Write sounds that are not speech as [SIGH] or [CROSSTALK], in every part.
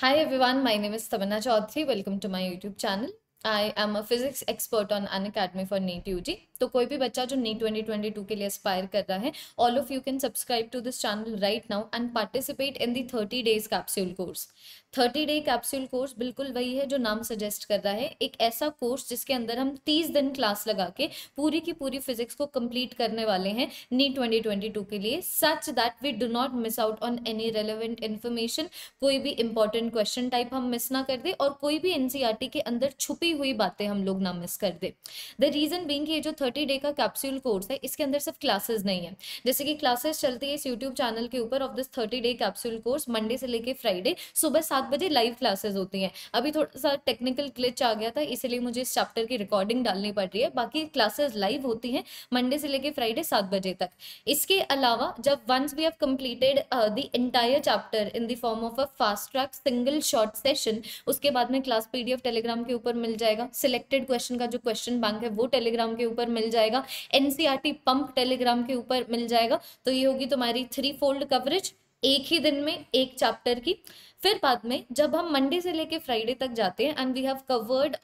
Hi everyone, my name is Tamanna Chaudhary. Welcome to my YouTube channel. I am a physics expert on Unacademy for NEET U G तो कोई भी बच्चा जो NEET 2022 के लिए Aspire कर रहा है all of you can subscribe to this channel right now and participate in the thirty days capsule course thirty day capsule course बिल्कुल वही है जो नाम सजेस्ट कर रहा है एक ऐसा कोर्स जिसके अंदर हम तीस दिन क्लास लगा के पूरी की पूरी फिजिक्स को कंप्लीट करने वाले हैं नीट टू के लिए such that we do not miss out on any relevant information कोई भी इंपॉर्टेंट क्वेश्चन टाइप हम मिस ना कर दे और कोई भी टी e के अंदर छुपी छुपी हुई बातें हम लोग ना मिस कर दे द रीज़न बिंग ये जो थर्टी डे का कैप्सूल कोर्स है इसके अंदर सिर्फ क्लासेज नहीं है जैसे कि क्लासेस चलती है इस यूट्यूब चैनल के ऊपर of this thirty day capsule course Monday से लेकर फ्राइडे सुबह सात बजे लाइव क्लासेज होती हैं अभी थोड़ा सा टेक्निकल क्लिच आ गया था इसलिए मुझे इस चैप्टर की रिकॉर्डिंग डालनी पड़ रही है बाकी क्लासेज लाइव होती हैं मंडे से लेकर फ्राइडे सात बजे तक इसके अलावा जब once we have completed the entire chapter in the form of a fast track single short session उसके बाद में क्लास पीडीएफ टेलीग्राम के ऊपर मिल जाएगा सिलेक्टेड क्वेश्चन का जो क्वेश्चन बैंक है वो टेलीग्राम के ऊपर मिल जाएगा एनसीईआरटी पंप टेलीग्राम के ऊपर मिल जाएगा तो ये होगी तुम्हारी थ्री फोल्ड कवरेज एक ही दिन में एक चैप्टर की फिर बाद में जब हम मंडे से लेके फ्राइडे तक जाते हैं and we have covered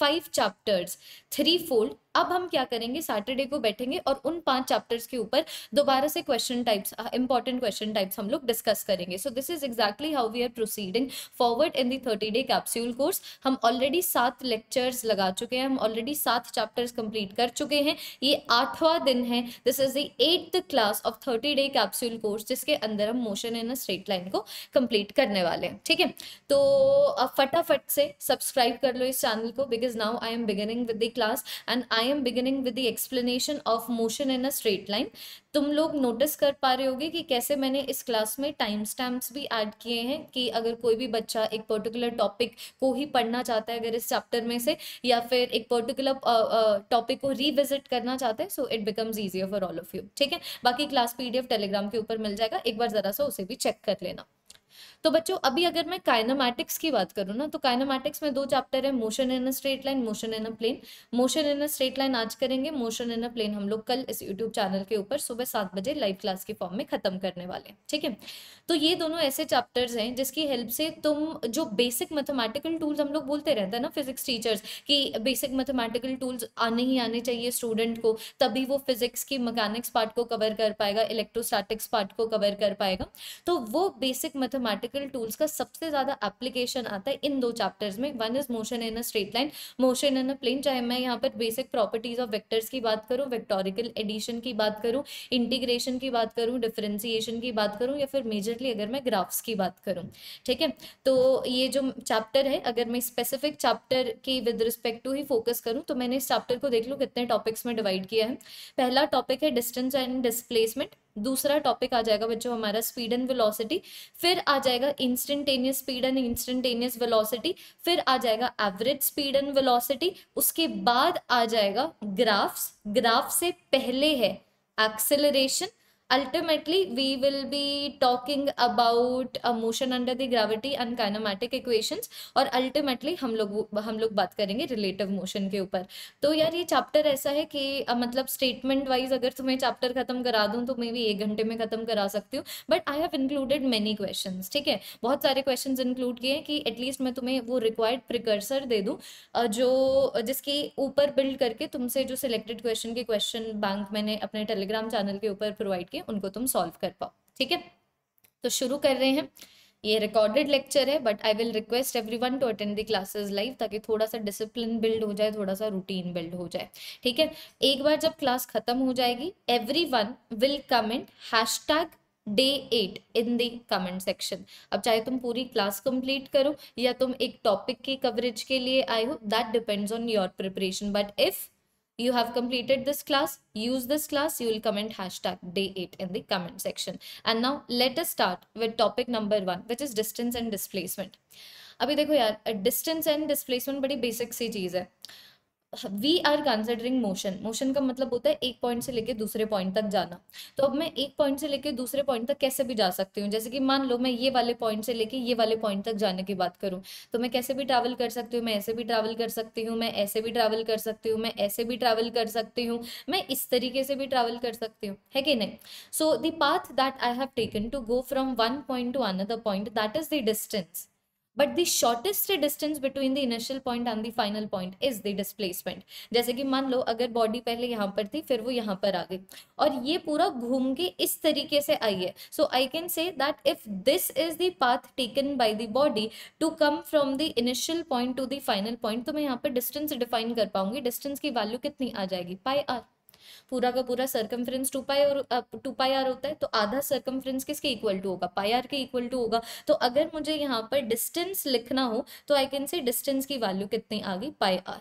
five chapters three fold अब हम क्या करेंगे सैटरडे को बैठेंगे और उन पांच चैप्टर्स के ऊपर दोबारा से question types important question types हम लोग डिस्कस करेंगे so this is exactly how we are proceeding forward in the thirty day capsule course हम ऑलरेडी सात लेक्चर्स लगा चुके हैं हम ऑलरेडी सात चैप्टर्स कंप्लीट कर चुके हैं ये आठवां दिन है this is the eighth class of thirty day capsule course जिसके अंदर हम motion in a straight line को कंप्लीट करने वाले हैं हैं ठीक है तो फटाफट से सब्सक्राइब कर लो इस चैनल को because now I am beginning with the class and I am beginning with the explanation of motion in a straight line तुम लोग नोटिस कर पा रहे होगे कि कैसे मैंने इस क्लास में टाइम स्टैम्प्स भी ऐड किए हैं कि अगर कोई भी बच्चा एक पर्टिकुलर टॉपिक को ही पढ़ना चाहता है अगर इस चैप्टर में से या फिर एक पर्टिकुलर टॉपिक को रीविजिट करना चाहते हैं so it becomes easier for all of you ठीक है बाकी क्लास पीडीएफ टेलीग्राम के ऊपर मिल जाएगा एक बार ज़रा सा उसे भी चेक कर लेना तो बच्चों अभी अगर मैं काइनामेटिक्स की बात करूँ ना तो काइनामेटिक्स में दो चैप्टर है motion in a straight line motion in a plane motion in a straight line आज करेंगे मोशन इन अ प्लेन हम लोग कल इस यूट्यूब चैनल के ऊपर सुबह सात बजे लाइव क्लास के फॉर्म में खत्म करने वाले ठीक है तो ये दोनों ऐसे चैप्टर्स हैं जिसकी हेल्प से तुम जो बेसिक मैथमेटिकल टूल्स हम लोग बोलते रहते हैं ना फिजिक्स टीचर्स कि बेसिक मैथमेटिकल टूल्स आने ही आने चाहिए स्टूडेंट को तभी वो फिजिक्स की मकैनिक्स पार्ट को कवर कर पाएगा इलेक्ट्रोस्टैटिक्स पार्ट को कवर कर पाएगा तो वो बेसिक मैथमेटिक मैथमेटिकल टूल्स का सबसे ज़्यादा एप्लीकेशन आता है इन दो चैप्टर्स में one is motion in a straight line motion in a plane चाहे मैं यहाँ पर बेसिक प्रॉपर्टीज ऑफ वेक्टर्स की बात करूँ वेक्टोरिकल एडिशन की बात करूँ इंटीग्रेशन की बात करूँ डिफ्रेंसिएशन की बात करूँ या फिर मेजरली अगर मैं ग्राफ्स की बात करूँ ठीक है तो ये जो चैप्टर है अगर मैं स्पेसिफिक चैप्टर की विद रिस्पेक्ट टू ही फोकस करूँ तो मैंने इस चैप्टर को देख लूँ कितने टॉपिक्स में डिवाइड किया है पहला टॉपिक है डिस्टेंस एंड डिस्प्लेसमेंट दूसरा टॉपिक आ जाएगा बच्चों हमारा स्पीड एंड वेलोसिटी फिर आ जाएगा instantaneous speed and instantaneous velocity फिर आ जाएगा एवरेज स्पीड एंड वेलोसिटी उसके बाद आ जाएगा ग्राफ्स ग्राफ से पहले है acceleration ultimately we will be talking about a motion under the gravity and kinematic equations और ultimately हम लोग हम लोग बात करेंगे relative motion के ऊपर तो यार ये chapter ऐसा है कि मतलब statement wise अगर तुम्हें chapter खत्म करा दूँ तो मैं भी एक घंटे में खत्म करा सकती हूँ but I have included many questions ठीक है बहुत सारे questions include किए हैं कि at least मैं तुम्हें वो required precursor दे दूँ जो जिसके ऊपर build करके तुमसे जो selected question के question bank मैंने अपने telegram channel के ऊपर provide किए करके उनको तुम सॉल्व कर पाओ ठीक है तो शुरू कर रहे हैं ये रिकॉर्डेड लेक्चर है but I will request everyone to attend the classes live ताकि थोड़ा सा डिसिप्लिन बिल्ड हो जाए थोड़ा सा रूटीन बिल्ड हो जाए ठीक है एक बार जब क्लास खत्म हो जाएगी everyone will comment hashtag day eight in the comment section अब चाहे तुम पूरी क्लास कंप्लीट करो या तुम एक टॉपिक की कवरेज के लिए आए हो that depends on your preparation but if you have completed this class use this class you will comment hashtag day 8 in the comment section and now let us start with topic number 1 which is distance and displacement अभी देखो यार distance and displacement बड़ी basic सी चीज़ है we are considering motion motion का मतलब होता है एक पॉइंट से लेके दूसरे पॉइंट तक जाना तो अब मैं एक पॉइंट से लेके दूसरे पॉइंट तक कैसे भी जा सकती हूँ जैसे कि मान लो मैं ये वाले पॉइंट से लेके ये वाले पॉइंट तक जाने की बात करूँ तो मैं कैसे भी ट्रैवल कर सकती हूँ मैं ऐसे भी ट्रैवल कर सकती हूँ मैं ऐसे भी ट्रैवल कर सकती हूँ मैं ऐसे भी ट्रैवल कर सकती हूँ मैं इस तरीके से भी ट्रैवल कर सकती हूँ है कि नहीं so the path that I have taken to go from one point to another point that is the distance but the shortest distance between the initial point and the final point is the displacement जैसे कि मान लो अगर body पहले यहाँ पर थी फिर वो यहाँ पर आ गई और ये पूरा घूम के इस तरीके से आई है so I can say that if this is the path taken by the body to come from the initial point to the final point तो मैं यहाँ पर डिस्टेंस डिफाइन कर पाऊंगी डिस्टेंस की वैल्यू कितनी आ जाएगी पाई आर पूरा का पूरा सर्कमफ्रेंस टू पाई और टू पाई आर होता है तो आधा सर्कमफ्रेंस किसके इक्वल टू होगा पाई आर के इक्वल टू होगा तो अगर मुझे यहाँ पर डिस्टेंस लिखना हो तो आई कैन से डिस्टेंस की वैल्यू कितनी आ गई पाई आर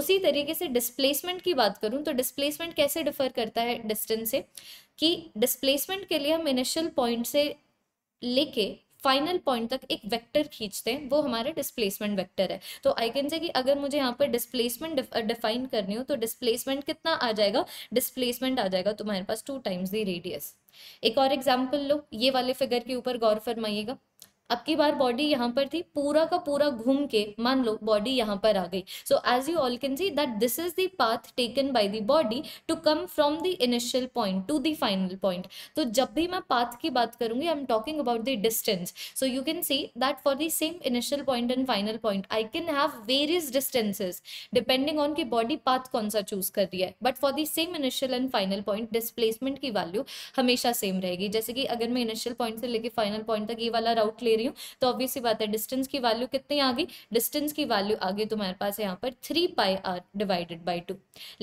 उसी तरीके से डिस्प्लेसमेंट की बात करूं तो डिस्प्लेसमेंट कैसे डिफर करता है डिस्टेंस से कि डिस्प्लेसमेंट के लिए हम इनिशियल पॉइंट से लेके फाइनल पॉइंट तक एक वेक्टर खींचते हैं वो हमारा डिस्प्लेसमेंट वेक्टर है तो आई कैन से कि अगर मुझे यहाँ पर डिस्प्लेसमेंट डिफाइन करनी हो तो डिस्प्लेसमेंट कितना आ जाएगा डिस्प्लेसमेंट आ जाएगा तुम्हारे पास टू टाइम्स दी रेडियस एक और एग्जाम्पल लो ये वाले फिगर के ऊपर गौर फरमाइएगा अब की बार बॉडी यहाँ पर थी पूरा का पूरा घूम के मान लो बॉडी यहाँ पर आ गई so as you all can see that this is the path taken by the body to come from the initial point to the final point तो जब भी मैं पाथ की बात करूंगी I am talking about the distance so you can see that for the same initial point and final point I can have various distances depending on की body path कौन सा चूज कर रही है but for the same initial and final point displacement की value हमेशा same रहेगी जैसे कि अगर मैं इनिशियल पॉइंट से लेकर फाइनल पॉइंट तक ये वाला राउट ले दे रही हूँ तो ऑब्वियस बात है डिस्टेंस की वैल्यू कितनी आ गई डिस्टेंस की वैल्यू आ गई तुम्हारे पास यहाँ पर three pi r divided by two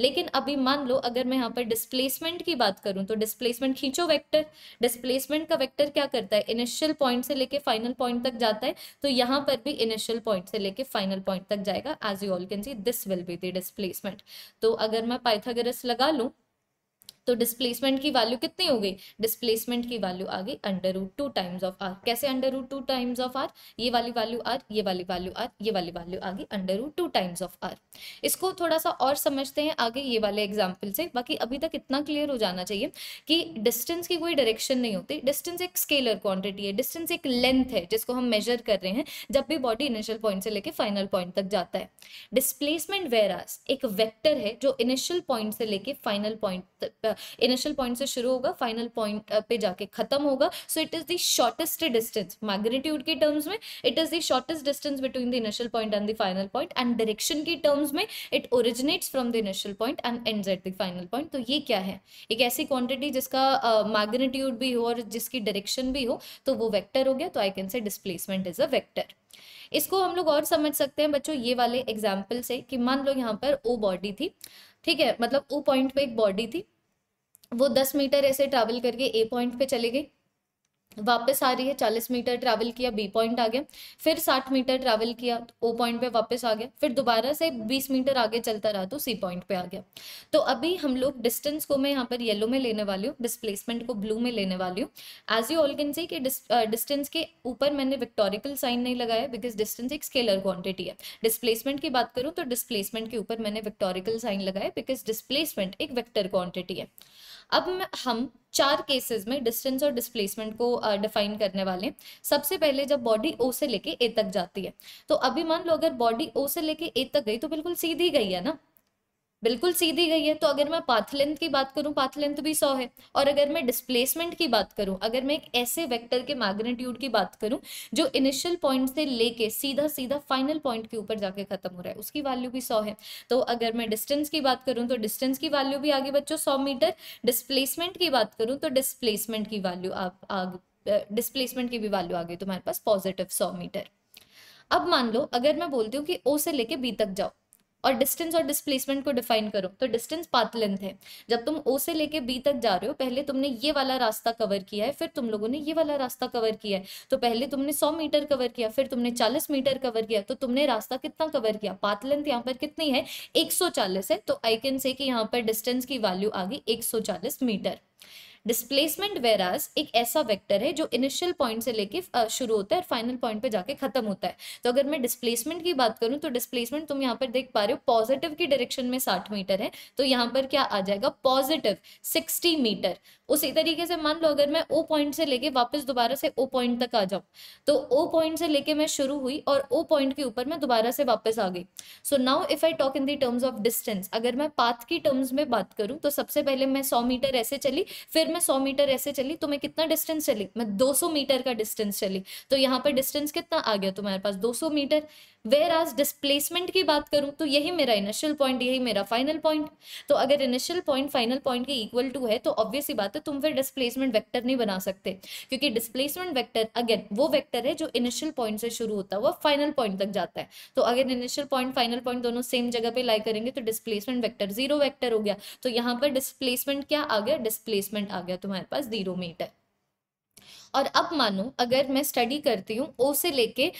लेकिन अभी मान लो अगर मैं यहाँ पर डिस्प्लेसमेंट की बात करूँ तो डिस्प्लेसमेंट खींचो वैक्टर डिस्प्लेसमेंट का वैक्टर क्या करता है इनिशियल पॉइंट से लेके फाइनल पॉइंट तक जाता है तो यहाँ पर भी इनिशियल पॉइंट से लेके फाइनल पॉइंट तक जाएगा as you all can see this will be the displacement तो अगर मैं पाइथागोरस लगा लूँ तो डिस्प्लेसमेंट की वैल्यू कितनी हो गई डिस्प्लेसमेंट की वैल्यू आ गई under root two times of r कैसे under root two times of r ये वाली वैल्यू आर ये वाली वैल्यू आर ये वाली वैल्यू आ गई under root two times of r इसको थोड़ा सा और समझते हैं आगे ये वाले एग्जाम्पल से बाकी अभी तक इतना क्लियर हो जाना चाहिए कि डिस्टेंस की कोई डायरेक्शन नहीं होती डिस्टेंस एक स्केलर क्वांटिटी है डिस्टेंस एक लेंथ है जिसको हम मेजर कर रहे हैं जब भी बॉडी इनिशियल पॉइंट से लेके फाइनल पॉइंट तक जाता है डिस्प्लेसमेंट वेरास एक वेक्टर है जो इनिशियल पॉइंट से लेके फाइनल पॉइंट इनिशियल पॉइंट से शुरू होगा फाइनल पॉइंट पे जाके खत्म होगा so it is the shortest distance magnitude के टर्म्स में it is the shortest distance between the initial point and the final point and direction के टर्म्स में it originates from the initial point and end at the final point तो ये क्या है एक ऐसी क्वांटिटी जिसका मैग्नीट्यूड uh, भी हो और जिसकी डायरेक्शन भी हो तो वो वेक्टर हो गया तो I can say displacement is a vector इसको हम लोग और समझ सकते हैं बच्चों ये वाले एग्जाम्पल से कि मान लो यहाँ पर ओ बॉडी थी ठीक है मतलब ओ पॉइंट पे एक बॉडी थी वो दस मीटर ऐसे ट्रैवल करके ए पॉइंट पे चले गए वापस आ रही है चालीस मीटर ट्रैवल किया बी पॉइंट आ गया फिर साठ मीटर ट्रैवल किया ओ पॉइंट पे वापस आ गया फिर दोबारा से बीस मीटर आगे चलता रहा तो सी पॉइंट पे आ गया तो अभी हम लोग डिस्टेंस को मैं यहाँ पर येलो में लेने वाली हूँ डिस्प्लेसमेंट को ब्लू में लेने वाली हूँ as you all can see कि डिस्टेंस के ऊपर मैंने विक्टोरिकल साइन नहीं लगाया बिकॉज डिस्टेंस एक स्केलर क्वान्टिटी है डिस्प्लेसमेंट की बात करूँ तो डिस्प्लेसमेंट के ऊपर मैंने विक्टोरिकल साइन लगाया बिकॉज डिस्प्लेसमेंट एक वैक्टर क्वान्टिटी है अब हम चार केसेस में डिस्टेंस और डिस्प्लेसमेंट को डिफाइन uh, करने वाले हैं सबसे पहले जब बॉडी ओ से लेके ए तक जाती है तो अभी मान लो अगर बॉडी ओ से लेके ए तक गई तो बिल्कुल सीधी गई है ना बिल्कुल सीधी गई है तो अगर मैं पाथ लेंथ की बात करूं पाथ लेंथ भी सौ है और अगर मैं डिस्प्लेसमेंट की बात करूं अगर मैं एक ऐसे वेक्टर के मैग्नेट्यूड की बात करूं जो इनिशियल पॉइंट से लेके सीधा सीधा फाइनल पॉइंट के ऊपर जाके खत्म हो रहा है उसकी वैल्यू भी सौ है तो अगर मैं डिस्टेंस की बात करूँ तो डिस्टेंस की वैल्यू भी आगे बच्चों सौ मीटर डिस्प्लेसमेंट की बात करूँ तो डिस्प्लेसमेंट की वैल्यू आप आगे डिस्प्लेसमेंट की भी वैल्यू आ गई तुम्हारे तो पास पॉजिटिव सौ मीटर अब मान लो अगर मैं बोलती हूँ कि ओ से लेके बी तक जाओ और डिस्टेंस और डिस्प्लेसमेंट को डिफाइन करो तो डिस्टेंस पाथ लेंथ है जब तुम ओ से लेके बी तक जा रहे हो पहले तुमने ये वाला रास्ता कवर किया है फिर तुम लोगों ने ये वाला रास्ता कवर किया है तो पहले तुमने सौ मीटर कवर किया फिर तुमने चालीस मीटर कवर किया तो तुमने रास्ता कितना कवर किया पाथ लेंथ यहाँ पर कितनी है एक है तो आई कैन से कि यहाँ पर डिस्टेंस की वैल्यू आ गई एक मीटर डिस्प्लेसमेंट वेराज एक ऐसा वेक्टर है जो इनिशियल पॉइंट से लेके शुरू होता है और फाइनल पॉइंट पे जाके खत्म होता है तो अगर मैं डिस्प्लेसमेंट की बात करूं तो डिस्प्लेसमेंट तुम यहाँ पर देख पा रहे हो पॉजिटिव की डायरेक्शन में साठ मीटर है तो यहाँ पर क्या आ जाएगा पॉजिटिव सिक्सटी मीटर उसी तरीके से मान लो अगर मैं ओ पॉइंट से लेके वापस दोबारा से ओ पॉइंट तक आ जाऊँ तो ओ पॉइंट से लेके मैं शुरू हुई और ओ पॉइंट के ऊपर मैं दोबारा से वापस आ गई so now if I talk in the terms of distance अगर मैं पाथ की टर्म्स में बात करूँ तो सबसे पहले मैं सौ मीटर ऐसे चली फिर मैं मैं सौ मीटर ऐसे चली तो मैं कितना डिस्टेंस चली मैं दो मीटर का डिस्टेंस चली तो यहाँ पर डिस्टेंस कितना आ गया तुम्हारे पास दो मीटर वेयर आज डिस्प्लेसमेंट की बात करूँ तो यही मेरा इनिशियल पॉइंट यही मेरा फाइनल पॉइंट तो अगर इनिशियल पॉइंट फाइनल पॉइंट के इक्वल टू है तो ऑब्वियसली बात है तुम फिर डिस्प्लेसमेंट वैक्टर नहीं बना सकते क्योंकि डिस्प्लेसमेंट वैक्टर अगेन वो वैक्टर है जो इनिशियल पॉइंट से शुरू होता है वह फाइनल पॉइंट तक जाता है तो अगर इनिशियल पॉइंट फाइनल पॉइंट दोनों सेम जगह पे लाई करेंगे तो डिस्प्लेसमेंट वैक्टर जीरो वैक्टर हो गया तो यहाँ पर डिस्प्लेसमेंट क्या आ गया डिस्प्लेसमेंट आ गया तुम्हारे पास जीरो मीटर और अब मानो अगर मैं स्टडी करती हूँ ओ से लेके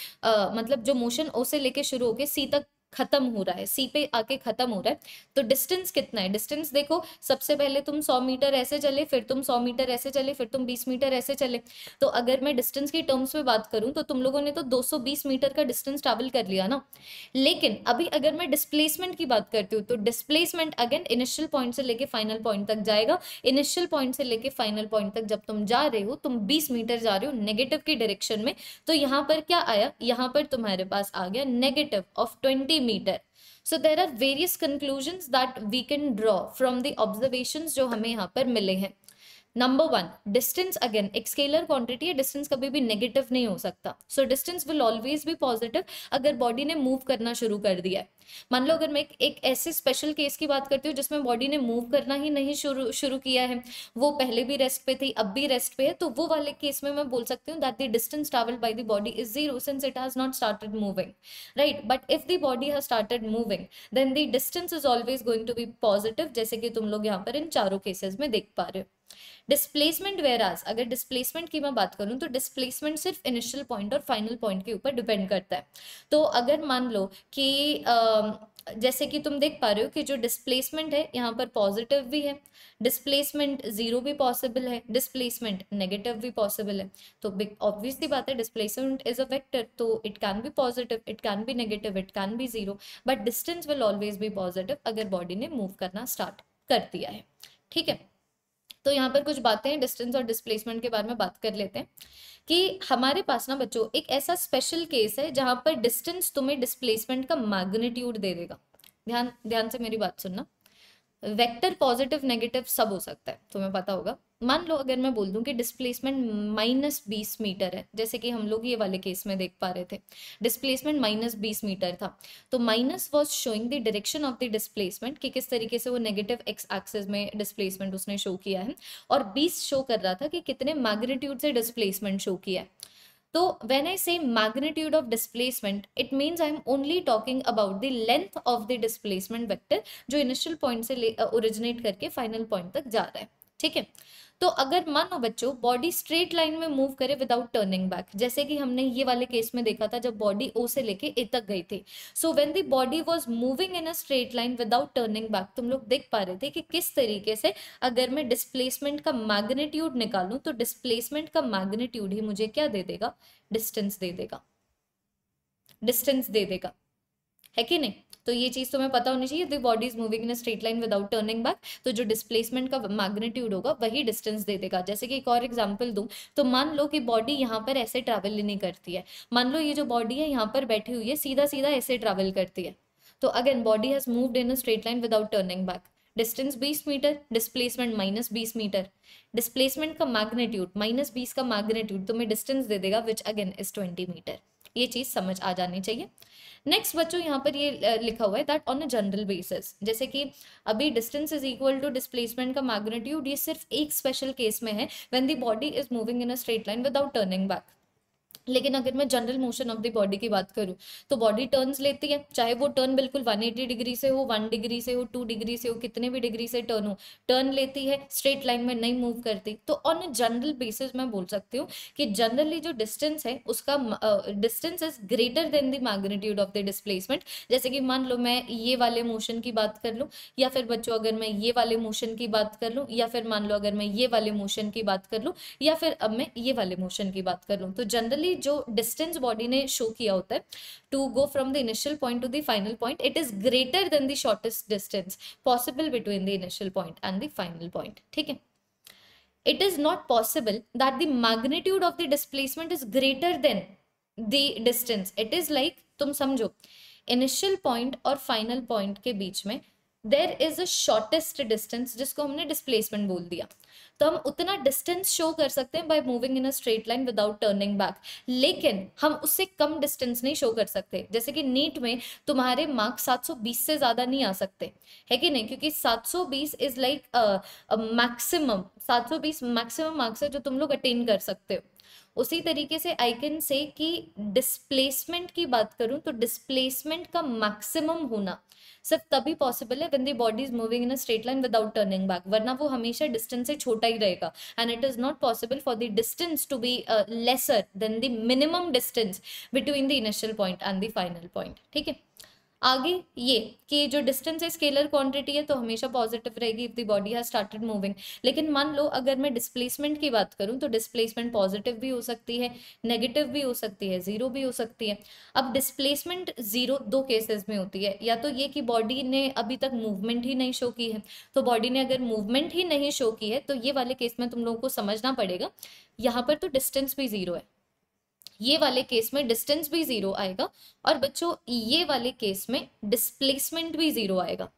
मतलब जो मोशन ओ से लेके शुरू होके सी तक खत्म हो रहा है सी पे आके खत्म हो रहा है तो डिस्टेंस कितना है डिस्टेंस देखो सबसे पहले तुम 100 मीटर ऐसे चले फिर तुम 100 मीटर ऐसे चले फिर तुम 20 मीटर ऐसे चले तो अगर मैं डिस्टेंस की टर्म्स में बात करूं तो तुम लोगों ने तो 220 मीटर का डिस्टेंस ट्रैवल कर लिया ना लेकिन अभी अगर मैं डिस्प्लेसमेंट की बात करती हूँ तो डिस्प्लेसमेंट अगेन इनिशियल पॉइंट से लेके फाइनल पॉइंट तक जाएगा इनिशियल पॉइंट से लेके फाइनल पॉइंट तक जब तुम जा रहे हो तुम बीस मीटर जा रहे हो नेगेटिव के डायरेक्शन में तो यहाँ पर क्या आया यहाँ पर तुम्हारे पास आ गया negative of twenty meter so there are various conclusion that we can draw from the observation जो हमें यहाँ पर मिले हैं नंबर वन डिस्टेंस अगेन एक स्केलर क्वांटिटी है डिस्टेंस कभी भी नेगेटिव नहीं हो सकता so distance will always be positive अगर बॉडी ने मूव करना शुरू कर दिया है मान लो अगर मैं एक एक ऐसे स्पेशल केस की बात करती हूँ जिसमें बॉडी ने मूव करना ही नहीं शुरू शुरू किया है वो पहले भी रेस्ट पे थी अब भी रेस्ट पे है तो वो वाले केस में मैं बोल सकती हूँ that the distance travelled by the body is zero since it has not started moving right but if the body has started moving then the distance is always going to be positive जैसे कि तुम लोग यहाँ पर इन चारों cases में देख पा रहे हो डिस्प्लेसमेंट वेराज अगर डिस्प्लेसमेंट की मैं बात करूँ तो डिस्प्लेसमेंट सिर्फ इनिशियल पॉइंट और फाइनल पॉइंट के ऊपर डिपेंड करता है तो अगर मान लो कि जैसे कि तुम देख पा रहे हो कि जो डिस्प्लेसमेंट है यहाँ पर पॉजिटिव भी है डिस्प्लेसमेंट जीरो भी पॉसिबल है डिस्प्लेसमेंट नेगेटिव भी पॉसिबल है तो बिग ऑब्वियसली बात है डिस्प्लेसमेंट इज अ वेक्टर तो it can be positive it can be negative it can be zero but distance will always be positive अगर बॉडी ने मूव करना स्टार्ट कर दिया है ठीक है तो यहाँ पर कुछ बातें डिस्टेंस और डिस्प्लेसमेंट के बारे में बात कर लेते हैं कि हमारे पास ना बच्चों एक ऐसा स्पेशल केस है जहाँ पर डिस्टेंस तुम्हें डिस्प्लेसमेंट का मैग्नीट्यूड दे देगा ध्यान ध्यान से मेरी बात सुनना वेक्टर पॉजिटिव नेगेटिव सब हो सकता है तुम्हें पता होगा मान लो अगर मैं बोल दूं कि डिस्प्लेसमेंट माइनस बीस मीटर है जैसे कि हम लोग ये वाले केस में देख पा रहे थे डिस्प्लेसमेंट माइनस बीस मीटर था तो minus was showing the direction of the displacement कि किस तरीके से वो नेगेटिव एक्स एक्सेस में डिस्प्लेसमेंट उसने शो किया है और बीस शो कर रहा था कि कितने मैग्नीट्यूड से डिस्प्लेसमेंट शो किया है तो when I say magnitude of displacement it means I am only talking about the length of the displacement vector जो इनिशियल पॉइंट से ओरिजिनेट करके फाइनल पॉइंट तक जा रहा है ठीक है तो अगर मानो बच्चों बॉडी स्ट्रेट लाइन में मूव करे विदाउट टर्निंग बैक जैसे कि हमने ये वाले केस में देखा था जब बॉडी ओ से लेके ए तक गई थी so when the body was moving in a straight line without turning back तुम लोग देख पा रहे थे कि किस तरीके से अगर मैं डिस्प्लेसमेंट का मैग्नेट्यूड निकालू तो डिस्प्लेसमेंट का मैग्नेट्यूड ही मुझे क्या दे देगा डिस्टेंस दे देगा डिस्टेंस दे देगा है कि नहीं तो ये चीज़ तुम्हें तो पता होनी चाहिए the body is moving in straight line without turning back तो जो डिस्प्लेसमेंट का मैग्नीट्यूड होगा वही डिस्टेंस दे देगा जैसे कि एक और एग्जाम्पल दूँ तो मान लो कि बॉडी यहाँ पर ऐसे ट्रैवल नहीं करती है मान लो ये जो बॉडी है यहाँ पर बैठी हुई है सीधा सीधा ऐसे ट्रैवल करती है तो again body has moved in a straight line without turning back distance बीस मीटर डिस्प्लेसमेंट माइनस बीस मीटर डिस्प्लेसमेंट का मैग्नीट्यूड माइनस बीस का मैग्नीट्यूड तुम्हें डिस्टेंस दे देगा which again is twenty meter ये चीज़ समझ आ जानी चाहिए नेक्स्ट बच्चों यहाँ पर ये लिखा हुआ है that on a general basis जैसे कि अभी distance is equal to displacement का मैग्नेट्यूड ये सिर्फ एक स्पेशल केस में है when the body is moving in a straight line without turning back लेकिन अगर मैं general motion of the body की बात करूँ तो बॉडी टर्न्स लेती है चाहे वो टर्न बिल्कुल 180 डिग्री से हो 1 डिग्री से हो 2 डिग्री से हो कितने भी डिग्री से टर्न हो टर्न लेती है स्ट्रेट लाइन में नहीं मूव करती तो ऑन जनरल बेसिस मैं बोल सकती हूँ कि जनरली जो डिस्टेंस है उसका distance is greater than the magnitude of the displacement जैसे कि मान लो मैं ये वाले मोशन की बात कर लूँ या फिर बच्चों अगर मैं ये वाले मोशन की बात कर लूँ या फिर मान लो अगर मैं ये वाले मोशन की बात कर लूँ या फिर अब मैं ये वाले मोशन की बात कर लूँ तो जनरली जो डिस्टेंस बॉडी ने शो किया होता है to go from the initial point to the final point it is greater than the shortest distance possible between the initial point and the final point ठीक है it is not possible that the magnitude of the displacement is greater than the distance it is like तुम समझो initial point और final point के बीच में there is a shortest distance जिसको हमने डिस्प्लेसमेंट बोल दिया तो हम उतना डिस्टेंस शो कर सकते हैं by moving in a straight line without turning back लेकिन हम उससे कम डिस्टेंस नहीं शो कर सकते जैसे कि नीट में तुम्हारे मार्क्स 720 से ज़्यादा नहीं आ सकते है कि नहीं क्योंकि 720 is like maximum 720 maximum marks है जो तुम लोग अटेन कर सकते हो उसी तरीके से आई कैन से कि डिस्प्लेसमेंट की बात करूं तो डिस्प्लेसमेंट का मैक्सिमम होना सिर्फ तभी पॉसिबल है when the body is moving in a straight line without turning back वरना वो हमेशा डिस्टेंस से छोटा ही रहेगा and it is not possible for the distance to be lesser than the minimum distance between the initial point and the final point ठीक है आगे ये कि जो डिस्टेंस है स्केलर क्वांटिटी है तो हमेशा पॉजिटिव रहेगी if the body has started moving लेकिन मान लो अगर मैं डिस्प्लेसमेंट की बात करूँ तो डिस्प्लेसमेंट पॉजिटिव भी हो सकती है नेगेटिव भी हो सकती है ज़ीरो भी हो सकती है अब डिस्प्लेसमेंट ज़ीरो दो केसेस में होती है या तो ये कि बॉडी ने अभी तक मूवमेंट ही नहीं शो की है तो बॉडी ने अगर मूवमेंट ही नहीं शो की है तो ये वाले केस में तुम लोगों को समझना पड़ेगा यहाँ पर तो डिस्टेंस भी ज़ीरो है ये वाले केस में डिस्टेंस भी जीरो आएगा और बच्चों ये वाले केस में डिस्प्लेसमेंट भी जीरो आएगा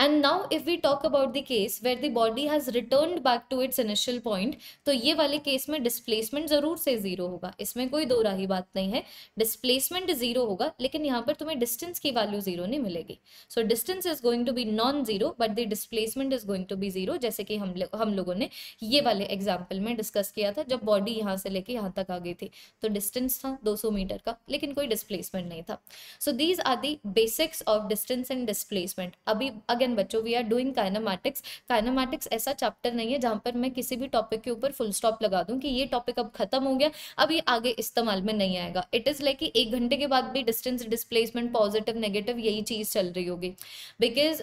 and now if we talk about the case where the body has return back to its initial point तो ये वाले केस में डिस्प्लेसमेंट जरूर से जीरो होगा इसमें कोई दो राही बात नहीं है डिस्प्लेसमेंट जीरो होगा लेकिन यहाँ पर तुम्हें डिस्टेंस की वैल्यू जीरो नहीं मिलेगी so distance is going to be non zero but the displacement is going to be zero जैसे कि हम लो, हम लोगों ने ये वाले एग्जाम्पल में डिस्कस किया था जब बॉडी यहाँ से लेके यहाँ तक आ गई थी तो डिस्टेंस था दो सौ मीटर का लेकिन कोई डिस्प्लेसमेंट नहीं था so these are the basics of distance and displacement अभी अगर अगेन बच्चों we are doing kinematics kinematics ऐसा चैप्टर नहीं है जहां पर मैं किसी भी टॉपिक के ऊपर फुल स्टॉप लगा दूं कि ये टॉपिक अब खत्म हो गया अब ये आगे इस्तेमाल में नहीं आएगा इट इज़ लाइक एक घंटे के बाद भी डिस्टेंस डिस्प्लेसमेंट पॉजिटिव नेगेटिव यही चीज़ चल रही होगी because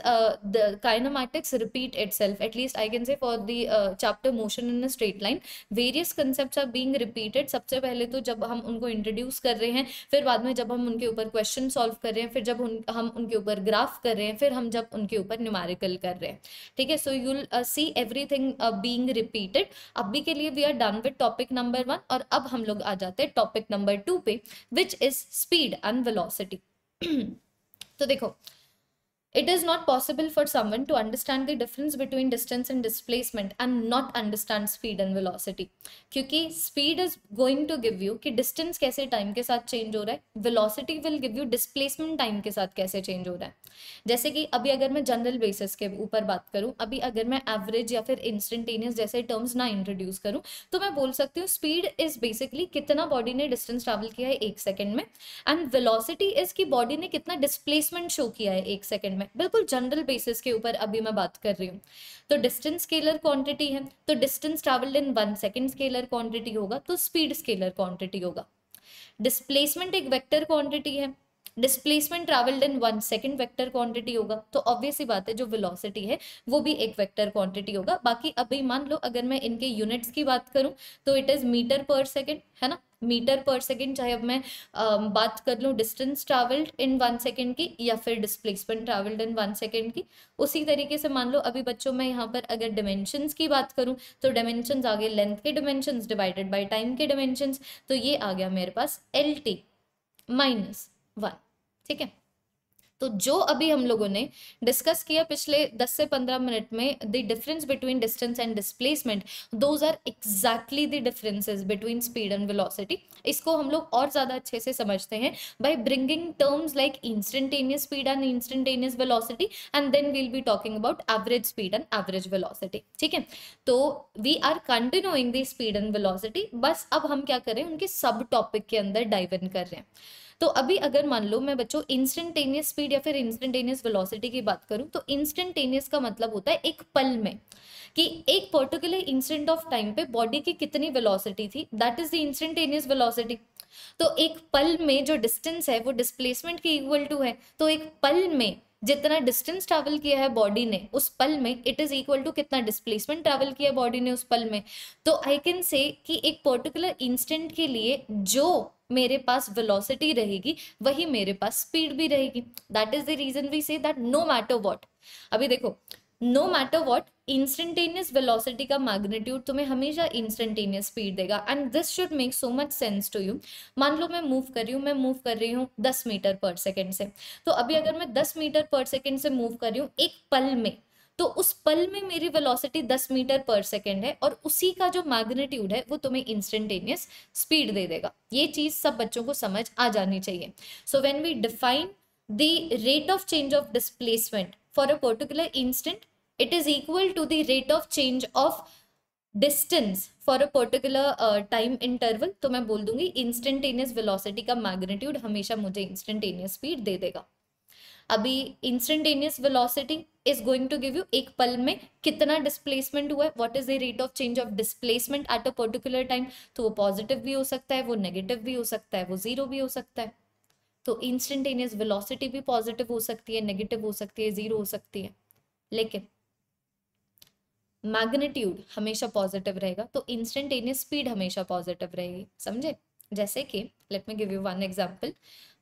the kinematics repeat itself at least I can say for the chapter motion in a straight line various concept are being repeated सबसे पहले तो जब हम उनको इंट्रोड्यूस कर रहे हैं फिर बाद में जब हम उनके ऊपर क्वेश्चन सॉल्व कर रहे हैं फिर जब हम उनके ऊपर ग्राफ कर रहे हैं फिर हम जब उनके ऊपर पर न्यूमेरिकल कर रहे हैं ठीक है so you'll see everything being repeated अभी के लिए we are done with topic number one और अब हम लोग आ जाते हैं टॉपिक नंबर टू पे which is speed and velocity तो देखो It is not possible for someone to understand the difference between distance and displacement and not understand speed and velocity. kyunki speed is going to give you ki distance kaise time ke sath change ho raha hai velocity will give you displacement time ke sath kaise change ho raha hai jaise ki abhi agar main general basis ke upar baat karu abhi agar main average ya fir instantaneous jaise terms na introduce karu to main bol sakti hu speed is basically kitna body ne distance travel kiya hai 1 second mein and velocity is ki body ne kitna displacement show kiya hai 1 second में में बिल्कुल general basis के ऊपर अभी मैं बात कर रही हूँ तो डिस्टेंस स्केलर क्वांटिटी है तो distance travelled in one second scalar quantity होगा तो स्पीड स्केलर क्वांटिटी होगा डिस्प्लेसमेंट एक वेक्टर क्वांटिटी है displacement travelled in one second vector quantity होगा तो ऑब्वियस ही बात है जो वेलोसिटी है वो भी एक वेक्टर क्वांटिटी होगा बाकी अभी मान लो अगर मैं इनके यूनिट्स की बात करूं तो इट इज़ मीटर पर सेकेंड है ना मीटर पर सेकेंड चाहे अब मैं आ, बात कर लूँ distance travelled in one second की या फिर displacement travelled in one second की उसी तरीके से मान लो अभी बच्चों मैं यहाँ पर अगर डिमेंशंस की बात करूँ तो डिमेंशंस आ गए लेंथ के डिमेंशंस डिवाइडेड बाई टाइम के डिमेंशंस तो ये आ गया मेरे पास एल टी माइनस वन ठीक है तो जो अभी हम लोगों ने डिस्कस किया पिछले 10 से 15 मिनट में the difference between distance and displacement those are exactly the differences between speed and velocity इसको हम लोग और ज़्यादा अच्छे से समझते हैं by bringing terms like instantaneous speed and instantaneous velocity and then we'll be talking about average speed and average velocity ठीक है तो we are continuing the speed and velocity बस अब हम क्या करें उनके सब टॉपिक के अंदर डाइव इन कर रहे हैं तो अभी अगर मान लो मैं बच्चों इंस्टेंटेनियस स्पीड या फिर इंस्टेंटेनियस वेलोसिटी की बात करूँ तो इंस्टेंटेनियस का मतलब होता है एक पल में कि एक पर्टिकुलर इंस्टेंट ऑफ टाइम पे बॉडी की कितनी वेलोसिटी थी that is the instantaneous velocity तो एक पल में जो डिस्टेंस है वो डिस्प्लेसमेंट के इक्वल टू है तो एक पल में जितना डिस्टेंस ट्रैवल किया है बॉडी ने उस पल में इट इज़ इक्वल टू कितना डिस्प्लेसमेंट ट्रैवल किया बॉडी ने उस पल में तो आई कैन से कि एक पर्टिकुलर इंस्टेंट के लिए जो मेरे पास वेलोसिटी रहेगी वही मेरे पास स्पीड भी रहेगी that is the reason we say that no matter what अभी देखो no matter what instantaneous velocity का मैग्नीट्यूड तुम्हें हमेशा इंस्टेंटेनियस स्पीड देगा and this should make so much sense to you मान लो मैं मूव कर रही हूँ मैं मूव कर रही हूँ दस मीटर पर सेकेंड से तो अभी अगर मैं दस मीटर पर सेकेंड से मूव कर रही हूँ एक पल में तो उस पल में मेरी वेलोसिटी 10 मीटर पर सेकेंड है और उसी का जो मैग्नेट्यूड है वो तुम्हें इंस्टेंटेनियस स्पीड दे देगा ये चीज सब बच्चों को समझ आ जानी चाहिए so when we define the rate of change of displacement for a particular instant it is equal to the rate of change of distance for a particular time interval तो मैं बोल दूंगी इंस्टेंटेनियस वेलोसिटी का magnitude हमेशा मुझे instantaneous speed दे देगा अभी instantaneous velocity is going to give you एक पल में कितना डिस्प्लेसमेंट हुआ है what is the rate of change of displacement at a particular time तो वो पॉजिटिव भी हो सकता है वो नेगेटिव भी हो सकता है वो जीरो भी हो सकता है तो इंस्टेंटेनियस वेलोसिटी भी पॉजिटिव हो सकती है नेगेटिव हो सकती है जीरो हो सकती है लेकिन मैग्नीट्यूड हमेशा पॉजिटिव रहेगा तो इंस्टेंटेनियस स्पीड हमेशा पॉजिटिव रहेगी समझे जैसे कि let me give you one example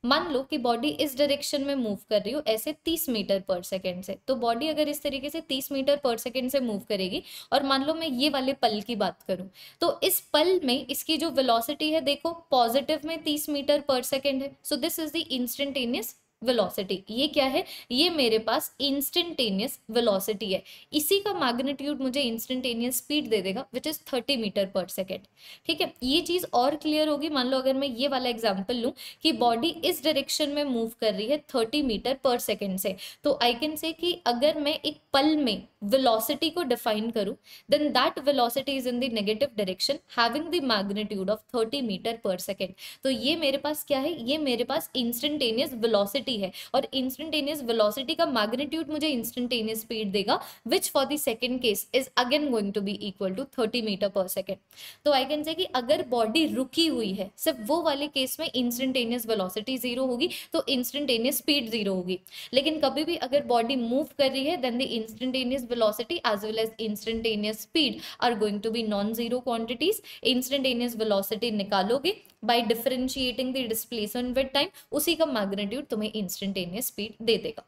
मान लो कि बॉडी इस डायरेक्शन में मूव कर रही हो ऐसे 30 मीटर पर सेकंड से तो बॉडी अगर इस तरीके से 30 मीटर पर सेकंड से मूव करेगी और मान लो मैं ये वाले पल की बात करूं तो इस पल में इसकी जो वेलोसिटी है देखो पॉजिटिव में 30 मीटर पर सेकंड है so this is the instantaneous velocity ये क्या है ये मेरे पास इंस्टेंटेनियस वेलोसिटी है इसी का मैग्नीट्यूड मुझे इंस्टेंटेनियस स्पीड दे देगा विच इज़ थर्टी मीटर पर सेकेंड ठीक है ये चीज़ और क्लियर होगी मान लो अगर मैं ये वाला एग्जाम्पल लूँ कि बॉडी इस डायरेक्शन में मूव कर रही है थर्टी मीटर पर सेकेंड से तो आई कैन से कि अगर मैं एक पल में वेलोसिटी को डिफाइन करूं then that velocity is in the negative direction having the magnitude of thirty metre पर सेकेंड तो ये मेरे पास क्या है ये मेरे पास इंस्टेंटेनियस वेलोसिटी वेलोसिटी है और इंस्टेंटेनियस वेलोसिटी का मैग्नीट्यूड मुझे इंस्टेंटेनियस स्पीड देगा which for the second case is again going to be equal to thirty metre पर सेकेंड तो आई कैन से कि अगर बॉडी रुकी हुई है सिर्फ वो वाले केस में इंस्टेंटेनियस वेलोसिटी जीरो होगी तो इंस्टेंटेनियस स्पीड जीरो होगी लेकिन कभी भी अगर बॉडी मूव कर रही है then the instantaneous velocity as well as instantaneous speed are going to be non zero quantities instantaneous velocity निकालोगे by differentiating the displacement with time उसी का मैग्नेट्यूड तुम्हें इंस्टेंटेनियस स्पीड दे देगा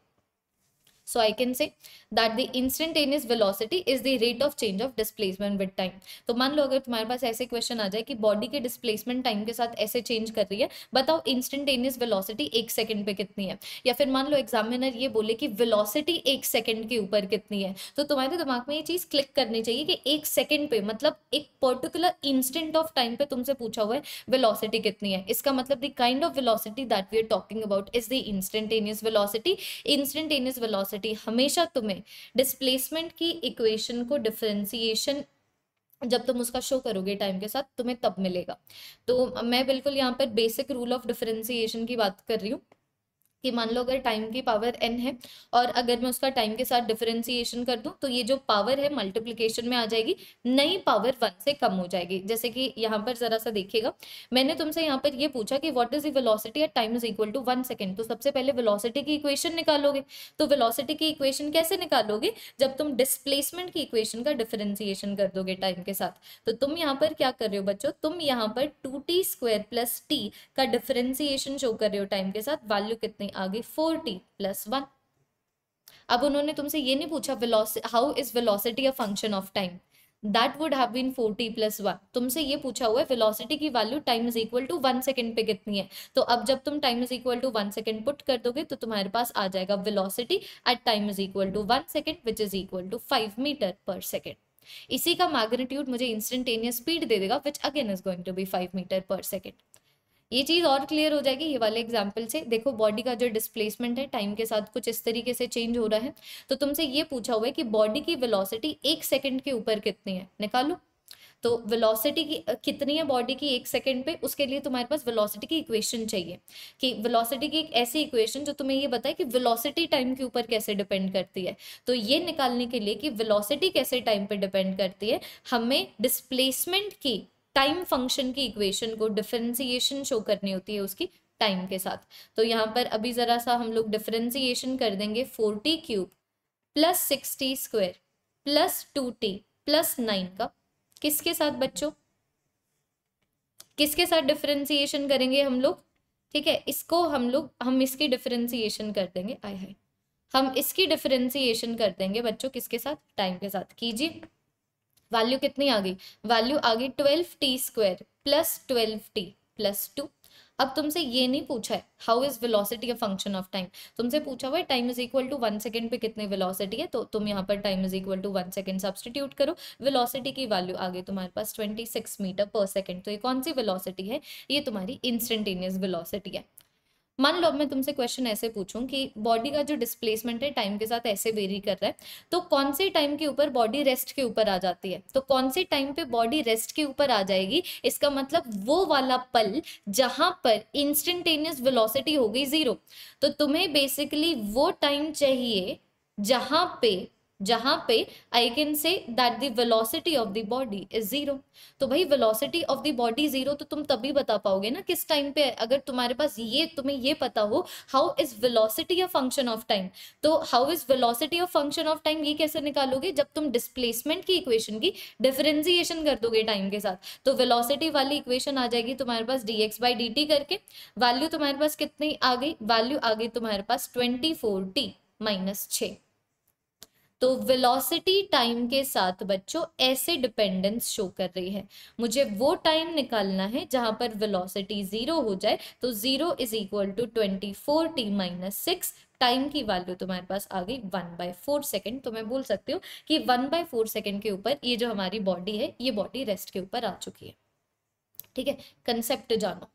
So I can say that the instantaneous velocity is the rate of change of displacement with time. तो मान लो अगर तुम्हारे पास ऐसे क्वेश्चन आ जाए कि बॉडी के डिस्प्लेसमेंट टाइम के साथ ऐसे चेंज कर रही है बताओ इंस्टेंटेनियस वेलोसिटी एक सेकंड पे कितनी है या फिर मान लो एग्जामिनर ये बोले कि वेलोसिटी एक सेकंड के ऊपर कितनी है तो तुम्हारे दिमाग में ये चीज़ क्लिक करनी चाहिए कि एक सेकंड पे मतलब एक पर्टिकुलर इंस्टेंट ऑफ टाइम पे तुमसे पूछा हुआ है वेलोसिटी कितनी है इसका मतलब the kind of velocity that we are talking about is the instantaneous velocity instantaneous velocity velocity हमेशा तुम्हें डिस्प्लेसमेंट की इक्वेशन को डिफ्रेंसिएशन जब तुम उसका शो करोगे टाइम के साथ तुम्हें तब मिलेगा तो मैं बिल्कुल यहाँ पर बेसिक रूल ऑफ डिफरेंसिएशन की बात कर रही हूँ कि मान लो अगर टाइम की पावर एन है और अगर मैं उसका टाइम के साथ डिफरेंशिएशन कर दूं तो ये जो पावर है मल्टीप्लिकेशन में आ जाएगी नई पावर वन से कम हो जाएगी जैसे कि यहाँ पर ज़रा सा देखिएगा मैंने तुमसे यहाँ पर ये पूछा कि what is velocity at time is equal to one second तो सबसे पहले वेलोसिटी की इक्वेशन निकालोगे तो वेलोसिटी की इक्वेशन कैसे निकालोगे जब तुम डिस्प्लेसमेंट की इक्वेशन का डिफरेंशिएशन कर दोगे टाइम के साथ तो तुम यहाँ पर क्या कर रहे हो बच्चों तुम यहाँ पर two t square plus t का डिफरेंशिएशन शो कर रहे हो टाइम के साथ वैल्यू कितनी आ गई फोर टी प्लस वन अब उन्होंने तुमसे ये नहीं पूछा how is velocity a function of time that would have been four t plus one तुमसे ये पूछा हुआ है वेलोसिटी की value time is equal to one second पे कितनी है तो अब जब तुम time is equal to one second put कर दोगे तो तुम्हारे पास आ जाएगा velocity at time is equal to one second which is equal to five metre पर सेकेंड इसी का मैग्नीट्यूड मुझे इंस्टेंटेनियस स्पीड दे देगा which again is going to be five metre पर सेकेंड ये चीज़ और क्लियर हो जाएगी ये वाले एग्जाम्पल से देखो बॉडी का जो डिस्प्लेसमेंट है टाइम के साथ कुछ इस तरीके से चेंज हो रहा है तो तुमसे ये पूछा हुआ है कि बॉडी की वेलोसिटी एक सेकेंड के ऊपर कितनी है निकालो तो वेलोसिटी की कितनी है बॉडी की एक सेकंड पे उसके लिए तुम्हारे पास वेलोसिटी की इक्वेशन चाहिए कि वेलोसिटी की एक ऐसी इक्वेशन जो तुम्हें ये बताए कि वेलोसिटी टाइम के ऊपर कैसे डिपेंड करती है तो ये निकालने के लिए कि वेलोसिटी कैसे टाइम पे डिपेंड करती है हमें डिस्प्लेसमेंट की टाइम फंक्शन की इक्वेशन को डिफ्रेंसीशन शो करनी होती है उसकी टाइम के साथ तो यहाँ पर अभी ज़रा सा हम लोग डिफ्रेंसीशन कर देंगे forty cube plus sixty square plus two t plus nine का किसके साथ बच्चों किसके साथ डिफ्रेंसीशन करेंगे हम लोग ठीक है इसको हम लोग हम इसकी डिफ्रेंसीशन कर देंगे आई हाय हम इसकी डिफ्रेंसीशन कर देंगे बच्चों किसके साथ टाइम के साथ कीजिए वैल्यू कितनी आ गई वैल्यू आ गई twelve t square plus twelve t plus two अब तुमसे ये नहीं पूछा है how is velocity a function of time तुमसे पूछा हुआ है time is equal to one second पे कितनी वेलोसिटी है तो तुम यहाँ पर time is equal to one second substitute करो वेलोसिटी की वैल्यू आ गई तुम्हारे पास twenty six metre per second तो ये कौन सी वेलोसिटी है ये तुम्हारी इंस्टेंटेनियस वेलोसिटी है मान लो अब मैं तुमसे क्वेश्चन ऐसे पूछूं कि बॉडी का जो डिस्प्लेसमेंट है टाइम के साथ ऐसे वेरी कर रहा है तो कौन से टाइम के ऊपर बॉडी रेस्ट के ऊपर आ जाती है तो कौन से टाइम पे बॉडी रेस्ट के ऊपर आ जाएगी इसका मतलब वो वाला पल जहां पर इंस्टेंटेनियस वेलोसिटी हो गई जीरो तो तुम्हें बेसिकली वो टाइम चाहिए जहां पे जहां पे I can say that the velocity of the body is zero तो भाई velocity of the body zero तो तुम तभी बता पाओगे ना किस टाइम पे अगर तुम्हारे पास ये तुम्हें ये पता हो how is velocity a function of time तो how is velocity of function of time ये कैसे निकालोगे जब तुम डिस्प्लेसमेंट की इक्वेशन की डिफरेंसिएशन कर दोगे टाइम के साथ तो वेलोसिटी वाली इक्वेशन आ जाएगी तुम्हारे पास D X by D T करके वैल्यू तुम्हारे पास कितनी आ गई वैल्यू आ गई तुम्हारे पास ट्वेंटी फोर टी माइनस तो वेलोसिटी टाइम के साथ बच्चों ऐसे डिपेंडेंस शो कर रही है मुझे वो टाइम निकालना है जहां पर वेलोसिटी ज़ीरो हो जाए तो zero is equal to twenty four t minus six time की वैल्यू तुम्हारे पास आ गई वन बाई फोर सेकेंड तो मैं बोल सकती हूँ कि वन बाय फोर सेकेंड के ऊपर ये जो हमारी बॉडी है ये बॉडी रेस्ट के ऊपर आ चुकी है ठीक है कंसेप्ट जानो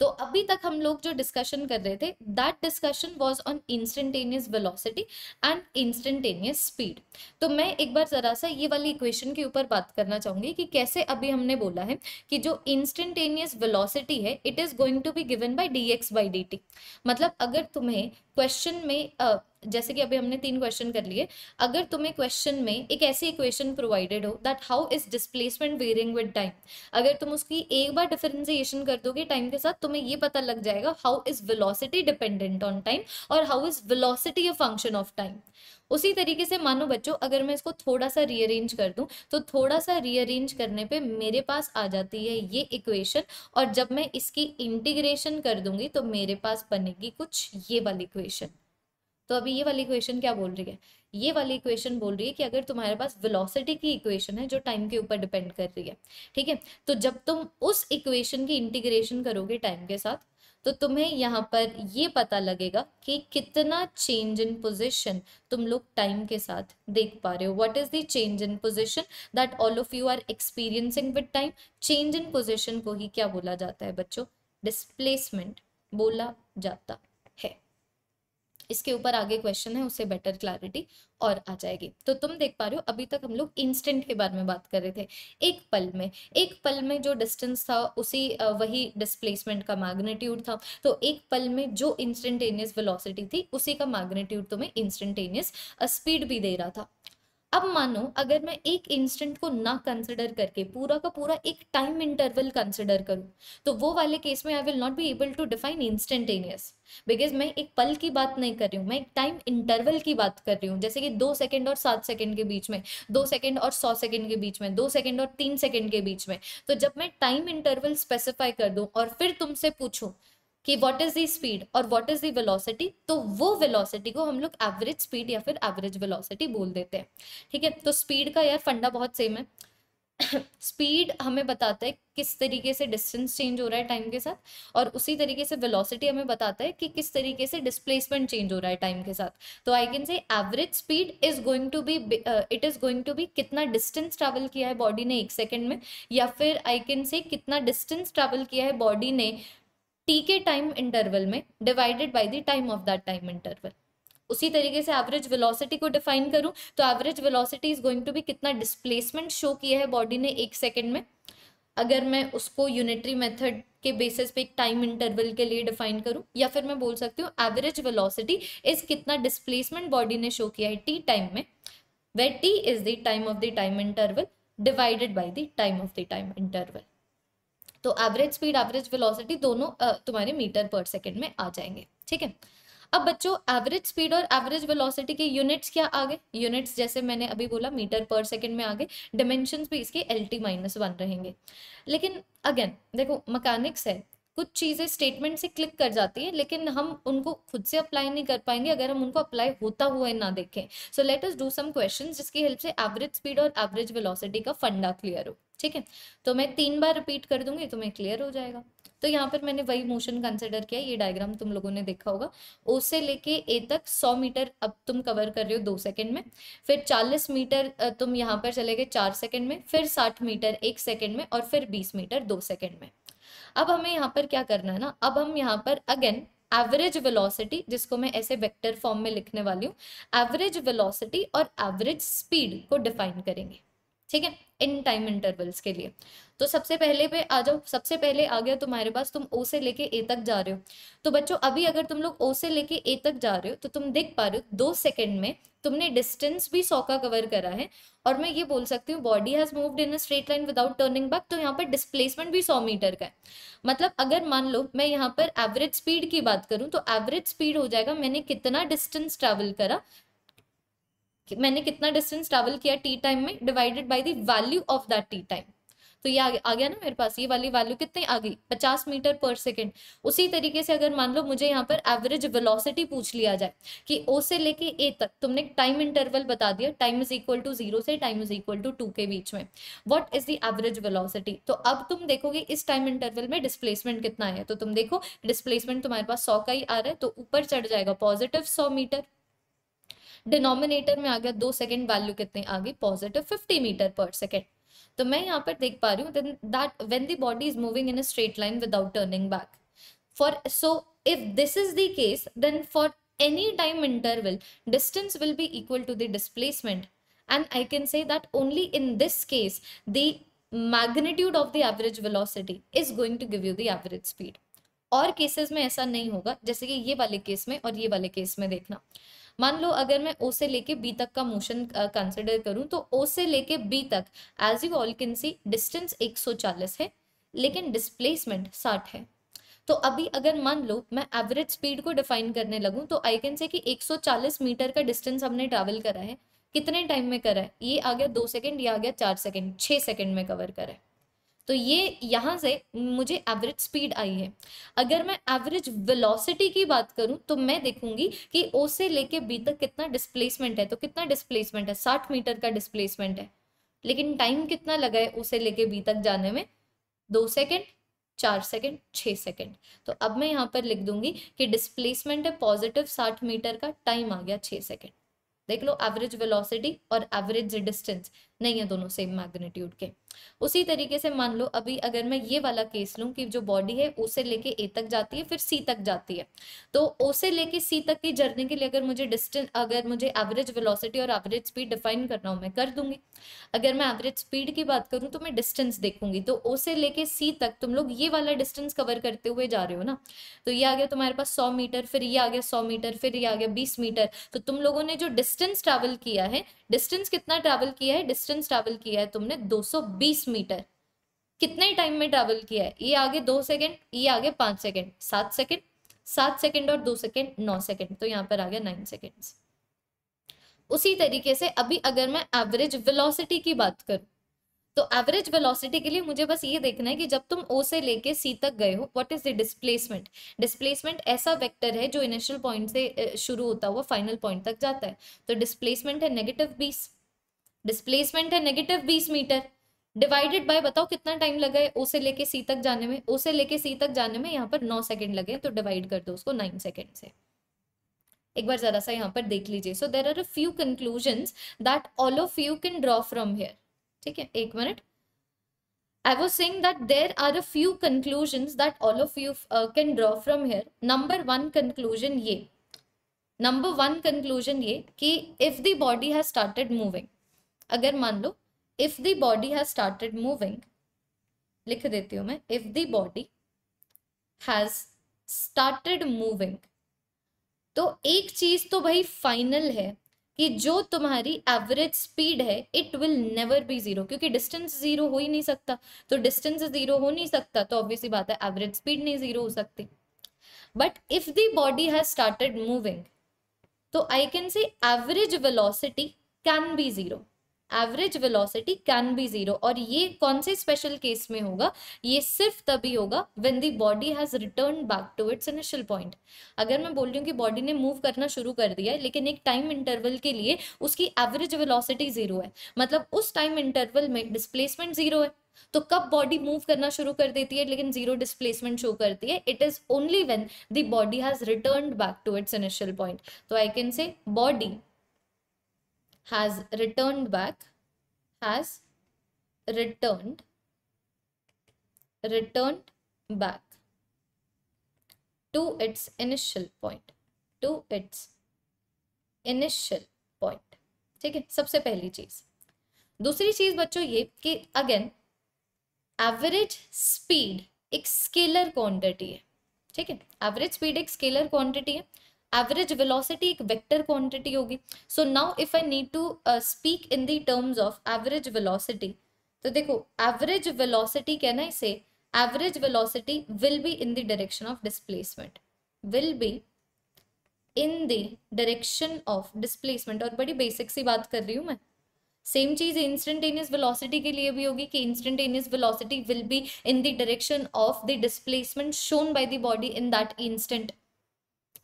तो अभी तक हम लोग जो डिस्कशन कर रहे थे that discussion was on instantaneous velocity and instantaneous speed तो मैं एक बार ज़रा सा ये वाली इक्वेशन के ऊपर बात करना चाहूंगी कि कैसे अभी हमने बोला है कि जो इंस्टेंटेनियस वेलोसिटी है it is going to be given by D X by मतलब अगर तुम्हें क्वेश्चन में uh, जैसे कि अभी हमने तीन क्वेश्चन कर लिए अगर तुम्हें क्वेश्चन में एक ऐसी इक्वेशन प्रोवाइडेड हो that how is displacement varying with time अगर तुम उसकी एक बार डिफरेंशिएशन कर दोगे टाइम के साथ तुम्हें ये पता लग जाएगा how is velocity dependent on time और how is velocity a function of time उसी तरीके से मानो बच्चों अगर मैं इसको थोड़ा सा रीअरेंज कर दूं तो थोड़ा सा रीअरेंज करने पे मेरे पास आ जाती है ये इक्वेशन और जब मैं इसकी इंटीग्रेशन कर दूंगी तो मेरे पास बनेगी कुछ ये वाली इक्वेशन तो अभी ये वाली इक्वेशन क्या बोल रही है ये वाली इक्वेशन बोल रही है कि अगर तुम्हारे पास वेलोसिटी की इक्वेशन है जो टाइम के ऊपर डिपेंड कर रही है ठीक है तो जब तुम उस इक्वेशन की इंटीग्रेशन करोगे टाइम के साथ तो तुम्हें यहाँ पर ये पता लगेगा कि कितना चेंज इन पोजिशन तुम लोग टाइम के साथ देख पा रहे हो what is the change in position that all of you are experiencing with time change in position को ही क्या बोला जाता है बच्चों डिस्प्लेसमेंट बोला जाता इसके ऊपर आगे क्वेश्चन है उससे बेटर क्लैरिटी और आ जाएगी तो तुम देख पा रहे हो अभी तक हम लोग इंस्टेंट के बारे में बात कर रहे थे एक पल में एक पल में जो डिस्टेंस था उसी वही डिस्प्लेसमेंट का मैग्नीट्यूड था तो एक पल में जो इंस्टेंटेनियस वेलोसिटी थी उसी का मैग्नीट्यूड तुम्हें इंस्टेंटेनियस स्पीड भी दे रहा था अब मानो अगर मैं एक इंस्टेंट को ना कंसिडर करके पूरा का पूरा एक टाइम इंटरवल कंसिडर करूँ तो वो वाले केस में I will not be able to define instantaneous because मैं एक पल की बात नहीं कर रही हूँ मैं एक टाइम इंटरवल की बात कर रही हूँ जैसे कि दो सेकेंड और सात सेकेंड के बीच में दो सेकेंड और सौ सेकेंड के बीच में दो सेकेंड और तीन सेकेंड के बीच में तो जब मैं टाइम इंटरवल स्पेसिफाई कर दूँ और फिर तुमसे पूछूँ कि व्हाट इज दी स्पीड और व्हाट इज दी वेलोसिटी तो वो वेलोसिटी को हम लोग एवरेज स्पीड या फिर एवरेज वेलोसिटी बोल देते हैं ठीक है तो स्पीड का यार फंडा बहुत सेम है स्पीड [COUGHS] हमें बताता है किस तरीके से डिस्टेंस चेंज हो रहा है टाइम के साथ और उसी तरीके से वेलोसिटी हमें बताता है कि किस तरीके से डिस्प्लेसमेंट चेंज हो रहा है टाइम के साथ तो I can say average speed is going to be it is going to be कितना डिस्टेंस ट्रैवल किया है बॉडी ने एक सेकेंड में या फिर आई कैन से कितना डिस्टेंस ट्रैवल किया है बॉडी ने टी के टाइम इंटरवल में divided by the time of that time interval उसी तरीके से एवरेज वेलोसिटी को डिफाइन करूं तो average velocity is going to be कितना डिस्प्लेसमेंट शो किया है बॉडी ने एक सेकेंड में अगर मैं उसको यूनिटरी मेथड के बेसिस पे एक टाइम इंटरवल के लिए डिफाइन करूं या फिर मैं बोल सकती हूँ एवरेज वेलोसिटी इज कितना डिस्प्लेसमेंट बॉडी ने शो किया है टी टाइम में where T is the time of the time interval divided by the time of the time interval तो एवरेज स्पीड एवरेज वेलोसिटी दोनों तुम्हारे मीटर पर सेकेंड में आ जाएंगे ठीक है अब बच्चों एवरेज स्पीड और एवरेज वेलोसिटी के यूनिट्स क्या आ गए यूनिट्स जैसे मैंने अभी बोला मीटर पर सेकंड में आ गए डिमेंशन भी इसके एल टी माइनस वन रहेंगे लेकिन अगेन देखो मकैनिक्स है कुछ चीज़ें स्टेटमेंट से क्लिक कर जाती है लेकिन हम उनको खुद से अप्लाई नहीं कर पाएंगे अगर हम उनको अप्लाई होता हुआ ना देखें so let us do some question जिसकी हेल्प से एवरेज स्पीड और एवरेज वेलोसिटी का फंडा क्लियर हो ठीक है तो मैं तीन बार रिपीट कर दूंगी तो मैं क्लियर हो जाएगा तो यहाँ पर मैंने वही मोशन कंसिडर किया ये डायग्राम तुम लोगों ने देखा होगा ओ से लेके ए तक सौ मीटर अब तुम कवर कर रहे हो दो सेकेंड में फिर चालीस मीटर तुम यहाँ पर चले गए चार सेकेंड में फिर साठ मीटर एक सेकंड में और फिर बीस मीटर दो सेकेंड में अब हमें यहाँ पर क्या करना है ना अब हम यहाँ पर अगेन एवरेज वेलोसिटी जिसको मैं ऐसे वेक्टर फॉर्म में लिखने वाली हूँ एवरेज वेलोसिटी और एवरेज स्पीड को डिफाइन करेंगे ठीक है इन टाइम इंटरवल्स के लिए तो सबसे पहले पे आ जाओ सबसे पहले आ गया तुम्हारे पास तुम ओ से लेके ए तक जा रहे हो तो बच्चों अभी अगर तुम लोग ओ से लेके ए तक जा रहे हो तो तुम देख पा रहे हो दो सेकेंड में तुमने डिस्टेंस भी सौ का कवर करा है और मैं ये बोल सकती हूँ body has moved in a straight line without turning back तो यहाँ पर डिस्प्लेसमेंट भी सौ मीटर का है मतलब अगर मान लो मैं यहाँ पर एवरेज स्पीड की बात करूँ तो एवरेज स्पीड हो जाएगा मैंने कितना डिस्टेंस ट्रेवल करा मैंने कितना डिस्टेंस ट्रैवल किया टी टाइम में डिवाइडेड बाई दैल्यू value of that T time तो ये आ गया ना मेरे पास ये वाली वैल्यू कितनी आ गई पचास मीटर पर सेकेंड उसी तरीके से अगर मान लो मुझे यहाँ पर एवरेज वेलोसिटी पूछ लिया जाए कि ओ से लेके ए तक तुमने टाइम इंटरवल बता दिया time is equal to zero से time is equal to two के बीच में what is the average velocity तो अब तुम देखोगे इस टाइम इंटरवल में डिस्प्लेसमेंट कितना है तो तुम देखो डिस्प्लेसमेंट तुम्हारे पास सौ का ही आ रहा है तो ऊपर चढ़ जाएगा पॉजिटिव सौ मीटर डिनोमिनेटर में आ गया दो सेकेंड वैल्यू कितनी आ गई पॉजिटिव फिफ्टी मीटर पर सेकेंड तो मैं यहाँ पर देख पा रही हूँ in straight line without turning back for so if this is the then for any time interval distance will be equal to the displacement and I can say that only in this case the magnitude of the average velocity is going to give you the average speed और cases में ऐसा नहीं होगा जैसे कि ये वाले case में और ये वाले केस में देखना मान लो अगर मैं ओ से लेके बी तक का मोशन कंसिडर करूँ तो ओ से लेके बी तक as you all can see distance 140 है लेकिन डिस्प्लेसमेंट 60 है तो अभी अगर मान लो मैं एवरेज स्पीड को डिफाइन करने लगूँ तो आई कैन से कि 140 मीटर का डिस्टेंस हमने ट्रैवल करा है कितने टाइम में करा है ये आ गया दो सेकेंड ये आ गया चार सेकेंड छः सेकेंड में कवर करा है तो ये यहाँ से मुझे एवरेज स्पीड आई है अगर मैं एवरेज वेलोसिटी की बात करूँ तो मैं देखूंगी कि ओ से लेके बी तक कितना डिस्प्लेसमेंट है तो कितना डिस्प्लेसमेंट है साठ मीटर का डिस्प्लेसमेंट है लेकिन टाइम कितना लगा है उसे लेके बी तक जाने में दो सेकेंड चार सेकेंड छः सेकेंड तो अब मैं यहाँ पर लिख दूंगी कि डिस्प्लेसमेंट है पॉजिटिव साठ मीटर का टाइम आ गया छः सेकेंड देख लो एवरेज वेलोसिटी और एवरेज डिस्टेंस नहीं है दोनों सेम मैग्नीट्यूड के उसी तरीके से मान लो अभी अगर मैं ये वाला केस लूँ कि जो बॉडी है उसे लेके ए तक जाती है फिर सी तक जाती है तो उसे लेके सी तक की जर्नी के लिए अगर मुझे डिस्टेंस अगर मुझे एवरेज वेलोसिटी और एवरेज स्पीड डिफाइन करना हो मैं कर दूंगी अगर मैं एवरेज स्पीड की बात करूँ तो मैं डिस्टेंस देखूंगी तो उसे लेके सी तक तुम लोग ये वाला डिस्टेंस कवर करते हुए जा रहे हो ना तो ये आ गया तुम्हारे पास सौ मीटर फिर ये आ गया सौ मीटर फिर ये आ गया बीस मीटर तो तुम लोगों ने जो डिस्टेंस ट्रैवल किया है डिस्टेंस कितना ट्रैवल किया है डिस्टेंस ट्रैवल किया है तुमने 220 मीटर कितने टाइम में ट्रैवल किया है ये आगे दो सेकंड ये आगे पांच सेकंड सात सेकंड सात सेकंड और दो सेकंड नौ सेकंड तो यहाँ पर आ गया नाइन सेकेंड उसी तरीके से अभी अगर मैं एवरेज वेलोसिटी की बात करूं तो एवरेज वेलोसिटी के लिए मुझे बस ये देखना है कि जब तुम ओ से लेके सी तक गए हो what is the displacement displacement ऐसा वेक्टर है जो इनिशियल पॉइंट से शुरू होता हुआ फाइनल पॉइंट तक जाता है तो डिस्प्लेसमेंट है नेगेटिव बीस डिस्प्लेसमेंट है नेगेटिव बीस मीटर डिवाइडेड बाय बताओ कितना टाइम लगा है ओ से लेके सी तक जाने में ओ से लेके सी तक जाने में यहाँ पर नौ सेकेंड लगे तो डिवाइड कर दो उसको नाइन सेकेंड से एक बार जरा सा यहाँ पर देख लीजिए so there are a few conclusion that all of you can draw from here ठीक है एक मिनट I was saying that there are a few conclusion that all of you can draw from here number one conclusion ये number one conclusion ये कि if the body has started moving अगर मान लो if the body has started moving लिख देती हूं मैं if the body has started moving तो एक चीज तो भाई फाइनल है कि जो तुम्हारी एवरेज स्पीड है it will never be zero क्योंकि डिस्टेंस जीरो हो ही नहीं सकता तो डिस्टेंस जीरो हो नहीं सकता तो ऑब्वियसली बात है एवरेज स्पीड नहीं जीरो हो सकती but if the body has started moving तो I can say average velocity can be zero average velocity can be zero और ये कौन से स्पेशल केस में होगा ये सिर्फ तभी होगा when the body has return back to its initial point अगर मैं बोल रही हूँ कि बॉडी ने मूव करना शुरू कर दिया है लेकिन एक टाइम इंटरवल के लिए उसकी एवरेज वेलोसिटी जीरो है मतलब उस टाइम इंटरवल में डिस्प्लेसमेंट जीरो है तो कब बॉडी मूव करना शुरू कर देती है लेकिन जीरो डिस्प्लेसमेंट शो करती है it is only when the body has return back to its initial point तो I can say body has returned back has returned returned back to its initial point to its initial point ठीक है सबसे पहली चीज दूसरी चीज बच्चों ये कि अगेन एवरेज स्पीड एक स्केलर क्वांटिटी है ठीक है एवरेज स्पीड एक स्केलर क्वांटिटी है एवरेज वेलोसिटी एक वेक्टर क्वांटिटी होगी so now if I need to speak in the terms of average velocity तो देखो average velocity can I average velocity will be in the direction of displacement will be in the direction of displacement और बड़ी basic सी बात कर रही हूँ मैं same चीज इंस्टेंटेनियस वेलोसिटी के लिए भी होगी कि instantaneous velocity will be in the direction of the displacement shown by the body in that instant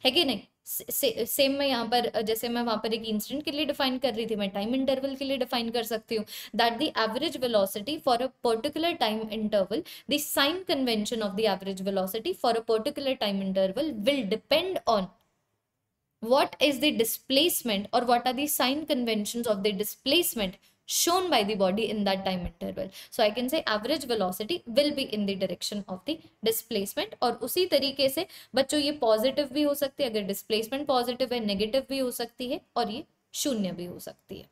है कि नहीं से, सेम मैं यहाँ पर जैसे मैं वहाँ पर एक इंस्टेंट के लिए डिफाइन कर रही थी मैं टाइम इंटरवल के लिए डिफाइन कर सकती हूँ that the average velocity for a particular time interval the sign convention of the average velocity for a particular time interval will depend on what is the displacement और what are the sign convention of the displacement shown by the body in that time interval. So I can say average velocity will be in the direction of the displacement aur usi tarike se bachcho ye positive bhi ho सकती hai agar displacement positive hai negative bhi ho sakti hai aur ye shunya bhi ho sakti hai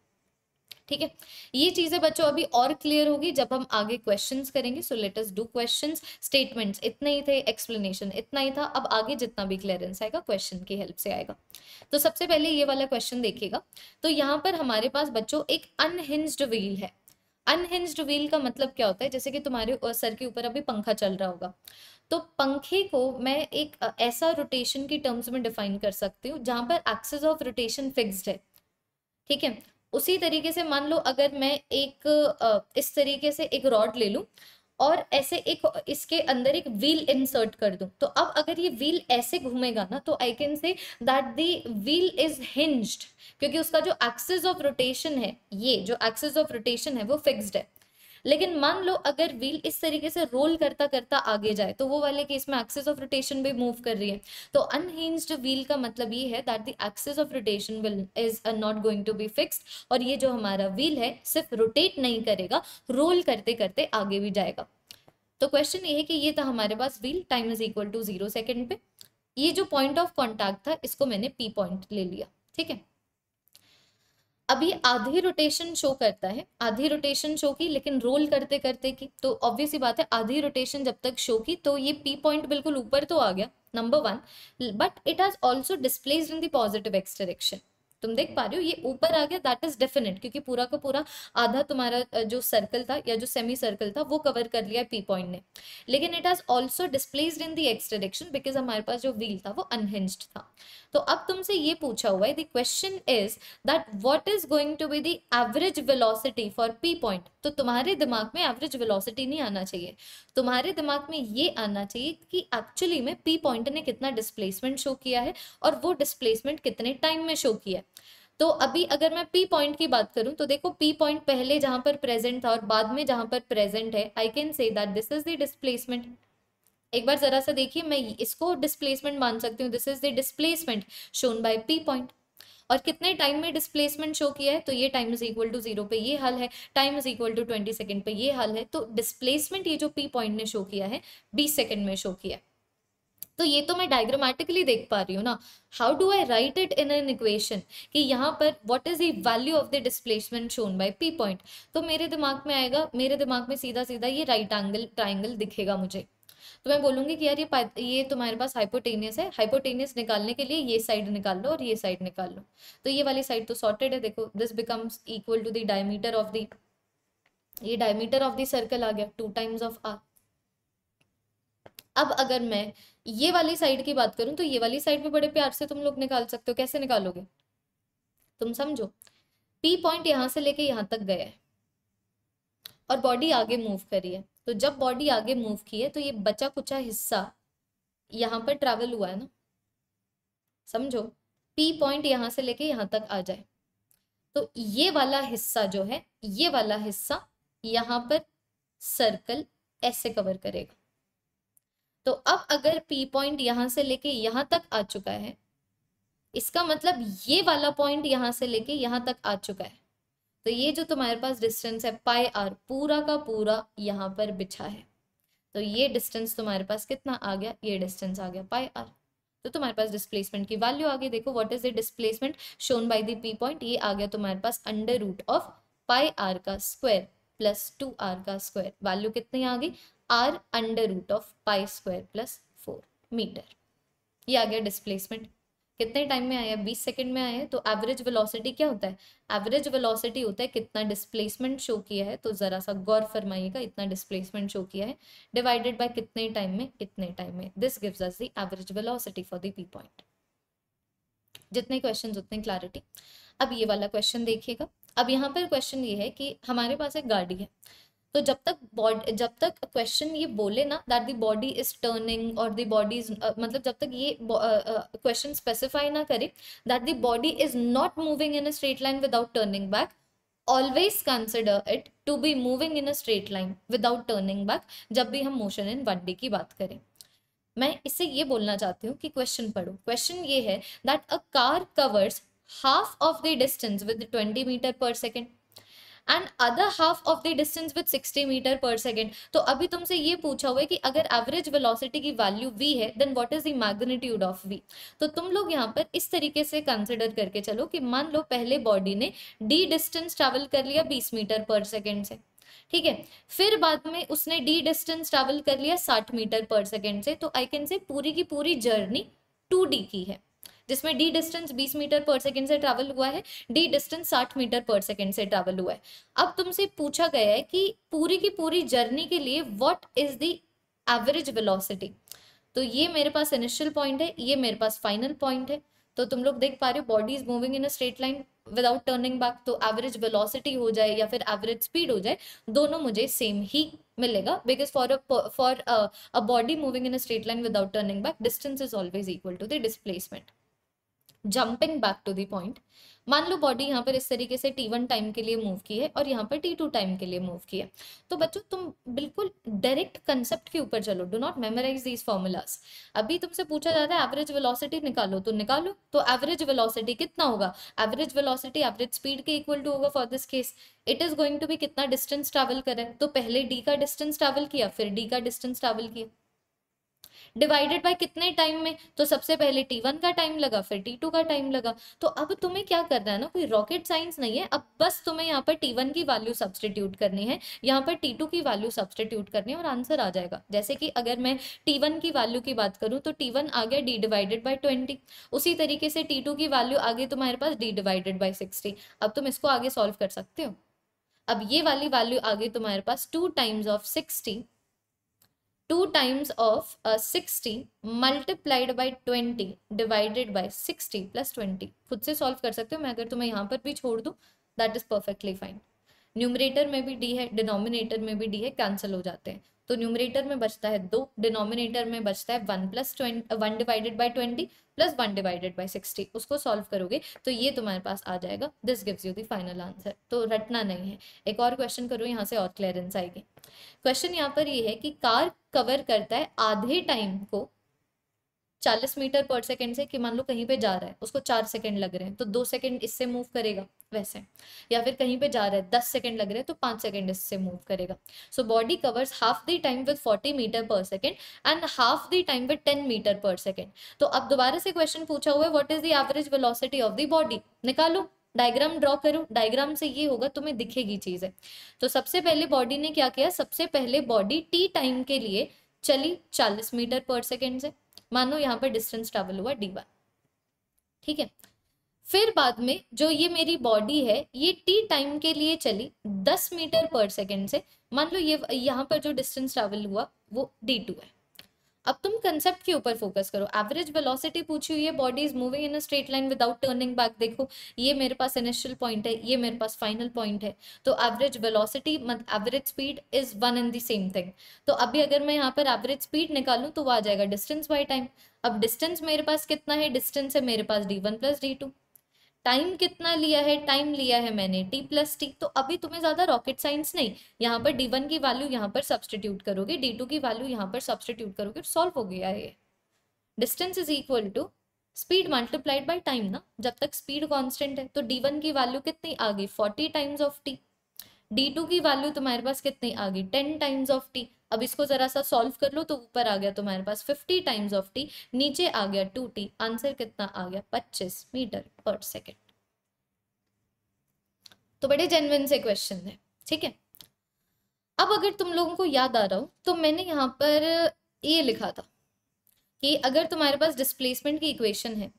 ठीक है ये चीजें बच्चों अभी और clear होगी जब हम आगे क्वेश्चन करेंगे so let us do question statement इतने ही थे एक्सप्लेनेशन इतना ही था अब आगे जितना भी क्लियरेंस आएगा क्वेश्चन की हेल्प से आएगा तो सबसे पहले ये वाला क्वेश्चन देखिएगा तो यहाँ पर हमारे पास बच्चों एक अनहिंज्ड व्हील है अनहिंज्ड व्हील का मतलब क्या होता है जैसे कि तुम्हारे सर के ऊपर अभी पंखा चल रहा होगा तो पंखे को मैं एक ऐसा रोटेशन की टर्म्स में डिफाइन कर सकती हूँ जहां पर एक्सेस ऑफ रोटेशन फिक्स्ड है ठीक है उसी तरीके से मान लो अगर मैं एक इस तरीके से एक रॉड ले लूँ और ऐसे एक इसके अंदर एक व्हील इंसर्ट कर दूं तो अब अगर ये व्हील ऐसे घूमेगा ना तो I can say that the wheel is hinged क्योंकि उसका जो एक्सेस ऑफ रोटेशन है ये जो एक्सेस ऑफ रोटेशन है वो फिक्स्ड है लेकिन मान लो अगर व्हील इस तरीके से रोल करता करता आगे जाए तो वो वाले केस में एक्सेस ऑफ रोटेशन भी मूव कर रही है तो अनहिंस्ड व्हील का मतलब ये है that the axis of rotation will is not going to be fixed और ये जो हमारा व्हील है सिर्फ रोटेट नहीं करेगा रोल करते करते आगे भी जाएगा तो क्वेश्चन ये है कि ये था हमारे पास wheel time is equal to zero second पे ये जो पॉइंट ऑफ कॉन्टैक्ट था इसको मैंने पी पॉइंट ले लिया ठीक है अभी आधी रोटेशन शो करता है आधी रोटेशन शो की लेकिन रोल करते करते की तो ऑब्वियस ही बात है आधी रोटेशन जब तक शो की तो ये पी पॉइंट बिल्कुल ऊपर तो आ गया number one but it has also displaced in positive x direction तुम देख पा रहे हो ये ऊपर आ गया दैट इज डेफिनेट क्योंकि पूरा का पूरा आधा तुम्हारा जो सर्कल था या जो सेमी सर्कल था वो कवर कर लिया पी पॉइंट ने लेकिन it has also displaced in the x direction because हमारे पास जो व्हील था वो अनहिंस्ड था तो अब तुमसे ये पूछा हुआ है the question is that what is going to be the average velocity for P point तो तुम्हारे दिमाग में एवरेज वेलोसिटी नहीं आना चाहिए तुम्हारे दिमाग में ये आना चाहिए कि एक्चुअली में पी पॉइंट ने कितना डिस्प्लेसमेंट शो किया है और वो डिस्प्लेसमेंट कितने टाइम में शो किया है तो अभी अगर मैं पी पॉइंट की बात करूं तो देखो पी पॉइंट पहले जहां पर प्रेजेंट था और बाद में जहां पर प्रेजेंट है I can say that this is the displacement एक बार जरा सा देखिए मैं इसको डिस्प्लेसमेंट मान सकती हूँ this is the displacement shown by P point और कितने टाइम में डिस्प्लेसमेंट शो किया है तो ये time is equal to zero पे ये हल है time is equal to twenty second पे ये हल है तो डिस्प्लेसमेंट ये जो पी पॉइंट ने शो किया है बीस सेकेंड में शो किया है तो ये तो मैं डायग्रामेटिकली देख पा रही हूँ ना how do I write it in an equation कि यहाँ पर what is the value of the displacement shown by P point तो मेरे दिमाग में आएगा मेरे दिमाग में सीधा सीधा ये राइट एंगल ट्राइंगल दिखेगा मुझे तो मैं बोलूँगी कि यार ये ये तुम्हारे पास हाइपोटेनियस है हाइपोटेनियस निकालने के लिए ये साइड निकाल लो और ये साइड निकाल लो तो ये वाली साइड तो सॉर्टेड है देखो this becomes equal to the diameter of the ये डायमीटर ऑफ द सर्कल आ गया टू टाइम्स ऑफ आर अब अगर मैं ये वाली साइड की बात करूं तो ये वाली साइड भी बड़े प्यार से तुम लोग निकाल सकते हो कैसे निकालोगे तुम समझो पी पॉइंट यहां से लेके यहां तक गया है और बॉडी आगे मूव करी है तो जब बॉडी आगे मूव की है तो ये बचा कुचा हिस्सा यहाँ पर ट्रैवल हुआ है ना समझो पी पॉइंट यहाँ से लेके यहाँ तक आ जाए तो ये वाला हिस्सा जो है ये वाला हिस्सा यहाँ पर सर्कल ऐसे कवर करेगा तो अब अगर पी पॉइंट यहाँ से लेके यहाँ तक आ चुका है इसका मतलब ये वाला पॉइंट यहाँ से लेके यहाँ तक आ चुका है तो ये जो तुम्हारे पास डिस्टेंस है पाई आर पूरा का पूरा यहाँ पर बिछा है तो ये डिस्टेंस तुम्हारे पास कितना आ गया ये डिस्टेंस आ गया पाई आर तो तुम्हारे पास डिस्प्लेसमेंट की वैल्यू आ गई देखो what is the displacement shown by the P point ये आ गया तुम्हारे पास under root of pi R का स्क्वायर प्लस टू आर का स्क्वायर वैल्यू कितनी आ गई R under root of pi square plus four meter ये आ गया डिस्प्लेसमेंट कितने टाइम में आया बीस सेकेंड में आया तो एवरेज वेलोसिटी क्या होता है एवरेज वेलोसिटी होता है कितना डिस्प्लेसमेंट शो किया है तो ज़रा सा गौर फरमाइएगा इतना डिस्प्लेसमेंट शो किया है डिवाइडेड बाय कितने टाइम में इतने टाइम में this gives us the average velocity for the P point जितने क्वेश्चन उतने क्लैरिटी अब ये वाला क्वेश्चन देखिएगा अब यहाँ पर क्वेश्चन ये है कि हमारे पास एक गाड़ी है तो जब तक बॉडी जब तक क्वेश्चन ये बोले ना that the body is turning और दी बॉडी इज मतलब जब तक ये क्वेश्चन स्पेसिफाई ना करे that the body is not moving in a straight line without turning back always consider it to be moving in a straight line without turning back जब भी हम motion in one की बात करें मैं इसे ये बोलना चाहती हूँ कि क्वेश्चन पढ़ो क्वेश्चन ये है that a car covers half of the distance with twenty metre पर second and other half of the distance with 60 meter पर सेकेंड तो अभी तुमसे ये पूछा हुआ है कि अगर एवरेज वेलोसिटी की वैल्यू वी है then what is the magnitude of V तो तुम लोग यहाँ पर इस तरीके से कंसिडर करके चलो कि मान लो पहले बॉडी ने डी डिस्टेंस ट्रेवल कर लिया बीस मीटर पर सेकेंड से ठीक है फिर बाद में उसने डी डिस्टेंस ट्रेवल कर लिया साठ मीटर पर सेकेंड से तो आई कैन से पूरी की पूरी जर्नी टू डी की है जिसमें डी डिस्टेंस बीस मीटर पर सेकेंड से ट्रैवल हुआ है डी डिस्टेंस साठ मीटर पर सेकेंड से ट्रैवल हुआ है अब तुमसे पूछा गया है कि पूरी की पूरी जर्नी के लिए what is the average velocity तो ये मेरे पास इनिशियल पॉइंट है ये मेरे पास फाइनल पॉइंट है तो तुम लोग देख पा रहे हो body is moving in a straight line without turning back तो एवरेज वेलोसिटी हो जाए या फिर एवरेज स्पीड हो जाए दोनों मुझे सेम ही मिलेगा because for for a body moving in a straight line without turning back distance is always equal to the displacement jumping back to the point मान लो बॉडी यहाँ पर इस तरीके से टी वन टाइम के लिए मूव की है और यहाँ पर टी टू टाइम के लिए मूव की है तो बच्चों तुम बिल्कुल डायरेक्ट कंसेप्ट के ऊपर चलो do not memorize these formulas अभी तुमसे पूछा जाता है एवरेज वेलोसिटी निकालो तो निकालो तो एवरेज वेलोसिटी कितना होगा एवरेज वेलोसिटी एवरेज स्पीड के इक्वल टू होगा for this case it is going to be कितना डिस्टेंस ट्रैवल करें तो पहले डी का डिस्टेंस ट्रैवल किया फिर डी का डिस्टेंस ट्रैवल किया डिवाइडेड बाय कितने टाइम में तो सबसे पहले टी वन का टाइम लगा फिर टी टू का टाइम लगा तो अब तुम्हें क्या करना है ना कोई रॉकेट साइंस नहीं है अब बस तुम्हें यहाँ पर टी वन की वैल्यू सब्सटीट्यूट करनी है यहाँ पर टी टू की वैल्यू सब्सटीट्यूट करनी है और आंसर आ जाएगा जैसे कि अगर मैं टी वन की वैल्यू की बात करूँ तो टी वन आ गया डी डिवाइडेड बाई ट्वेंटी उसी तरीके से टी टू की वैल्यू आ गई तुम्हारे पास डी डिवाइडेड बाई सिक्सटी अब तुम इसको आगे सॉल्व कर सकते हो अब ये वाली वैल्यू आ गई तुम्हारे पास two times of sixty two times of sixty multiplied by twenty divided by sixty plus twenty खुद से सॉल्व कर सकते हो मैं अगर तुम्हें यहाँ पर भी छोड़ दूँ that is perfectly fine numerator में भी डी है डिनोमिनेटर में भी डी है कैंसिल हो जाते हैं तो न्यूमरेटर में बचता है दो डिनोमिनेटर में बचता है one plus one divided by twenty plus one divided by sixty उसको सॉल्व करोगे तो ये तुम्हारे पास आ जाएगा this gives you the final answer तो रटना नहीं है एक और क्वेश्चन करो यहाँ से और क्लियरेंस आएगी क्वेश्चन यहाँ पर ये यह है कि कार कवर करता है आधे टाइम को चालीस मीटर पर सेकेंड से कि मान लो कहीं पे जा रहा है उसको चार सेकेंड लग रहे हैं तो दो सेकेंड इससे मूव करेगा वैसे या फिर कहीं पे जा रहा है दस सेकेंड लग रहे हैं तो पाँच सेकेंड इससे मूव करेगा so body covers half the time with forty meter पर second and half the time with ten metre पर सेकेंड तो अब दोबारा से क्वेश्चन पूछा हुआ है what is the average velocity of the body निकालो डायग्राम ड्रॉ करो डायग्राम से ये होगा तुम्हें दिखेगी चीज है तो सबसे पहले बॉडी ने क्या किया सबसे पहले बॉडी टी टाइम के लिए चली चालीस मीटर पर सेकेंड से मानो यहाँ पर डिस्टेंस ट्रेवल हुआ डी ठीक है फिर बाद में जो ये मेरी बॉडी है ये टी टाइम के लिए चली दस मीटर पर सेकेंड से मान लो ये यहाँ पर जो डिस्टेंस ट्रेवल हुआ वो डी टू है अब तुम कंसेप्ट के ऊपर फोकस करो एवरेज वेलोसिटी पूछी हुई है body is moving in a straight line without turning back देखो ये मेरे पास इनिशियल पॉइंट है ये मेरे पास फाइनल पॉइंट है तो average velocity average speed is one and the same thing तो अभी अगर मैं यहाँ पर एवरेज स्पीड निकालूँ तो वो आ जाएगा डिस्टेंस बाई टाइम अब डिस्टेंस मेरे पास कितना है डिस्टेंस है मेरे पास D one plus D two time कितना लिया है टाइम लिया है मैंने टी प्लस टी तो अभी तुम्हें ज़्यादा रॉकेट साइंस नहीं यहाँ पर डी वन की वैल्यू यहाँ पर सब्सटीट्यूट करोगे डी टू की वैल्यू यहाँ पर सब्सटीट्यूट करोगे सॉल्व हो गया ये distance is equal to speed multiplied by time ना जब तक स्पीड कॉन्स्टेंट है तो डी वन की वैल्यू कितनी आ गई forty times of T D two की वैल्यू तुम्हारे पास कितनी आ गई टेन टाइम्स ऑफ टी अब इसको ज़रा सा सॉल्व कर लो तो ऊपर आ गया तुम्हारे पास फिफ्टी टाइम्स ऑफ टी नीचे आ गया टू टी आंसर कितना आ गया पच्चीस मीटर पर सेकेंड तो बड़े जेनविन से क्वेश्चन है ठीक है अब अगर तुम लोगों को याद आ रहा हो तो मैंने यहाँ पर ये लिखा था कि अगर तुम्हारे पास डिस्प्लेसमेंट की इक्वेशन है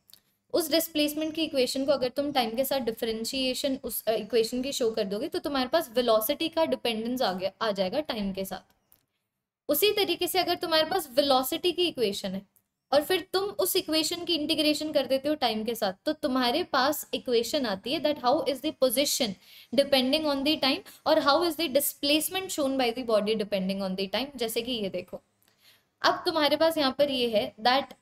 उस डिस्प्लेसमेंट की इक्वेशन को अगर तुम टाइम के साथ डिफरेंशिएशन उस इक्वेशन uh, की शो कर दोगे तो तुम्हारे पास वेलोसिटी का डिपेंडेंस आ गया आ जाएगा टाइम के साथ उसी तरीके से अगर तुम्हारे पास वेलोसिटी की इक्वेशन है और फिर तुम उस इक्वेशन की इंटीग्रेशन कर देते हो टाइम के साथ तो तुम्हारे पास इक्वेशन आती है that how is the position depending on the time और how is the displacement shown by the body depending on the time जैसे कि ये देखो अब तुम्हारे पास यहाँ पर ये है that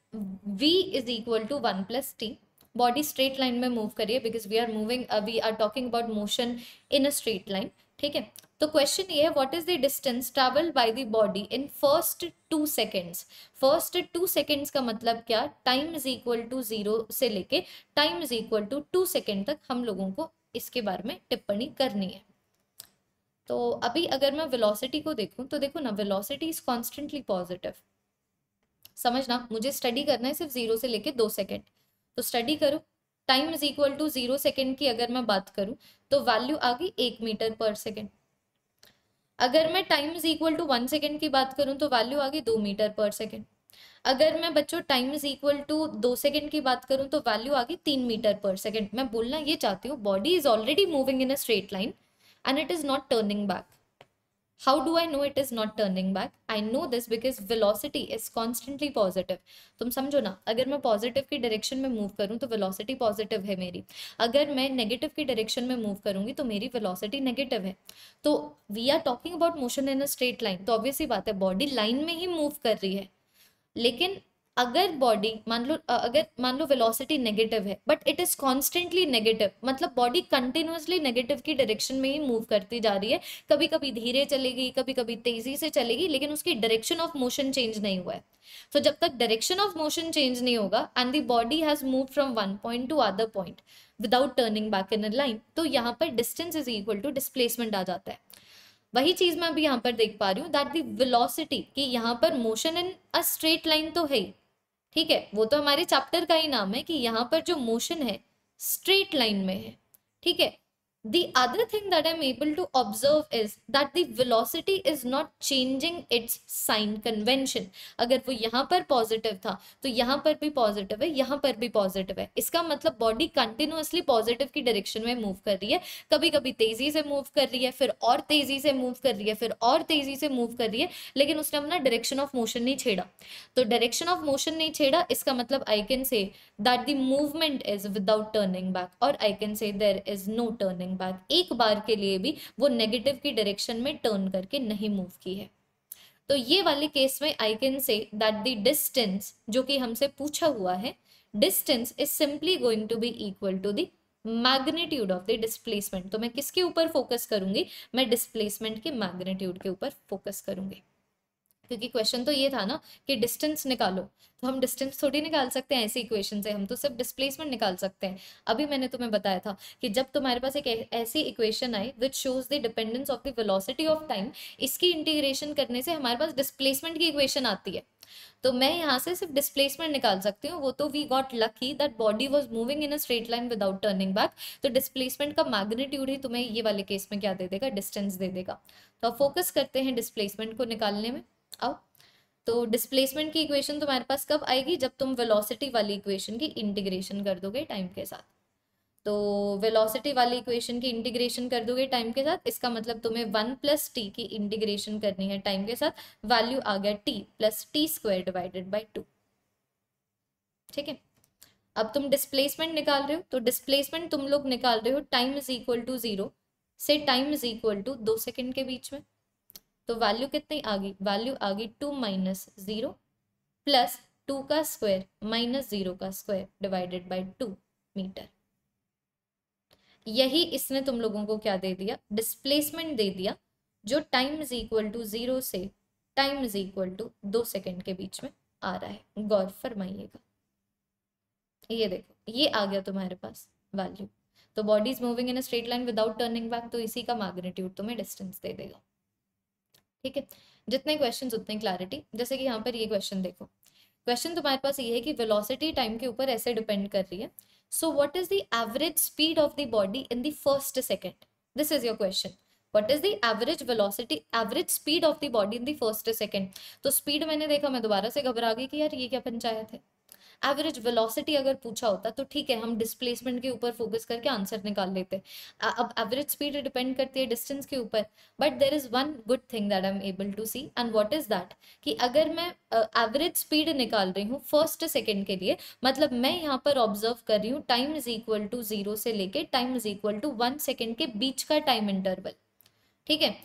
v is equal to one plus T body straight line में मूव करिए because we are moving we are talking about motion in a straight line ठीक है तो क्वेश्चन ये है what is the distance travelled by the body in first two seconds first two seconds का मतलब क्या time is equal to zero से लेके time is equal to two second तक हम लोगों को इसके बारे में टिप्पणी करनी है तो अभी अगर मैं वेलोसिटी को देखूं तो देखो ना वेलोसिटी इज कॉन्स्टेंटली पॉजिटिव समझना मुझे स्टडी करना है सिर्फ जीरो से लेके दो सेकेंड तो स्टडी करो time is equal to zero second की अगर मैं बात करूं तो वैल्यू आ गई एक मीटर पर सेकेंड अगर मैं time is equal to one second की बात करूँ तो वैल्यू आ गई दो मीटर पर सेकेंड अगर मैं बच्चों टाइम इज इक्वल टू दो सेकेंड की बात करूँ तो वैल्यू आ गई तीन मीटर पर सेकेंड मैं बोलना ये चाहती हूँ body is already moving in a straight line and it is not turning back how do I know it is not turning back I know this because velocity is constantly positive. तुम समझो ना अगर मैं positive की direction में move करूँ तो velocity positive है मेरी अगर मैं नेगेटिव की डायरेक्शन में मूव करूंगी तो मेरी वेलोसिटी नेगेटिव है तो we are talking about motion in a straight line तो ऑब्वियसली बात है बॉडी लाइन में ही मूव कर रही है लेकिन अगर बॉडी मान लो अगर मान लो वेलोसिटी नेगेटिव है but it is constantly negative मतलब बॉडी कंटिन्यूसली नेगेटिव की डायरेक्शन में ही मूव करती जा रही है कभी कभी धीरे चलेगी कभी कभी तेजी से चलेगी लेकिन उसकी डायरेक्शन ऑफ मोशन चेंज नहीं हुआ है सो so, जब तक डायरेक्शन ऑफ मोशन चेंज नहीं होगा and the body has move from one point to other point without turning back in a line तो यहाँ पर distance is equal to displacement आ जाता है वही चीज मैं अभी यहाँ पर देख पा रही हूँ दैट दी वेलोसिटी कि यहाँ पर motion in a straight line तो है ही ठीक है वो तो हमारे चैप्टर का ही नाम है कि यहाँ पर जो मोशन है स्ट्रेट लाइन में है ठीक है The other thing that I'm able to observe is that the velocity is not changing its sign convention. agar wo yahan par positive tha to yahan par bhi positive hai yahan par bhi positive hai iska matlab body continuously positive ki direction mein move kar rahi hai kabhi kabhi tezi se move kar rahi hai fir aur tezi se move kar rahi hai fir aur tezi se move kar rahi hai lekin usne apna direction of motion nahi cheda to direction of motion nahi cheda iska matlab I can say that the movement is without turning back or I can say there is no turning second बार एक बार के लिए भी वो negative की direction में turn करके नहीं मूव की है तो ये वाले केस में I can say that the distance जो कि हमसे पूछा हुआ है distance is simply going to be equal to the magnitude of the displacement तो मैं किसके ऊपर फोकस करूंगी मैं डिस्प्लेसमेंट के मैग्नेट्यूड के ऊपर फोकस करूंगी क्योंकि क्वेश्चन तो ये था ना कि डिस्टेंस निकालो तो हम डिस्टेंस थोड़ी निकाल सकते हैं ऐसी इक्वेशन से हम तो सिर्फ डिस्प्लेसमेंट निकाल सकते हैं अभी मैंने तुम्हें बताया था कि जब तुम्हारे पास एक ऐसी इक्वेशन आई which shows the dependence of the velocity of time इसकी इंटीग्रेशन करने से हमारे पास डिस्प्लेसमेंट की इक्वेशन आती है तो मैं यहाँ से सिर्फ डिस्प्लेसमेंट निकाल सकती हूँ वो तो we got lucky that body was moving in a straight line without turning back तो डिस्प्लेसमेंट का मैग्नीट्यूड ही तुम्हें ये वाले केस में क्या दे देगा डिस्टेंस दे देगा तो फोकस करते हैं डिस्प्लेसमेंट को निकालने में आओ तो डिस्प्लेसमेंट की इक्वेशन तुम्हारे पास कब आएगी जब तुम वेलोसिटी वाली इक्वेशन की इंटीग्रेशन कर दोगे टाइम के साथ तो वेलोसिटी वाली इक्वेशन की इंटीग्रेशन कर दोगे टाइम के साथ इसका मतलब तुम्हें वन प्लस टी की इंटीग्रेशन करनी है टाइम के साथ वैल्यू आ गया T plus T square divided by two ठीक है अब तुम डिस्प्लेसमेंट निकाल रहे हो तो डिस्प्लेसमेंट तुम लोग निकाल रहे हो time is equal to zero से टाइम इज इक्वल टू दो सेकेंड के बीच में तो वैल्यू कितनी आ गई वैल्यू आ गई two minus zero plus two का स्क्वायर माइनस ज़ीरो का square divided by two metre यही इसने तुम लोगों को क्या दे दिया डिस्प्लेसमेंट दे दिया जो time is equal to zero से टाइम इज इक्वल टू दो सेकेंड के बीच में आ रहा है गौर फरमाइएगा ये देखो ये आ गया तुम्हारे पास वैल्यू तो body is moving in a straight line without turning back तो इसी का मैग्नेट्यूड तुम्हें डिस्टेंस दे देगा ठीक है जितने क्वेश्चन उतनी क्लैरिटी जैसे कि यहाँ पर ये क्वेश्चन देखो क्वेश्चन तुम्हारे पास ये है कि वेलोसिटी टाइम के ऊपर ऐसे डिपेंड कर रही है so what is the average speed of the body in the first second this is your question what is the average velocity average speed of the body in the first second तो speed मैंने देखा मैं दोबारा से घबरा गई कि यार ये क्या पंचायत है एवरेज वेलोसिटी अगर पूछा होता तो ठीक है हम डिस्प्लेसमेंट के ऊपर फोकस करके आंसर निकाल लेते अब एवरेज स्पीड डिपेंड करती है डिस्टेंस के ऊपर but there is one good thing that I am able to see and what is that कि अगर मैं एवरेज uh, स्पीड निकाल रही हूँ फर्स्ट सेकेंड के लिए मतलब मैं यहाँ पर ऑब्जर्व कर रही हूँ time is equal to zero से लेके time is equal to one second के बीच का टाइम इंटरवल ठीक है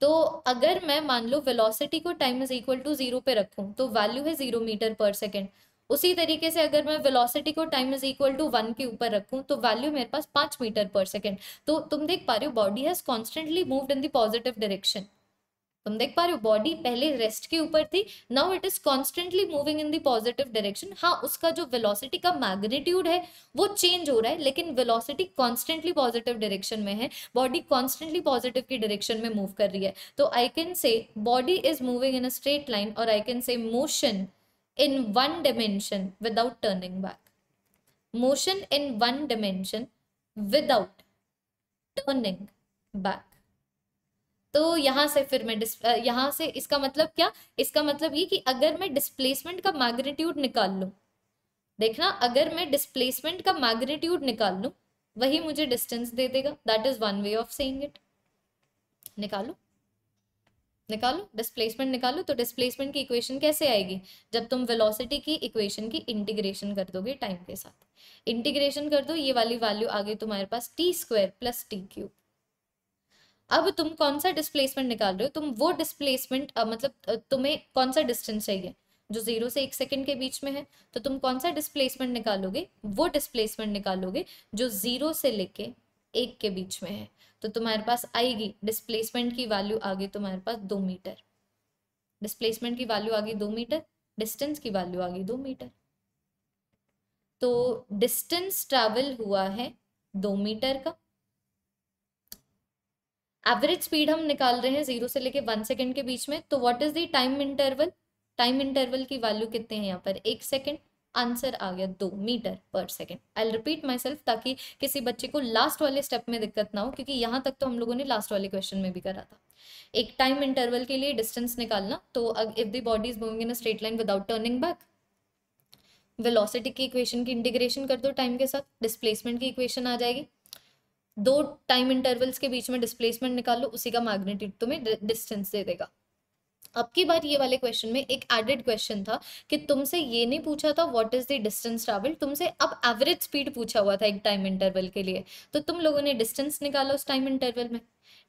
तो अगर मैं मान लो वेलोसिटी को time is equal to zero पे रखूँ तो वैल्यू है जीरो मीटर पर सेकेंड उसी तरीके से अगर मैं वेलोसिटी को time is equal to one के ऊपर रखूं तो वैल्यू मेरे पास पांच मीटर पर सेकेंड तो तुम देख पा रहे हो body has constantly moved in the positive direction तुम देख पा रहे हो बॉडी पहले रेस्ट के ऊपर थी now it is constantly moving in the positive direction हाँ उसका जो वेलोसिटी का मैग्नीट्यूड है वो चेंज हो रहा है लेकिन वेलोसिटी कॉन्स्टेंटली पॉजिटिव डायरेक्शन में है बॉडी कॉन्स्टेंटली पॉजिटिव की डायरेक्शन में मूव कर रही है तो I can say body is moving in a straight line और I can say motion in one dimension without turning back. Motion in one dimension without turning back. तो यहाँ से फिर मैं डिस् यहाँ से इसका मतलब क्या इसका मतलब ये कि अगर मैं डिस्प्लेसमेंट का मैग्नीट्यूड निकाल लूँ देखना अगर मैं डिस्प्लेसमेंट का मैग्नीट्यूड निकाल लूँ वही मुझे डिस्टेंस दे देगा that is one way of saying it निकालू निकालो डिस्प्लेसमेंट निकालो तो डिस्प्लेसमेंट की इक्वेशन कैसे आएगी जब तुम वेलोसिटी की इक्वेशन की इंटीग्रेशन कर दोगे टाइम के साथ इंटीग्रेशन कर दो ये वाली वैल्यू आ गई तुम्हारे पास T square plus T cube अब तुम कौन सा डिस्प्लेसमेंट निकाल रहे हो तुम वो डिस्प्लेसमेंट मतलब तुम्हें कौन सा डिस्टेंस चाहिए जो जीरो से एक सेकंड के बीच में है तो तुम कौन सा डिस्प्लेसमेंट निकालोगे वो डिस्प्लेसमेंट निकालोगे जो जीरो से लेके एक के बीच में है तो तुम्हारे पास आएगी डिस्प्लेसमेंट की वैल्यू आ गई तुम्हारे पास दो मीटर डिस्प्लेसमेंट की वैल्यू आ गई दो मीटर डिस्टेंस की वैल्यू आ गई दो मीटर तो डिस्टेंस ट्रेवल हुआ है दो मीटर का एवरेज स्पीड हम निकाल रहे हैं जीरो से लेके वन सेकेंड के बीच में तो what is the time interval time interval की वैल्यू कितने हैं यहाँ पर एक सेकेंड आंसर आ गया दो मीटर पर second I repeat myself ताकि किसी बच्चे को लास्ट वाले स्टेप में दिक्कत ना हो क्योंकि यहाँ तक तो हम लोगों ने लास्ट वाले क्वेश्चन में भी करा था एक टाइम इंटरवल के लिए डिस्टेंस निकालना तो if the body is moving in a straight line without turning back velocity की इक्वेशन की इंटीग्रेशन कर दो टाइम के साथ डिस्प्लेसमेंट की इक्वेशन आ जाएगी दो टाइम इंटरवल्स के बीच में डिस्प्लेसमेंट निकाल लो उसी का मैग्नीट्यूड तुम्हें डिस्टेंस दे देगा अब की बार ये वाले क्वेश्चन में एक एडेड क्वेश्चन था कि तुमसे ये नहीं पूछा था what is the distance travel तुमसे अब एवरेज स्पीड पूछा हुआ था एक टाइम इंटरवल के लिए तो तुम लोगों ने डिस्टेंस निकाला उस टाइम इंटरवल में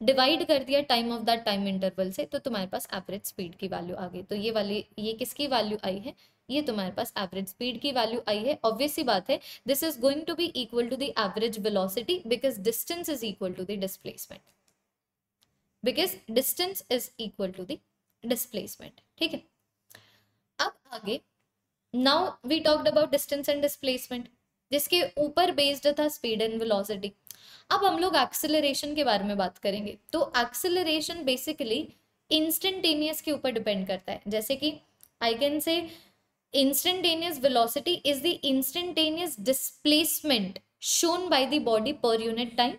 डिवाइड कर दिया time of that time interval से तो तुम्हारे पास एवरेज स्पीड की वैल्यू आ गई तो ये वाली ये किसकी वैल्यू आई है ये तुम्हारे पास एवरेज स्पीड की वैल्यू आई है ऑब्वियस सी बात है this is going to be equal to the average velocity because distance is equal to the displacement because distance is equal to the displacement ठीक है अब आगे now we talked about distance and displacement जिसके ऊपर based था speed and velocity अब हम लोग एक्सेलरेशन के बारे में बात करेंगे तो एक्सेलरेशन बेसिकली इंस्टेंटेनियस के ऊपर डिपेंड करता है जैसे कि I can say instantaneous velocity is the instantaneous displacement shown by the body per unit time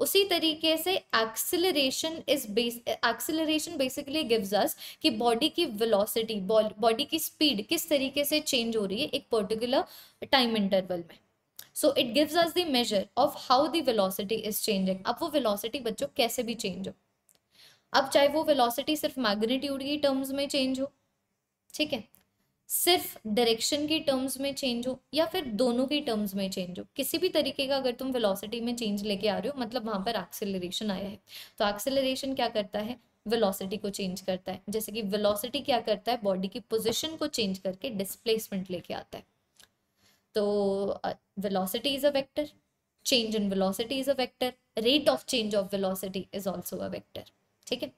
उसी तरीके से acceleration is base acceleration basically gives us कि बॉडी की वेलोसिटी बॉडी की स्पीड किस तरीके से चेंज हो रही है एक पर्टिकुलर टाइम इंटरवल में so it gives us the measure of how the velocity is changing अब वो वेलोसिटी बच्चों कैसे भी चेंज हो अब चाहे वो वेलोसिटी सिर्फ मैग्नीट्यूड की टर्म्स में चेंज हो ठीक है सिर्फ डायरेक्शन के टर्म्स में चेंज हो या फिर दोनों के टर्म्स में चेंज हो किसी भी तरीके का अगर तुम वेलोसिटी में चेंज लेके आ रहे हो मतलब वहां पर एक्सेलरेशन आया है तो एक्सेलरेशन क्या करता है वेलोसिटी को चेंज करता है जैसे कि वेलोसिटी क्या करता है बॉडी की पोजिशन को चेंज करके डिस्प्लेसमेंट लेके आता है तो velocity is a vector change in velocity is a vector rate of change of velocity is also a vector ठीक है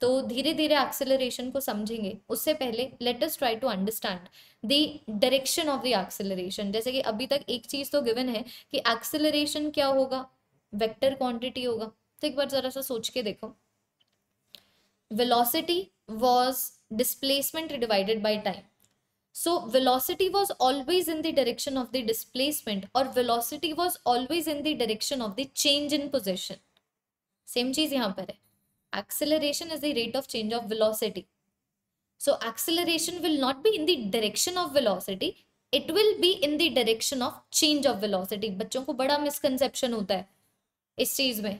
तो धीरे धीरे एक्सेलरेशन को समझेंगे उससे पहले let us try to understand the direction of the acceleration जैसे कि अभी तक एक चीज तो गिवन है कि एक्सेलरेशन क्या होगा वेक्टर क्वांटिटी होगा तो एक बार जरा सा सोच के देखो velocity was displacement divided by time so velocity was always in the direction of the displacement और velocity was always in the direction of the change in position same चीज यहां पर है Acceleration is the rate of change of velocity. So acceleration will not be in the direction of velocity. It will be in the direction of change of velocity. बच्चों ko bada misconception hota hai is cheez mein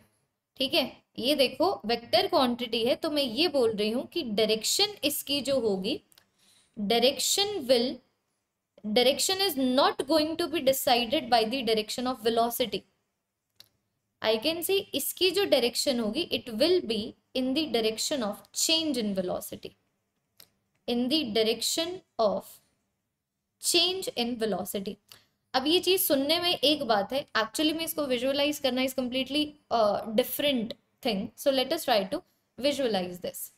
theek hai ye dekho vector quantity hai to main ye bol rahi hu ki direction iski jo hogi direction will direction is not going to be decided by the direction of velocity I can see इसकी जो डायरेक्शन होगी it will be in the direction of change in velocity in the direction of change in velocity अब ये चीज़ सुनने में एक बात है एक्चुअली में इसको विजुअलाइज करना is completely different thing so let us try to visualise this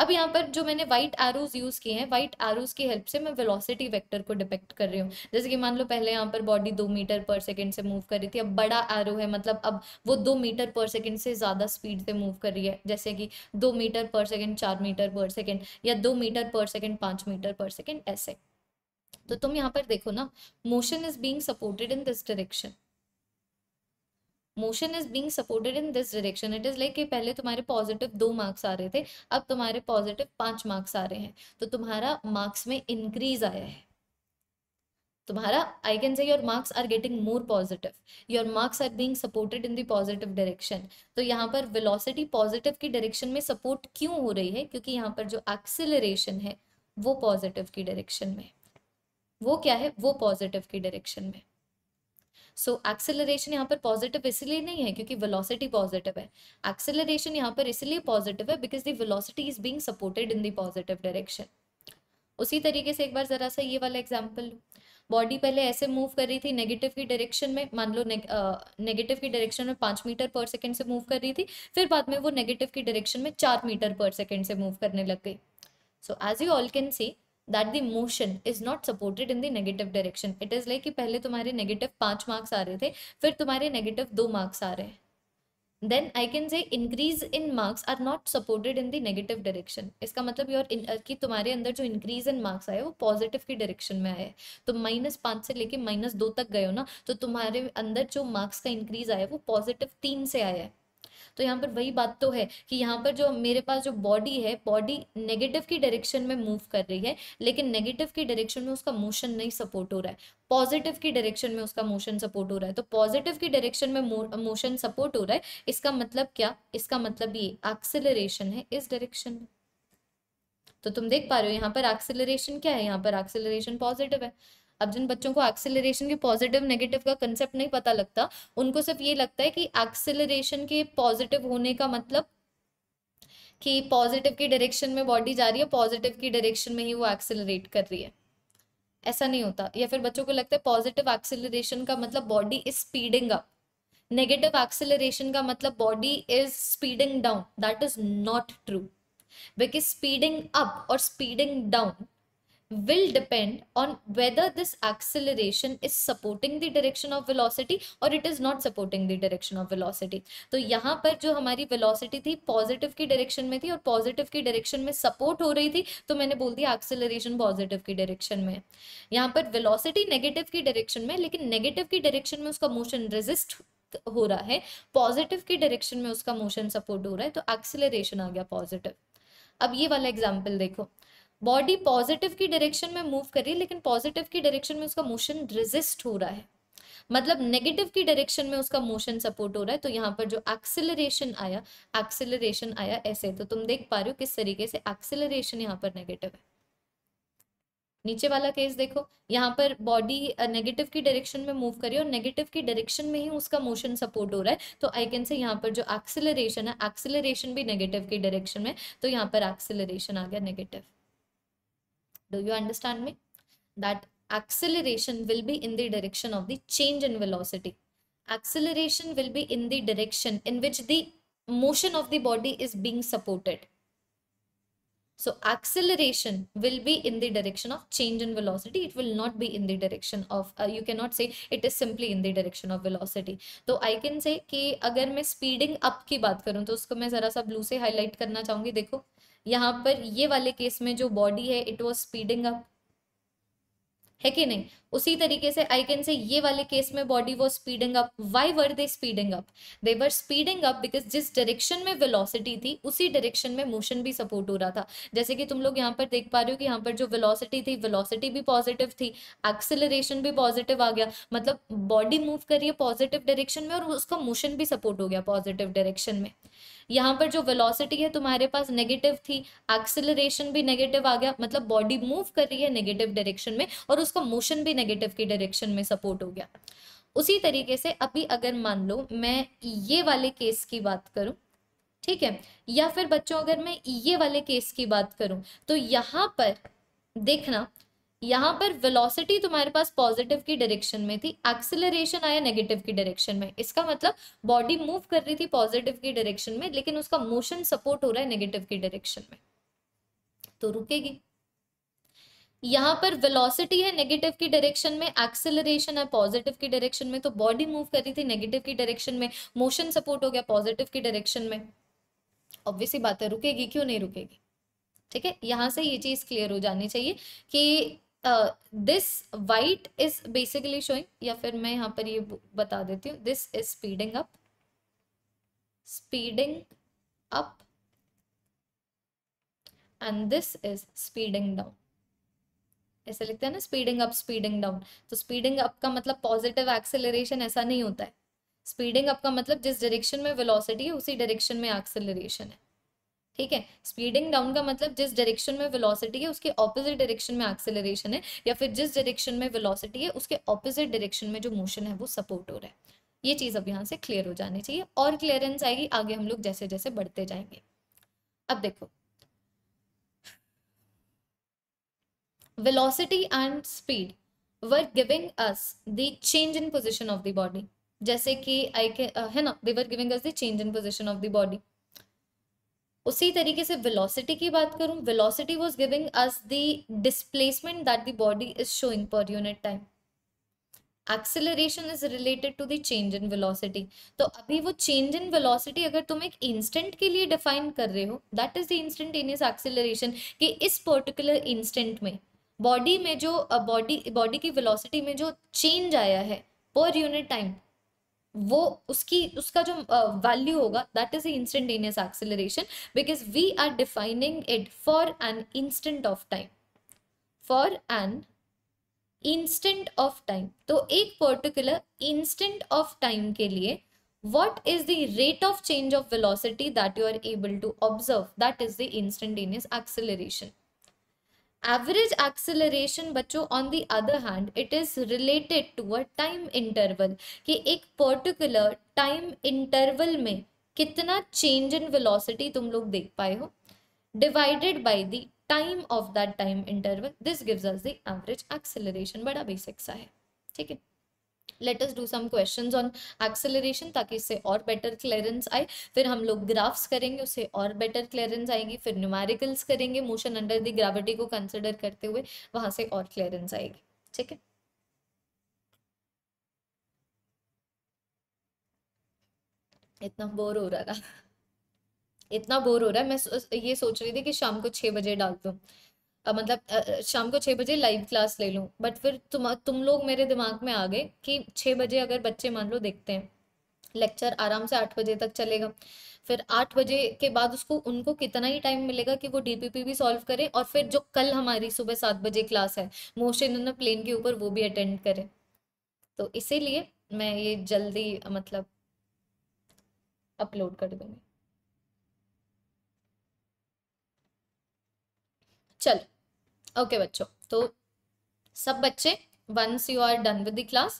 अब यहाँ पर जो मैंने व्हाइट एरोज यूज़ किए हैं व्हाइट एरोज की हेल्प से मैं वेलोसिटी वेक्टर को डिपेक्ट कर रही हूँ जैसे कि मान लो पहले यहाँ पर बॉडी दो मीटर पर सेकेंड से मूव कर रही थी अब बड़ा एरो है मतलब अब वो दो मीटर पर सेकेंड से ज़्यादा स्पीड से मूव कर रही है जैसे कि दो मीटर पर सेकेंड चार मीटर पर सेकेंड या दो मीटर पर सेकेंड पांच मीटर पर सेकेंड ऐसे तो तुम यहाँ पर देखो ना motion is being supported in this direction motion is being supported in this direction it is like कि पहले तुम्हारे पॉजिटिव दो मार्क्स आ रहे थे अब तुम्हारे पॉजिटिव पांच मार्क्स आ रहे हैं तो तुम्हारा मार्क्स में इंक्रीज आया है तुम्हारा I can say your marks are getting more positive your marks are being supported in the positive direction तो यहाँ पर वेलोसिटी पॉजिटिव की डायरेक्शन में सपोर्ट क्यों हो रही है क्योंकि यहाँ पर जो एक्सिलेशन है वो पॉजिटिव की डायरेक्शन में वो क्या है वो पॉजिटिव की डायरेक्शन में सो एक्सेलरेशन यहाँ पर पॉजिटिव इसलिए नहीं है क्योंकि वेलोसिटी पॉजिटिव है एक्सेलरेशन यहाँ पर इसलिए पॉजिटिव है because the velocity is being supported in the positive direction उसी तरीके से एक बार ज़रा सा ये वाला एग्जाम्पल बॉडी पहले ऐसे मूव कर रही थी नेगेटिव की डायरेक्शन में मान लो नेगेटिव की डायरेक्शन में पाँच मीटर पर सेकेंड से मूव कर रही थी फिर बाद में वो नेगेटिव की डायरेक्शन में चार मीटर पर सेकेंड से मूव करने लग गई so as you all can see that the motion is not supported in the negative direction it is like कि पहले तुम्हारे नेगेटिव पांच मार्क्स आ रहे थे फिर तुम्हारे नेगेटिव दो मार्क्स आ रहे हैं then I can say increase in marks are not supported in the negative direction इसका मतलब योर कि तुम्हारे अंदर जो इंक्रीज इन मार्क्स आए वो पॉजिटिव की डायरेक्शन में आए तो माइनस पाँच से लेके माइनस दो तक गए हो ना तो तुम्हारे अंदर जो मार्क्स का इंक्रीज आया वो पॉजिटिव तीन से आया है तो यहाँ पर वही बात तो है कि यहाँ पर जो मेरे पास जो बॉडी है बॉडी नेगेटिव की डायरेक्शन में मूव कर रही है लेकिन नेगेटिव की डायरेक्शन में उसका मोशन नहीं सपोर्ट हो रहा है पॉजिटिव की डायरेक्शन में उसका मोशन सपोर्ट हो रहा है तो पॉजिटिव की डायरेक्शन में मोशन सपोर्ट हो रहा है इसका मतलब क्या इसका मतलब ये एक्सेलरेशन है इस डायरेक्शन में तो तुम देख पा रहे हो यहाँ पर एक्सेलरेशन क्या है यहाँ पर एक्सेलरेशन पॉजिटिव है अब जिन बच्चों को एक्सेलरेशन के पॉजिटिव नेगेटिव का कंसेप्ट नहीं पता लगता उनको सिर्फ ये लगता है कि एक्सेलरेशन के पॉजिटिव होने का मतलब कि पॉजिटिव की डायरेक्शन में बॉडी जा रही है पॉजिटिव की डायरेक्शन में ही वो एक्सेलरेट कर रही है ऐसा नहीं होता या फिर बच्चों को लगता है पॉजिटिव एक्सेलरेशन का मतलब body is speeding up negative acceleration का मतलब body is speeding down that is not true because speeding up और speeding down will depend on whether this acceleration is supporting the direction of velocity or it is not supporting the direction of velocity तो यहाँ पर जो हमारी velocity थी positive की direction में थी और positive की direction में support हो रही थी तो मैंने बोल दिया acceleration positive की direction में यहाँ पर velocity negative की direction में लेकिन negative की direction में उसका motion resist हो रहा है positive की direction में उसका motion support हो रहा है तो acceleration आ गया positive अब ये वाला example देखो बॉडी पॉजिटिव की डायरेक्शन में मूव कर रही है लेकिन पॉजिटिव की डायरेक्शन में उसका मोशन रेजिस्ट हो रहा है मतलब नेगेटिव की डायरेक्शन में उसका मोशन सपोर्ट हो रहा है तो यहाँ पर जो एक्सिलरेशन आया एक्सिलरेशन आया ऐसे तो तुम देख पा रहे हो किस तरीके से एक्सिलरेशन यहाँ पर नेगेटिव है नीचे वाला केस देखो यहाँ पर बॉडी नेगेटिव की डायरेक्शन में मूव करी और नेगेटिव की डायरेक्शन में ही उसका मोशन सपोर्ट हो रहा है तो आई कैन से यहाँ पर जो एक्सिलरेशन है एक्सिलरेशन भी नेगेटिव की डायरेक्शन में तो यहाँ पर एक्सिलरेशन आ गया negative do you understand me that acceleration will be in the direction of the change in velocity acceleration will be in the direction in which the motion of the body is being supported so acceleration will be in the direction of change in velocity. It will not be in the direction of, uh, you cannot say it is simply in the direction of velocity. so I can say ki agar main speeding up ki baat karu to usko main zara sa blue se highlight karna chahungi dekho यहाँ पर ये वाले case में जो body है it was speeding up है कि नहीं उसी तरीके से आई कैन से ये वाले केस में body was speeding up why were they speeding up they were speeding up because जिस डायरेक्शन में वेलोसिटी थी उसी डायरेक्शन में मोशन भी सपोर्ट हो रहा था जैसे कि तुम लोग यहाँ पर देख पा रहे हो कि यहाँ पर जो वेलोसिटी थी वेलोसिटी भी पॉजिटिव थी एक्सिलरेशन भी पॉजिटिव आ गया मतलब बॉडी मूव करिए पॉजिटिव डायरेक्शन में और उसका मोशन भी सपोर्ट हो गया पॉजिटिव डायरेक्शन में यहाँ पर जो वेलोसिटी है तुम्हारे पास नेगेटिव थी एक्सिलरेशन भी नेगेटिव आ गया मतलब बॉडी मूव कर रही है नेगेटिव डायरेक्शन में और उसका मोशन भी नेगेटिव की डायरेक्शन में सपोर्ट हो गया उसी तरीके से अभी अगर मान लो मैं ये वाले केस की बात करूं ठीक है या फिर बच्चों अगर मैं ये वाले केस की बात करूं तो यहाँ पर देखना यहाँ पर वेलोसिटी तुम्हारे पास पॉजिटिव की डायरेक्शन में थी एक्सिलरेशन आया नेगेटिव की डायरेक्शन में इसका मतलब बॉडी मूव कर रही थी पॉजिटिव की डायरेक्शन में लेकिन उसका मोशन सपोर्ट हो रहा है नेगेटिव की डायरेक्शन में तो रुकेगी यहाँ पर वेलोसिटी है नेगेटिव की डायरेक्शन में एक्सेलरेशन है पॉजिटिव की डायरेक्शन में तो बॉडी मूव कर रही थी नेगेटिव की डायरेक्शन में मोशन सपोर्ट हो गया पॉजिटिव की डायरेक्शन में ऑब्वियसली बात है रुकेगी क्यों नहीं रुकेगी ठीक है यहां से ये चीज क्लियर हो जानी चाहिए कि this white is basically showing या फिर मैं यहाँ पर ये बता देती हूँ this is speeding up speeding up and this is speeding down ऐसे लिखते हैं ना स्पीडिंग अप स्पीडिंग डाउन तो स्पीडिंग अप का मतलब पॉजिटिव एक्सेलरेशन ऐसा नहीं होता है स्पीडिंग अप का मतलब जिस डायरेक्शन में वेलोसिटी है उसी डायरेक्शन में एक्सेलरेशन है ठीक है स्पीडिंग डाउन का मतलब जिस डायरेक्शन में वेलोसिटी है उसके ऑपोजिट डायरेक्शन में एक्सेलरेशन है या फिर जिस डायरेक्शन में वेलोसिटी है उसके ऑपोजिट डायरेक्शन में जो मोशन है वो सपोर्ट हो रहा है ये चीज़ अब यहाँ से क्लियर हो जानी चाहिए और क्लियरेंस आएगी आगे हम लोग जैसे जैसे बढ़ते जाएंगे अब देखो velocity and speed were giving us the change in position of the body जैसे कि आई के है ना they were giving us the change in position of the body उसी तरीके से वेलोसिटी की बात करूं velocity was giving us the displacement that the body is showing per unit time acceleration is related to the change in velocity तो अभी वो change in velocity अगर तुम एक इंस्टेंट के लिए डिफाइन कर रहे हो that is the instantaneous acceleration कि इस पर्टिकुलर इंस्टेंट में बॉडी में जो बॉडी बॉडी की वेलोसिटी में जो चेंज आया है पर यूनिट टाइम वो उसकी उसका जो वैल्यू होगा that is instantaneous acceleration because we are defining it for an instant of time for an instant of time तो एक पर्टिकुलर इंस्टेंट ऑफ टाइम के लिए what is the rate of change of velocity that you are able to observe that is the instantaneous acceleration average acceleration बच्चों on the other hand it is related to a time interval कि एक particular time interval में कितना change in velocity तुम लोग देख पाए हो divided by the time of that time interval this gives us the average acceleration बड़ा बेसिक सा है ठीक है let us do some questions on acceleration ताकि इससे और बेटर क्लियरेंस आए फिर हम लोग ग्राफ्स करेंगे उससे और बेटर क्लियरेंस आएगी फिर न्यूमेरिकल्स करेंगे मोशन अंडर द ग्रेविटी को कंसिडर करते हुए वहाँ से और क्लियरेंस आएगी ठीक है इतना बोर हो रहा था इतना बोर हो रहा है मैं ये सोच रही थी कि शाम को छः बजे डाल दूँ मतलब शाम को छः बजे लाइव क्लास ले लूँ बट फिर तुम तुम लोग मेरे दिमाग में आ गए कि छः बजे अगर बच्चे मान लो देखते हैं लेक्चर आराम से आठ बजे तक चलेगा फिर आठ बजे के बाद उसको उनको कितना ही टाइम मिलेगा कि वो डीपीपी भी सॉल्व करे और फिर जो कल हमारी सुबह सात बजे क्लास है मोशन प्लेन के ऊपर वो भी अटेंड करे तो इसीलिए मैं ये जल्दी मतलब अपलोड कर दूंगी चलो ओके बच्चों तो सब बच्चे once you are done with the class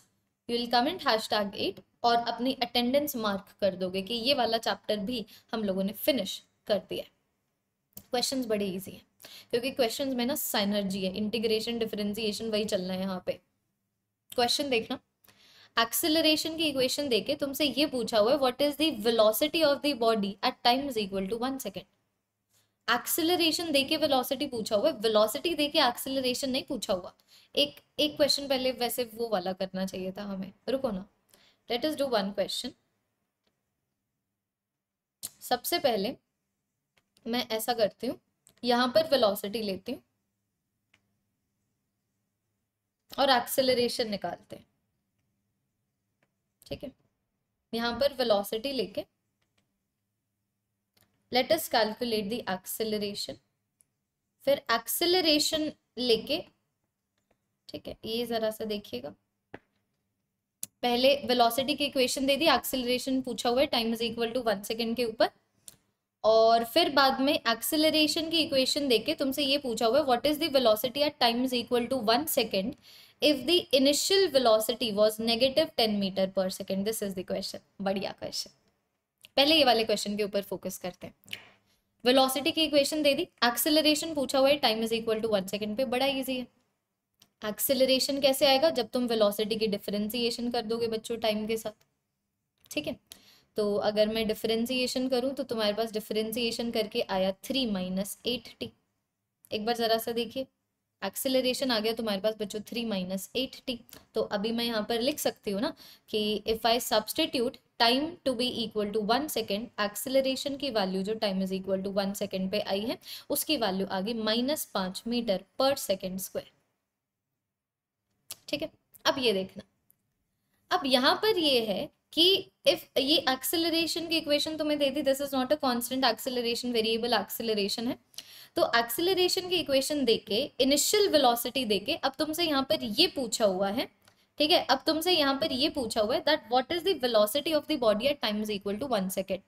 you will comment hashtag at और अपनी अटेंडेंस मार्क कर दोगे कि ये वाला चैप्टर भी हम लोगों ने फिनिश कर दिया है क्वेश्चंस बड़े इजी हैं क्योंकि क्वेश्चंस में ना साइनर्जी है इंटीग्रेशन डिफरेंशिएशन वही चलना है यहाँ पे क्वेश्चन देखना एक्सिलेशन की इक्वेशन देखे तुमसे ये पूछा हुआ है what is the velocity of the body at time is equal to one second acceleration देके वेलोसिटी पूछा हुआ है वेलोसिटी देके एक्सेलरेशन नहीं पूछा हुआ एक एक क्वेश्चन पहले वैसे वो वाला करना चाहिए था हमें रुको ना let us do one question सबसे पहले मैं ऐसा करती हूँ यहाँ पर वेलोसिटी लेती हूँ और एक्सेलरेशन निकालते हैं ठीक है यहाँ पर वेलोसिटी लेके let us calculate the acceleration फिर एक्सेलरेशन लेके ठीक है ये जरा सा देखिएगा पहले वेलोसिटी की इक्वेशन दे दी एक्सेलरेशन पूछा हुआ है time is equal to one second के ऊपर और फिर बाद में एक्सेलरेशन की इक्वेशन देके तुमसे ये पूछा हुआ है what is the velocity at time is equal to one second if the initial velocity was negative ten metre पर second this is the question बढ़िया क्वेश्चन पहले ये वाले क्वेश्चन के ऊपर फोकस करते हैं वेलोसिटी की इक्वेशन दे दी एक्सेलरेशन पूछा हुआ है time is equal to one second पे बड़ा इजी है एक्सेलरेशन कैसे आएगा जब तुम वेलोसिटी की डिफरेंसिएशन कर दोगे बच्चों टाइम के साथ ठीक है तो अगर मैं डिफरेंसिएशन करूं तो तुम्हारे पास डिफरेंसिएशन करके आया थ्री माइनस एट टी एक बार ज़रा सा देखिए एक्सेलरेशन आ गया तो हमारे पास बच्चों थ्री माइनस एट टी तो अभी मैं यहाँ पर लिख सकती हूँ ना कि if I substitute time to be equal to one second acceleration की वैल्यू जो time is equal to one second पे आई है उसकी वैल्यू आ गई माइनस पाँच मीटर पर सेकेंड स्क्वायर ठीक है अब ये देखना अब यहाँ पर ये है कि इफ ये एक्सेलरेशन की इक्वेशन तुम्हें दे दी this is not a constant acceleration variable acceleration है तो एक्सिलरेशन की इक्वेशन देके इनिशियल वेलोसिटी देके अब तुमसे यहाँ पर ये पूछा हुआ है ठीक है अब तुमसे यहाँ पर ये पूछा हुआ है that what is velocity of the body at time is equal to one second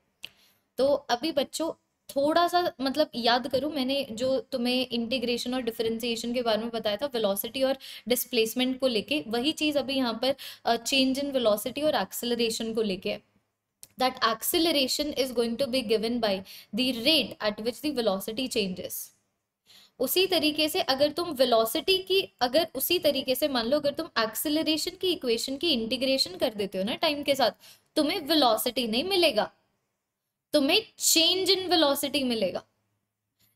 तो अभी बच्चों थोड़ा सा मतलब याद करूँ मैंने जो तुम्हें इंटीग्रेशन और डिफरेंशिएशन के बारे में बताया था वेलोसिटी और डिस्प्लेसमेंट को लेके वही चीज़ अभी यहाँ पर चेंज इन वेलोसिटी और एक्सेलरेशन को लेके है that acceleration is going to be given by the rate at which the velocity changes. उसी तरीके से अगर तुम वेलोसिटी की अगर उसी तरीके से मान लो अगर तुम एक्सेलरेशन की इक्वेशन की इंटीग्रेशन कर देते हो ना टाइम के साथ तुम्हें वेलोसिटी नहीं मिलेगा तुम्हें चेंज इन वेलोसिटी मिलेगा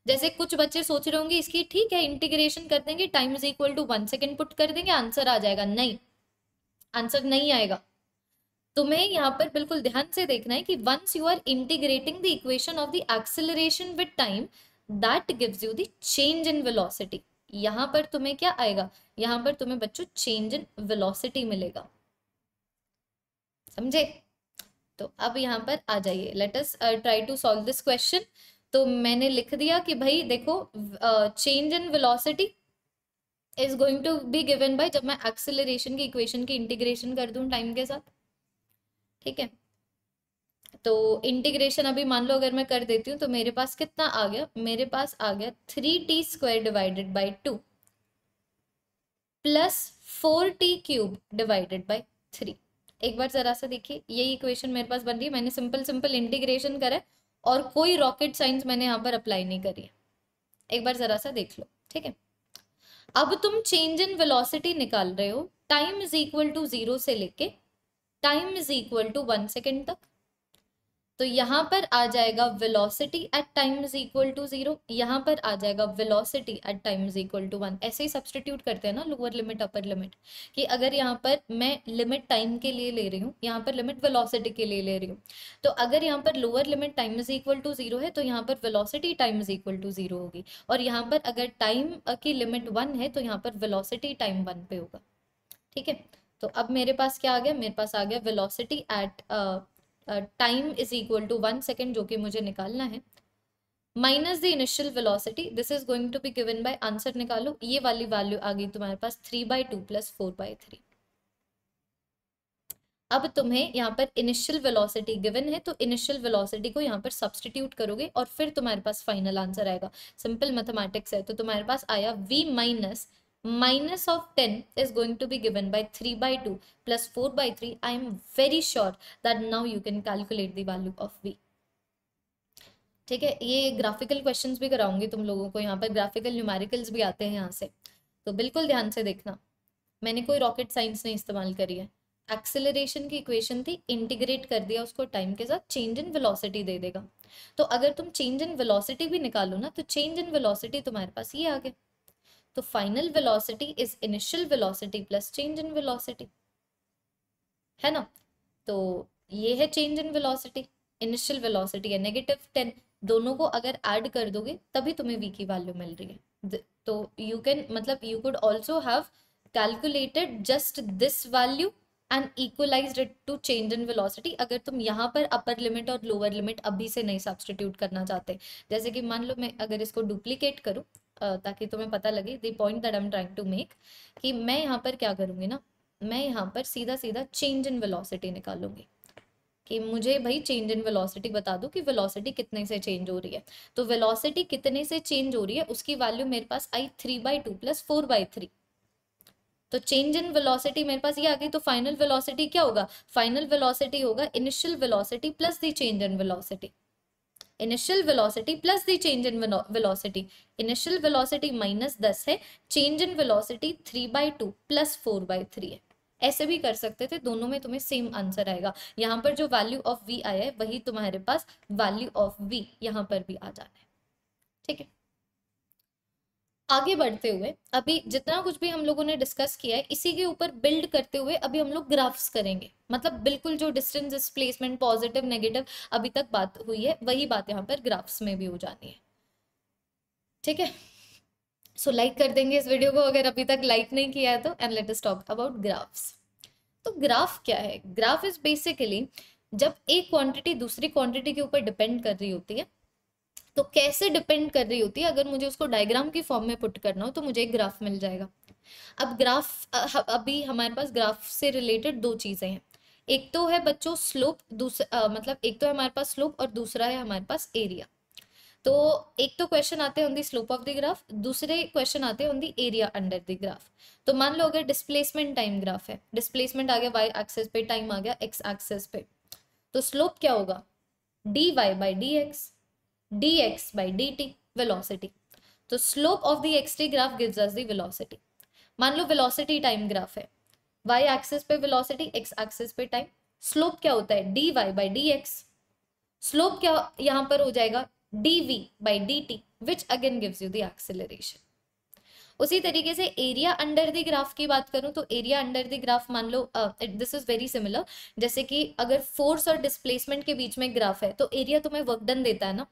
जैसे कुछ बच्चे सोच रहे होंगे इसकी ठीक है इंटीग्रेशन कर देंगे time is equal to one second put कर देंगे आंसर आ जाएगा नहीं आंसर नहीं आएगा तुम्हें यहाँ पर बिल्कुल ध्यान से देखना है कि once you are integrating the equation of the acceleration with time that gives you the change in velocity यहाँ पर तुम्हें क्या आएगा यहाँ पर तुम्हें बच्चों चेंज इन वेलोसिटी मिलेगा समझे तो अब यहाँ पर आ जाइए let us try to solve this question तो मैंने लिख दिया कि भाई देखो change in velocity is going to be given by जब मैं एक्सेलरेशन की इक्वेशन की इंटीग्रेशन कर दूं टाइम के साथ ठीक है तो इंटीग्रेशन अभी मान लो अगर मैं कर देती हूँ तो मेरे पास कितना आ गया मेरे पास आ गया three t square divided by two plus four t cube divided by three एक बार जरा सा देखिए यही इक्वेशन मेरे पास बन रही है मैंने सिंपल सिंपल इंटीग्रेशन करा और कोई रॉकेट साइंस मैंने यहाँ पर अप्लाई नहीं करी है एक बार जरा सा देख लो ठीक है अब तुम चेंज इन वेलोसिटी निकाल रहे हो time is equal to zero से लेके time is equal to one second तक तो यहाँ पर आ जाएगा velocity at time is equal to zero यहाँ पर आ जाएगा velocity at time is equal to one ऐसे ही सब्सटीट्यूट करते हैं ना लोअर लिमिट अपर लिमिट कि अगर यहाँ पर मैं लिमिट टाइम के लिए ले रही हूँ यहाँ पर लिमिट वेलोसिटी के लिए ले रही हूँ तो अगर यहाँ पर lower limit time is equal to zero है तो यहाँ पर velocity time is equal to zero होगी और यहाँ पर अगर टाइम की लिमिट वन है तो यहाँ पर वेलोसिटी टाइम वन पे होगा ठीक है तो अब मेरे पास क्या आ गया मेरे पास आ गया velocity at time is equal to one second जो कि मुझे निकालना है minus the initial velocity this is going to be given by answer निकालो ये वाली वैल्यू आ गई तुम्हारे पास three by two plus four by three अब तुम्हें यहाँ पर इनिशियल वेलोसिटी गिवन है तो इनिशियल वेलोसिटी को यहाँ पर सब्सटीट्यूट करोगे और फिर तुम्हारे पास फाइनल आंसर आएगा सिंपल मैथमेटिक्स है तो तुम्हारे पास आया V minus minus of 10 is going to be given by 3 by 2 plus 4 by 3 i am very sure that now you can calculate the value of v ठीक है ये ग्राफिकल क्वेश्चंस भी कराऊंगी तुम लोगों को यहाँ पर ग्राफिकल न्यूमेरिकल्स भी आते हैं यहाँ से तो बिल्कुल ध्यान से देखना मैंने कोई रॉकेट साइंस नहीं इस्तेमाल करी है एक्सेलरेशन की इक्वेशन थी इंटीग्रेट कर दिया उसको टाइम के साथ चेंज इन वेलोसिटी दे देगा तो अगर तुम चेंज इन वेलोसिटी भी निकालो ना तो चेंज इन वेलोसिटी तुम्हारे पास ये आ गया तो final velocity is initial velocity plus change in velocity है ना तो ये है change in velocity initial velocity है नेगेटिव टेन दोनों को अगर ऐड कर दोगे तभी तुम्हें वी की वैल्यू मिल रही है तो यू कैन मतलब you could also have calculated just this value and equalize it to change in velocity अगर तुम यहाँ पर अपर लिमिट और लोअर लिमिट अभी से नहीं सब्सटीट्यूट करना चाहते जैसे कि मान लो मैं अगर इसको डुप्लीकेट करूँ ताकि तुम्हें पता लगे the point that I am trying to make कि मैं यहाँ पर क्या करूँगी ना मैं यहाँ पर सीधा सीधा चेंज इन वेलोसिटी निकालूंगी कि मुझे भाई चेंज इन वेलोसिटी बता दो कि वेलोसिटी कितने से चेंज हो रही है तो वेलोसिटी कितने से चेंज हो रही है उसकी वैल्यू मेरे पास आई three by two plus four by three तो चेंज इन वेलोसिटी मेरे पास ये आ गई तो फाइनल वेलोसिटी क्या होगा फाइनल वेलोसिटी होगा initial velocity plus the change in velocity initial velocity plus the change in velocity initial velocity minus दस है change in velocity three by two plus four by three है ऐसे भी कर सकते थे दोनों में तुम्हें सेम आंसर आएगा यहाँ पर जो वैल्यू ऑफ वी आया है वही तुम्हारे पास वैल्यू ऑफ वी यहाँ पर भी आ जाना है ठीक है आगे बढ़ते हुए अभी जितना कुछ भी हम लोगों ने डिस्कस किया है इसी के ऊपर बिल्ड करते हुए अभी हम लोग ग्राफ्स करेंगे मतलब बिल्कुल जो डिस्टेंस डिस्प्लेसमेंट पॉजिटिव नेगेटिव अभी तक बात हुई है वही बात यहाँ पर ग्राफ्स में भी हो जानी है ठीक है सो लाइक कर देंगे इस वीडियो को अगर अभी तक लाइक नहीं किया है तो and let us talk about graphs तो ग्राफ क्या है ग्राफ इज बेसिकली जब एक क्वांटिटी दूसरी क्वांटिटी के ऊपर डिपेंड कर रही होती है तो कैसे डिपेंड कर रही होती है अगर मुझे उसको डायग्राम की फॉर्म में पुट करना हो तो मुझे एक ग्राफ मिल जाएगा अब ग्राफ अभी हमारे पास ग्राफ से रिलेटेड दो चीज़ें हैं एक तो है बच्चों स्लोप दूसरा मतलब एक तो है हमारे पास स्लोप और दूसरा है हमारे पास एरिया तो एक तो क्वेश्चन आते हैं on slope of the graph दूसरे क्वेश्चन आते हैं on area under the graph तो मान लो अगर डिस्प्लेसमेंट टाइम ग्राफ है डिस्प्लेसमेंट आ गया वाई एक्सेस पे टाइम आ गया एक्स एक्सेस पे तो स्लोप क्या होगा D Y by D X D X by D T velocity. तो slope of the XT graph gives us the velocity मान लो वेलोसिटी टाइम ग्राफ है वाई एक्सिस पे वेलोसिटी एक्स एक्सिस पे टाइम स्लोप क्या होता है D Y by D X slope क्या यहाँ पर हो जाएगा D V by D T which again gives you the acceleration उसी तरीके से एरिया अंडर दी ग्राफ की बात करूं तो एरिया अंडर दी ग्राफ मान लो दिस इज वेरी सिमिलर जैसे कि अगर फोर्स और डिस्प्लेसमेंट के बीच में ग्राफ है तो एरिया तुम्हें वर्क डन देता है ना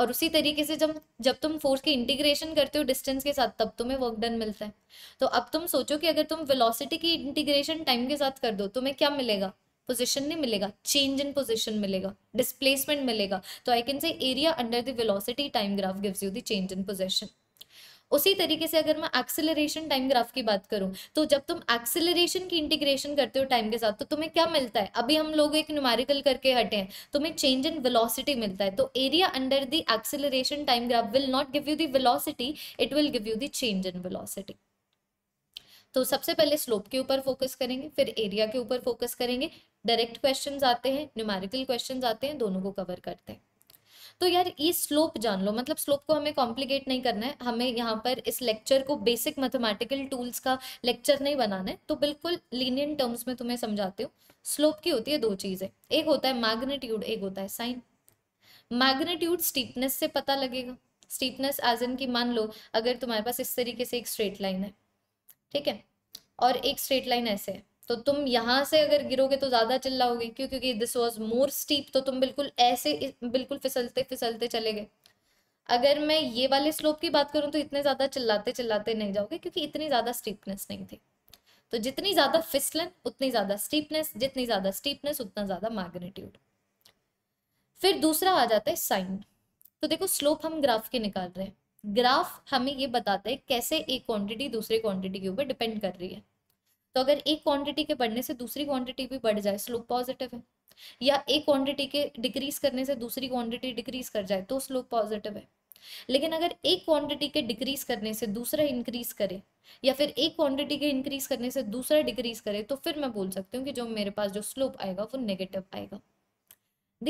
और उसी तरीके से जब जब तुम फोर्स की इंटीग्रेशन करते हो डिस्टेंस के साथ तब तुम्हें वर्क डन मिलता है तो अब तुम सोचो कि अगर तुम वेलोसिटी की इंटीग्रेशन टाइम के साथ कर दो तुम्हें क्या मिलेगा पोजिशन नहीं मिलेगा चेंज इन पोजिशन मिलेगा डिस्प्लेसमेंट मिलेगा तो I can say area under the velocity time graph gives you the change in position उसी तरीके से अगर मैं एक्सेलरेशन टाइम ग्राफ की बात करूं तो जब तुम एक्सेलरेशन की इंटीग्रेशन करते हो टाइम के साथ तो तुम्हें क्या मिलता है अभी हम लोग एक न्यूमेरिकल करके हटे हैं तुम्हें चेंज इन वेलोसिटी मिलता है तो area under the acceleration time graph will not give you the velocity it will give you the change in velocity तो सबसे पहले स्लोप के ऊपर फोकस करेंगे फिर एरिया के ऊपर फोकस करेंगे डायरेक्ट क्वेश्चंस आते हैं न्यूमेरिकल क्वेश्चंस आते हैं दोनों को कवर करते हैं तो यार ये स्लोप जान लो मतलब स्लोप को हमें कॉम्प्लिकेट नहीं करना है हमें यहाँ पर इस लेक्चर को बेसिक मैथमेटिकल टूल्स का लेक्चर नहीं बनाना है तो बिल्कुल लीनियन टर्म्स में तुम्हें समझाती हूँ स्लोप की होती है दो चीज़ें एक होता है मैग्नीट्यूड एक होता है साइन मैग्नीट्यूड स्टीपनेस से पता लगेगा स्टीपनेस एज इन की मान लो अगर तुम्हारे पास इस तरीके से एक स्ट्रेट लाइन है ठीक है और एक स्ट्रेट लाइन ऐसे है तो तुम यहाँ से अगर गिरोगे तो ज़्यादा चिल्लाओगे क्यों क्योंकि दिस वॉज मोर स्टीप तो तुम बिल्कुल ऐसे बिल्कुल फिसलते फिसलते चले गए अगर मैं ये वाले स्लोप की बात करूँ तो इतने ज़्यादा चिल्लाते चिल्लाते नहीं जाओगे क्योंकि इतनी ज़्यादा स्टीपनेस नहीं थी तो जितनी ज़्यादा फिसलन उतनी ज़्यादा स्टीपनेस जितनी ज़्यादा स्टीपनेस उतना ज़्यादा मैग्नेट्यूड फिर दूसरा आ जाता है साइन तो देखो स्लोप हम ग्राफ के निकाल रहे हैं ग्राफ हमें ये बताता है कैसे एक क्वांटिटी दूसरे क्वांटिटी के ऊपर डिपेंड कर रही है तो अगर एक क्वांटिटी के बढ़ने से दूसरी क्वांटिटी भी बढ़ जाए स्लोप पॉजिटिव है या एक क्वांटिटी के डिक्रीज करने से दूसरी क्वांटिटी डिक्रीज कर जाए तो स्लोप पॉजिटिव है लेकिन अगर एक क्वांटिटी के डिक्रीज करने से दूसरा इंक्रीज करे या फिर एक क्वांटिटी के इंक्रीज करने से दूसरा डिक्रीज करे तो फिर मैं बोल सकती हूँ कि जो मेरे पास जो स्लोप आएगा वो नेगेटिव आएगा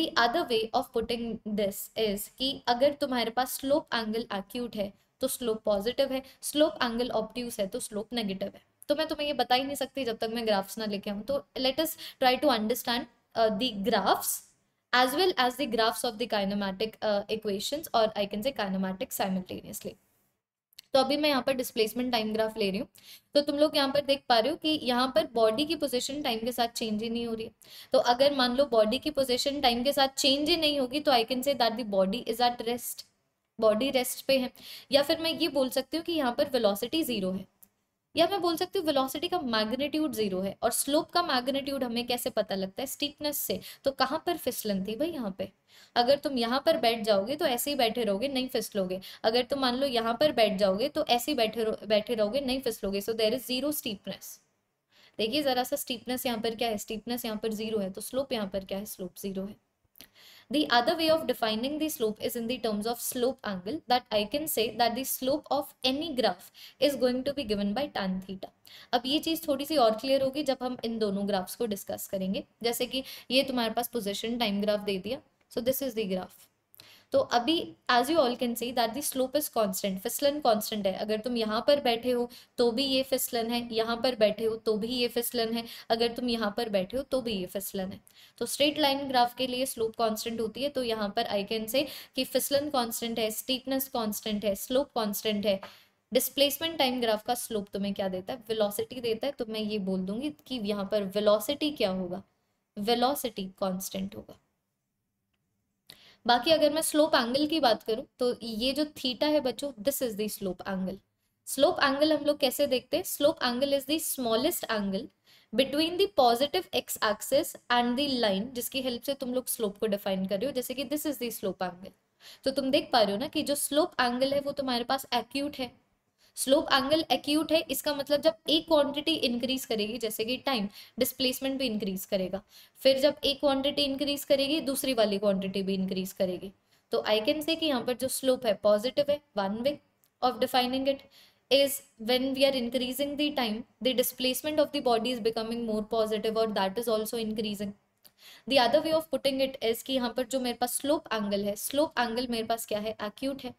the other way of putting this is कि अगर तुम्हारे पास स्लोप एंगल एक्यूट है तो स्लोप पॉजिटिव है स्लोप एंगल ऑप्टिव है तो स्लोप नेगेटिव है तो मैं तुम्हें ये बता ही नहीं सकती जब तक मैं ग्राफ्स ना लेके आऊँ तो let us try to understand the graphs as well as the graphs of the kinematic equations और आई कैन से काइनोमैटिक साइमल्टेनियसली तो अभी मैं यहाँ पर डिस्प्लेसमेंट टाइम ग्राफ ले रही हूँ तो तुम लोग यहाँ पर देख पा रहे हो कि यहाँ पर बॉडी की पोजीशन टाइम के साथ चेंज ही नहीं हो रही है तो अगर मान लो बॉडी की पोजीशन टाइम के साथ चेंज ही नहीं होगी तो I can say that the body is at rest body rest पे है या फिर मैं ये बोल सकती हूँ कि यहाँ पर वेलोसिटी जीरो है या मैं बोल सकती हूँ वेलोसिटी का मैग्नीट्यूड जीरो है और स्लोप का मैग्नीट्यूड हमें कैसे पता लगता है स्टीपनेस से तो कहाँ पर फिसलन थी भाई यहाँ पे अगर तुम यहाँ पर बैठ जाओगे तो ऐसे ही बैठे रहोगे नहीं फिसलोगे अगर तुम मान लो यहाँ पर बैठ जाओगे तो ऐसे ही बैठे बैठे रहोगे नहीं फिसलोगे so there is zero steepness देखिए ज़रा सा स्टीपनेस यहाँ पर क्या है स्टीपनेस यहाँ पर जीरो है तो स्लोप यहाँ पर क्या है स्लोप जीरो है The other way of defining the slope is in the terms of slope angle that I can say that the slope of any graph is going to be given by tan theta. अब ये चीज़ थोड़ी सी और clear होगी जब हम इन दोनों graphs को discuss करेंगे जैसे कि ये तुम्हारे पास पोजिशन टाइम ग्राफ दे दिया so this is the graph तो अभी as you all can see that the slope is constant फिसलन कॉन्स्टेंट है अगर तुम यहाँ पर बैठे हो तो भी ये फिसलन है यहाँ पर बैठे हो तो भी ये फिसलन है अगर तुम यहाँ पर बैठे हो तो भी ये फिसलन है तो स्ट्रेट लाइन ग्राफ के लिए स्लोप कॉन्स्टेंट होती है तो यहाँ पर आई कैन से कि फिसलन कॉन्स्टेंट है स्टीपनेस कॉन्स्टेंट है स्लोप कॉन्स्टेंट है डिस्प्लेसमेंट टाइम ग्राफ का स्लोप तुम्हें क्या देता है वेलोसिटी देता है तो मैं ये बोल दूंगी कि यहाँ पर वेलोसिटी क्या होगा वेलोसिटी कांस्टेंट होगा बाकी अगर मैं स्लोप एंगल की बात करूँ तो ये जो थीटा है बच्चों this is the slope angle slope angle हम लोग कैसे देखते हैं slope angle is the smallest angle between the positive x axis and the line जिसकी हेल्प से तुम लोग स्लोप को डिफाइन कर रहे हो जैसे कि this is the slope angle तो तुम देख पा रहे हो ना कि जो स्लोप एंगल है वो तुम्हारे पास एक्यूट है स्लोप एंगल एक्यूट है इसका मतलब जब एक क्वांटिटी इंक्रीज करेगी जैसे कि टाइम डिस्प्लेसमेंट भी इंक्रीज करेगा फिर जब एक क्वांटिटी इंक्रीज करेगी दूसरी वाली क्वांटिटी भी इंक्रीज करेगी तो आई कैन से यहाँ पर जो स्लोप है पॉजिटिव है one way of defining it is when we are increasing the time the displacement of the body is becoming more positive और that is also increasing the other way of putting it is कि यहाँ पर जो मेरे पास slope angle है slope angle मेरे पास क्या है एक्यूट है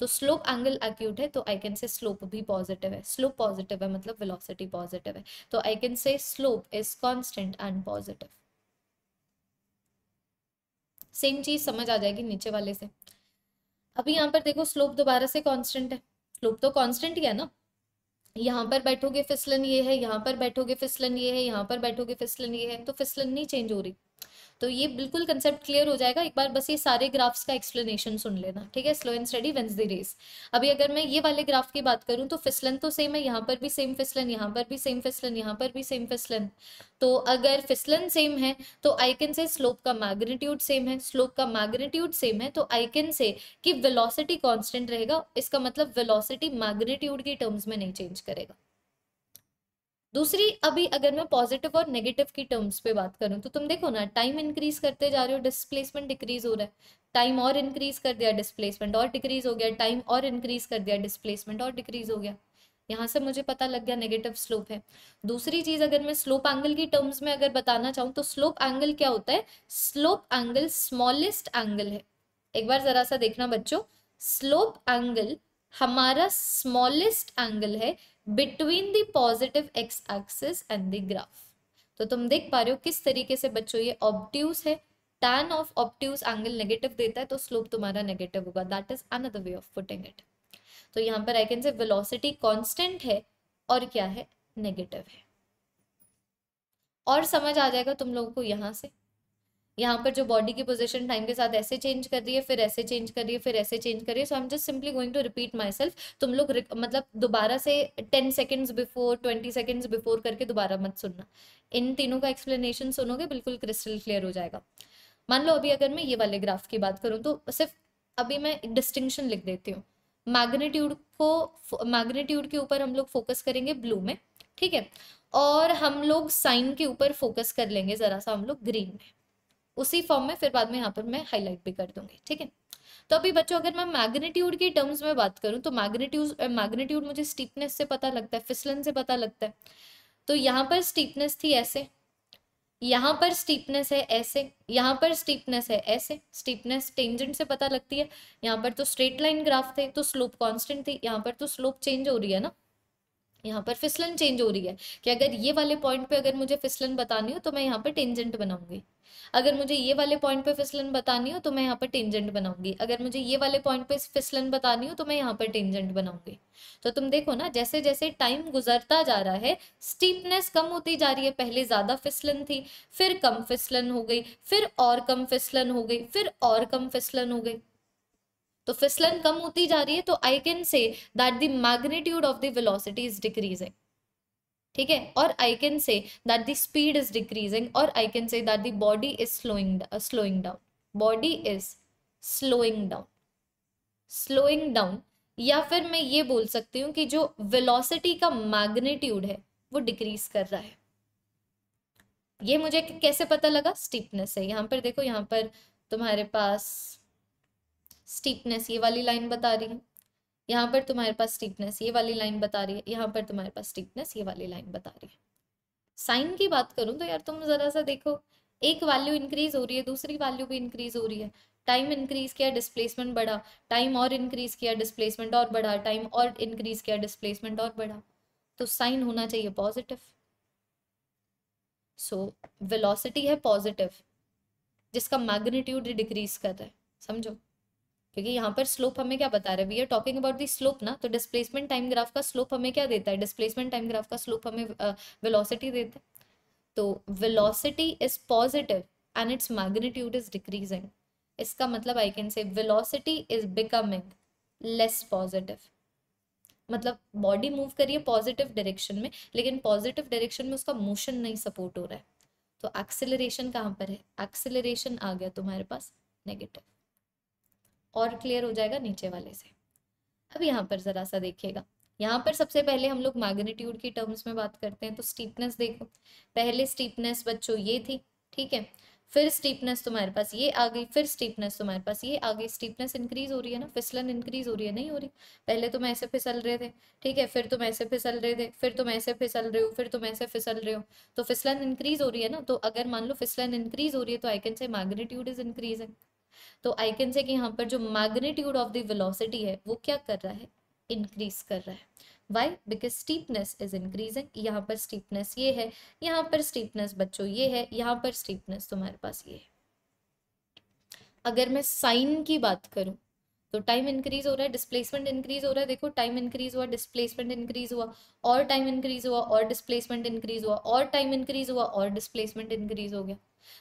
तो स्लोप एंगल एक्यूट है तो आई कैन से स्लोप भी पॉजिटिव है स्लोप पॉजिटिव है मतलब वेलोसिटी पॉजिटिव है तो I can say slope is constant and positive same चीज समझ आ जाएगी नीचे वाले से अभी यहाँ पर देखो स्लोप दोबारा से कॉन्स्टेंट है स्लोप तो कॉन्स्टेंट ही है ना यहाँ पर बैठोगे फिसलन ये है यहाँ पर बैठोगे फिसलन ये है यहाँ पर बैठोगे फिसलन ये है तो फिसलन नहीं चेंज हो रही तो ये बिल्कुल कंसेप्ट क्लियर हो जाएगा एक बार बस ये सारे ग्राफ्स का एक्सप्लेनेशन सुन लेना ठीक है slow and steady wins the race अभी अगर मैं ये वाले ग्राफ की बात करूँ तो फिसलन तो सेम है यहाँ पर भी सेम फिसलन यहाँ पर भी सेम फिसलन यहाँ पर भी सेम फिसलन तो अगर फिसलन सेम है तो आई कैन से स्लोप का मैग्नीट्यूड सेम है स्लोप का मैग्नीट्यूड सेम है तो आई कैन से कि वेलोसिटी कांस्टेंट रहेगा इसका मतलब वेलोसिटी मैग्नीट्यूड के टर्म्स में नहीं चेंज करेगा दूसरी अभी अगर मैं पॉजिटिव और नेगेटिव की टर्म्स पे बात करूं तो तुम देखो ना टाइम इंक्रीज करते जा रहे हो डिस्प्लेसमेंट डिक्रीज हो रहा है टाइम और इंक्रीज कर दिया डिस्प्लेसमेंट और डिक्रीज हो गया टाइम और इंक्रीज कर दिया डिस्प्लेसमेंट और डिक्रीज हो गया यहाँ से मुझे पता लग गया नेगेटिव स्लोप है दूसरी चीज अगर मैं स्लोप एंगल की टर्म्स में अगर बताना चाहूँ तो स्लोप एंगल क्या होता है स्लोप एंगल स्मॉलेस्ट एंगल है एक बार जरा सा देखना बच्चों स्लोप एंगल हमारा स्मॉलेस्ट एंगल है between the positive x axis and the graph तो तुम देख पा रहे हो किस तरीके से बच्चों ये ऑप्ट्यूज है tan of obtuse angle negative देता है तो स्लोप तुम्हारा नेगेटिव होगा that is another way of putting it तो यहाँ पर I can say velocity constant है और क्या है नेगेटिव है और समझ आ जाएगा तुम लोगों को यहां से यहाँ पर जो बॉडी की पोजिशन टाइम के साथ ऐसे चेंज कर रही है फिर ऐसे चेंज कर रही है फिर ऐसे चेंज कर रही है so I am just simply going to repeat myself तुम लोग मतलब दोबारा से ten seconds before twenty seconds before करके दोबारा मत सुनना इन तीनों का एक्सप्लेनेशन सुनोगे बिल्कुल क्रिस्टल क्लियर हो जाएगा मान लो अभी अगर मैं ये वाले ग्राफ की बात करूँ तो सिर्फ अभी मैं डिस्टिंक्शन लिख देती हूँ मैग्नेट्यूड को मैग्नेट्यूड के ऊपर हम लोग फोकस करेंगे ब्लू में ठीक है और हम लोग साइन के ऊपर फोकस कर लेंगे ज़रा सा हम लोग ग्रीन में उसी फॉर्म में फिर बाद में यहाँ पर मैं हाईलाइट भी कर दूंगी ठीक है तो अभी बच्चों अगर मैं मैग्नीट्यूड की टर्म्स में बात करूँ तो मैग्नीट्यूड मैग्नीट्यूड मुझे स्टीपनेस से पता लगता है फिसलन से पता लगता है तो यहाँ पर स्टीपनेस थी ऐसे यहाँ पर स्टीपनेस है ऐसे यहाँ पर स्टीपनेस है ऐसे स्टीपनेस टेंजेंट से पता लगती है यहाँ पर तो स्ट्रेट लाइन ग्राफ थे तो स्लोप कांस्टेंट थी यहाँ पर तो स्लोप चेंज हो रही है ना यहाँ पर फिसलन चेंज हो रही है कि अगर ये वाले पॉइंट पे अगर मुझे फिसलन बतानी हो तो मैं यहाँ पर टेंजेंट बनाऊंगी अगर मुझे ये वाले पॉइंट पे फिसलन बतानी हो तो मैं यहाँ पर टेंजेंट बनाऊंगी अगर मुझे ये वाले पॉइंट पे फिसलन बतानी हो तो मैं यहाँ पर टेंजेंट बनाऊंगी तो तुम देखो ना जैसे जैसे टाइम गुजरता जा रहा है स्टीपनेस कम होती जा रही है पहले ज्यादा फिसलन थी फिर कम फिसलन हो गई फिर और कम फिसलन हो गई फिर और कम फिसलन हो गई तो फिसलन कम होती जा रही है तो I can say that the magnitude of the velocity is decreasing ठीक है और I can say that the speed is decreasing और I can say that the body is slowing slowing down body is slowing down slowing down या फिर मैं ये बोल सकती हूँ कि जो वेलोसिटी का मैग्नीट्यूड है वो डिक्रीज कर रहा है ये मुझे कैसे पता लगा स्टीपनेस है यहाँ पर देखो यहाँ पर तुम्हारे पास स्टीपनेस ये वाली लाइन बता रही है यहाँ पर तुम्हारे पास स्टीपनेस ये वाली लाइन बता रही है यहाँ पर तुम्हारे पास स्टीपनेस ये वाली लाइन बता रही है साइन की बात करूँ तो यार तुम ज़रा सा देखो एक वैल्यू इंक्रीज हो रही है दूसरी वैल्यू भी इंक्रीज हो रही है टाइम इंक्रीज किया डिस्प्लेसमेंट बढ़ा टाइम और इंक्रीज किया डिस्प्लेसमेंट और बढ़ा टाइम और इंक्रीज किया डिस्प्लेसमेंट और बढ़ा तो साइन होना चाहिए पॉजिटिव सो वेलोसिटी है पॉजिटिव जिसका मैग्नीट्यूड डिक्रीज कर रहा है समझो क्योंकि यहाँ पर स्लोप हमें क्या बता रहे हैं we are talking about the slope ना तो डिस्प्लेसमेंट टाइम ग्राफ का स्लोप हमें क्या देता है डिस्प्लेसमेंट टाइम ग्राफ का स्लोप हमें वेलोसिटी uh, देता है तो velocity is positive and its magnitude is decreasing इसका मतलब I can say velocity is becoming less positive मतलब बॉडी मूव करिए पॉजिटिव डायरेक्शन में लेकिन पॉजिटिव डायरेक्शन में उसका मोशन नहीं सपोर्ट हो रहा है तो एक्सेलरेशन कहाँ पर है एक्सेलरेशन आ गया तुम्हारे पास नेगेटिव और क्लियर हो जाएगा नीचे वाले से अब यहाँ पर ज़रा सा देखिएगा यहाँ पर सबसे पहले हम लोग मैग्नीट्यूड की टर्म्स में बात करते हैं तो स्टीपनेस देखो पहले स्टीपनेस बच्चों ये थी ठीक है फिर स्टीपनेस तुम्हारे पास ये आ गई फिर स्टीपनेस तुम्हारे पास ये आ गई स्टीपनेस इंक्रीज हो रही है ना फिसलन इंक्रीज हो रही है नहीं हो रही पहले तुम ऐसे फिसल रहे थे ठीक है फिर तुम ऐसे फिसल रहे थे फिर तुम ऐसे फिसल रहे हो फिर तुम ऐसे फिसल रहे हो तो फिसलन इंक्रीज हो रही है ना तो अगर मान लो फिसलन इंक्रीज हो रही है तो I can say magnitude is increasing तो आई कैन से कि यहाँ पर जो मैग्नीट्यूड ऑफ द वेलोसिटी है वो क्या कर रहा है इंक्रीज कर रहा है why because steepness is increasing यहाँ पर स्टीपनेस ये है यहाँ पर स्टीपनेस बच्चों ये है यहाँ पर स्टीपनेस तुम्हारे पास ये है अगर मैं साइन की बात करूँ तो टाइम इंक्रीज हो रहा है डिस्प्लेसमेंट इंक्रीज हो रहा है देखो टाइम इंक्रीज हुआ डिस्प्लेसमेंट इंक्रीज हुआ और टाइम इंक्रीज हुआ और डिस्प्लेसमेंट इंक्रीज हुआ और टाइम इंक्रीज हुआ और डिस्प्लेसमेंट इंक्रीज हो गया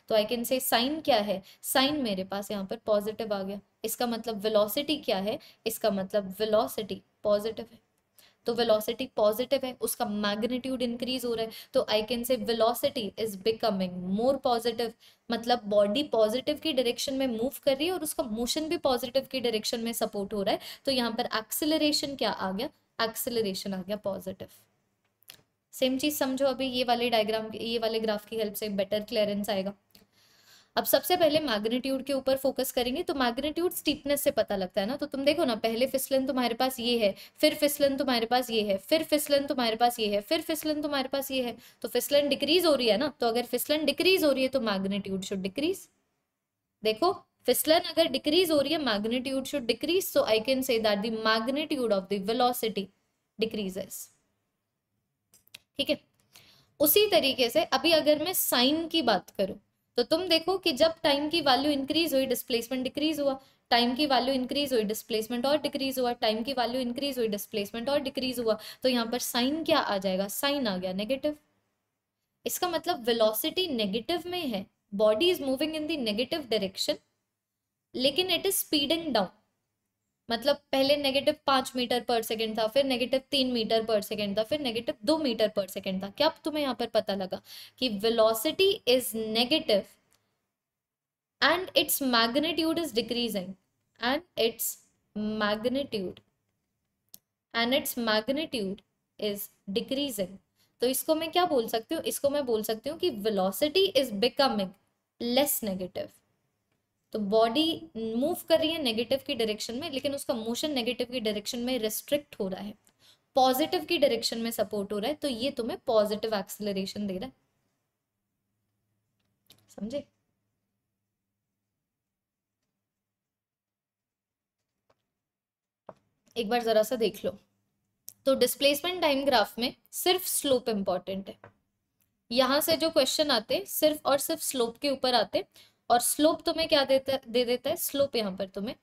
तो आई कैन से साइन क्या है साइन मेरे पास यहाँ पर पॉजिटिव आ गया इसका मतलब वेलोसिटी क्या है इसका मतलब वेलोसिटी पॉजिटिव है तो वेलोसिटी पॉजिटिव है उसका मैग्नीट्यूड इंक्रीज हो रहा है तो I can say velocity is becoming more positive मतलब बॉडी पॉजिटिव की डायरेक्शन में मूव कर रही है और उसका मोशन भी पॉजिटिव की डायरेक्शन में सपोर्ट हो रहा है तो यहाँ पर एक्सिलरेशन क्या आ गया एक्सिलरेशन आ गया पॉजिटिव सेम चीज समझो अभी ये वाले डायग्राम ये वाले ग्राफ की हेल्प से बेटर क्लियरेंस आएगा अब सबसे पहले मैग्नीट्यूड के ऊपर फोकस करेंगे तो मैग्नीट्यूड स्टीपनेस से पता लगता है ना तो तुम देखो ना पहले फिसलन तुम्हारे पास ये है फिर फिसलन तुम्हारे पास ये है फिर फिसलन तुम्हारे पास ये है फिर फिसलन तुम्हारे पास ये है तो फिसलन डिक्रीज हो रही है ना तो अगर फिसलन डिक्रीज हो रही है तो मैग्नीट्यूड शुड डिक्रीज देखो फिसलन अगर डिक्रीज हो रही है magnitude should decrease so I can say that the magnitude of the velocity decreases ठीक है उसी तरीके से अभी अगर मैं साइन की बात करूं तो तुम देखो कि जब टाइम की वैल्यू इंक्रीज हुई डिस्प्लेसमेंट डिक्रीज हुआ टाइम की वैल्यू इंक्रीज हुई डिस्प्लेसमेंट और डिक्रीज हुआ टाइम की वैल्यू इंक्रीज हुई डिस्प्लेसमेंट और डिक्रीज हुआ तो यहाँ पर साइन क्या आ जाएगा साइन आ गया नेगेटिव इसका मतलब वेलोसिटी नेगेटिव में है body is moving in the negative direction लेकिन इट इज स्पीडिंग डाउन मतलब पहले नेगेटिव पाँच मीटर पर सेकेंड था फिर नेगेटिव तीन मीटर पर सेकेंड था फिर नेगेटिव दो मीटर पर सेकेंड था क्या तुम्हें यहाँ पर पता लगा कि velocity is negative and its magnitude is decreasing and its magnitude and its magnitude is decreasing तो इसको मैं क्या बोल सकती हूँ इसको मैं बोल सकती हूँ कि velocity is becoming less negative तो बॉडी मूव कर रही है नेगेटिव की डायरेक्शन में लेकिन उसका मोशन नेगेटिव की डायरेक्शन में रिस्ट्रिक्ट हो रहा है पॉजिटिव की डायरेक्शन में सपोर्ट हो रहा है तो ये तुम्हें पॉजिटिव एक्सिलरेशन दे रहा है समझे एक बार जरा सा देख लो तो डिस्प्लेसमेंट टाइम ग्राफ में सिर्फ स्लोप इंपॉर्टेंट है यहां से जो क्वेश्चन आते सिर्फ और सिर्फ स्लोप के ऊपर आते और स्लोप तुम्हें क्या देता है दे देता है स्लोप यहाँ पर तुम्हें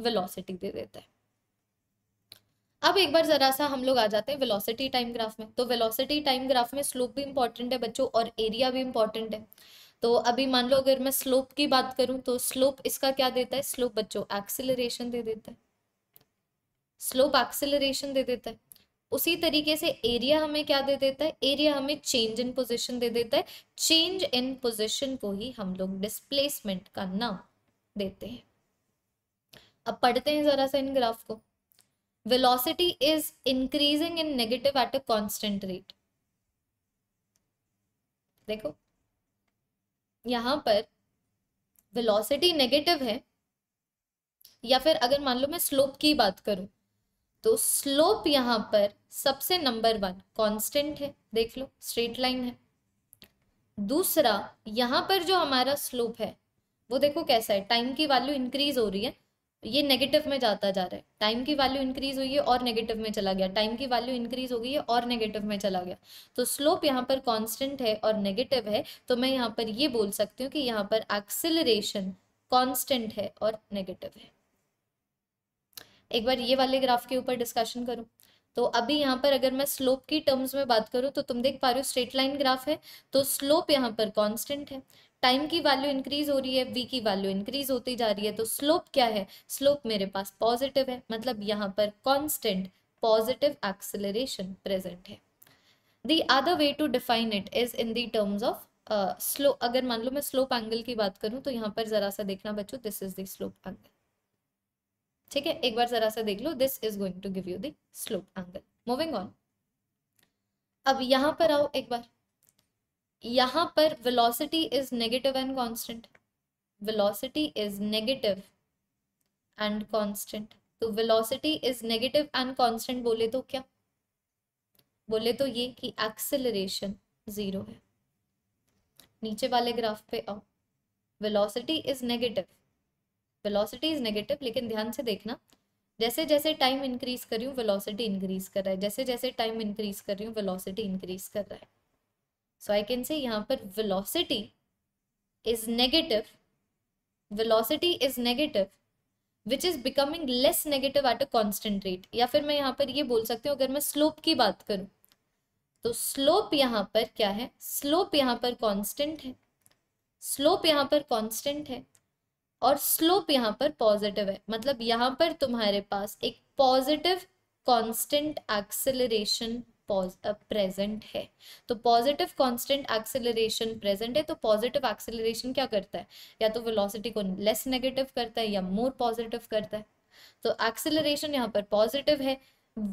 वेलोसिटी दे देता है अब एक बार जरा सा हम लोग आ जाते हैं वेलोसिटी टाइम ग्राफ में तो वेलोसिटी टाइम ग्राफ में स्लोप भी इंपॉर्टेंट है बच्चों और एरिया भी इंपॉर्टेंट है तो अभी मान लो अगर मैं स्लोप की बात करूं तो स्लोप इसका क्या देता है स्लोप बच्चों एक्सिलरेशन दे देता है स्लोप एक्सिलरेशन दे देता है उसी तरीके से एरिया हमें क्या दे देता है एरिया हमें चेंज इन पोजिशन दे देता है चेंज इन पोजिशन को ही हम लोग डिस्प्लेसमेंट का नाम देते हैं अब पढ़ते हैं जरा सा इन ग्राफ को velocity is increasing in negative at a constant rate देखो यहां पर वेलोसिटी नेगेटिव है या फिर अगर मान लो मैं स्लोप की बात करूं तो स्लोप यहाँ पर सबसे नंबर वन कांस्टेंट है देख लो स्ट्रेट लाइन है दूसरा यहाँ पर जो हमारा स्लोप है वो देखो कैसा है टाइम की वैल्यू इंक्रीज हो रही है ये नेगेटिव में जाता जा रहा है टाइम की वैल्यू इंक्रीज हुई है और नेगेटिव में चला गया टाइम की वैल्यू इंक्रीज हो गई है और नेगेटिव में चला गया तो स्लोप यहाँ पर कांस्टेंट है और नेगेटिव है तो मैं यहाँ पर ये बोल सकती हूँ कि यहाँ पर एक्सिलरेशन कांस्टेंट है और नेगेटिव है एक बार ये वाले ग्राफ के ऊपर डिस्कशन करूँ तो अभी यहाँ पर अगर मैं स्लोप की टर्म्स में बात करूँ तो तुम देख पा रहे हो स्ट्रेट लाइन ग्राफ है तो स्लोप यहाँ पर कांस्टेंट है टाइम की वैल्यू इंक्रीज हो रही है वी की वैल्यू इंक्रीज होती जा रही है तो स्लोप क्या है स्लोप मेरे पास पॉजिटिव है मतलब यहाँ पर कॉन्स्टेंट पॉजिटिव एक्सेलरेशन प्रेजेंट है the other way to define it is in the terms of slow अगर मान लो मैं स्लोप एंगल की बात करूँ तो यहाँ पर जरा सा देखना बच्चों this is the slope angle ठीक है एक बार जरा सा देख लो this is going to give you the slope angle moving on अब यहां पर आओ एक बार यहां पर velocity is negative and constant velocity is negative and constant तो velocity is negative and constant बोले तो क्या बोले तो ये कि एक्सेलरेशन जीरो है नीचे वाले ग्राफ पे आओ velocity is negative velocity is negative लेकिन ध्यान से देखना जैसे जैसे टाइम इंक्रीज कर रही हूँ वेलोसिटी इंक्रीज कर रहा है जैसे जैसे टाइम इंक्रीज कर रही हूँ वेलोसिटी इंक्रीज कर रहा है सो आई कैन से यहाँ पर velocity is negative velocity is negative which is becoming less negative at a constant rate या फिर मैं यहाँ पर ये बोल सकती हूँ अगर मैं स्लोप की बात करूँ तो स्लोप यहाँ पर क्या है स्लोप यहाँ पर कॉन्स्टेंट है स्लोप यहाँ पर कॉन्स्टेंट है और स्लोप यहाँ पर पॉजिटिव है मतलब यहाँ पर तुम्हारे पास एक पॉजिटिव कांस्टेंट एक्सेलरेशन प्रेजेंट है तो पॉजिटिव कांस्टेंट एक्सेलरेशन प्रेजेंट है तो पॉजिटिव एक्सेलरेशन क्या करता है या तो वेलोसिटी को लेस नेगेटिव करता है या मोर पॉजिटिव करता है तो एक्सेलरेशन यहाँ पर पॉजिटिव है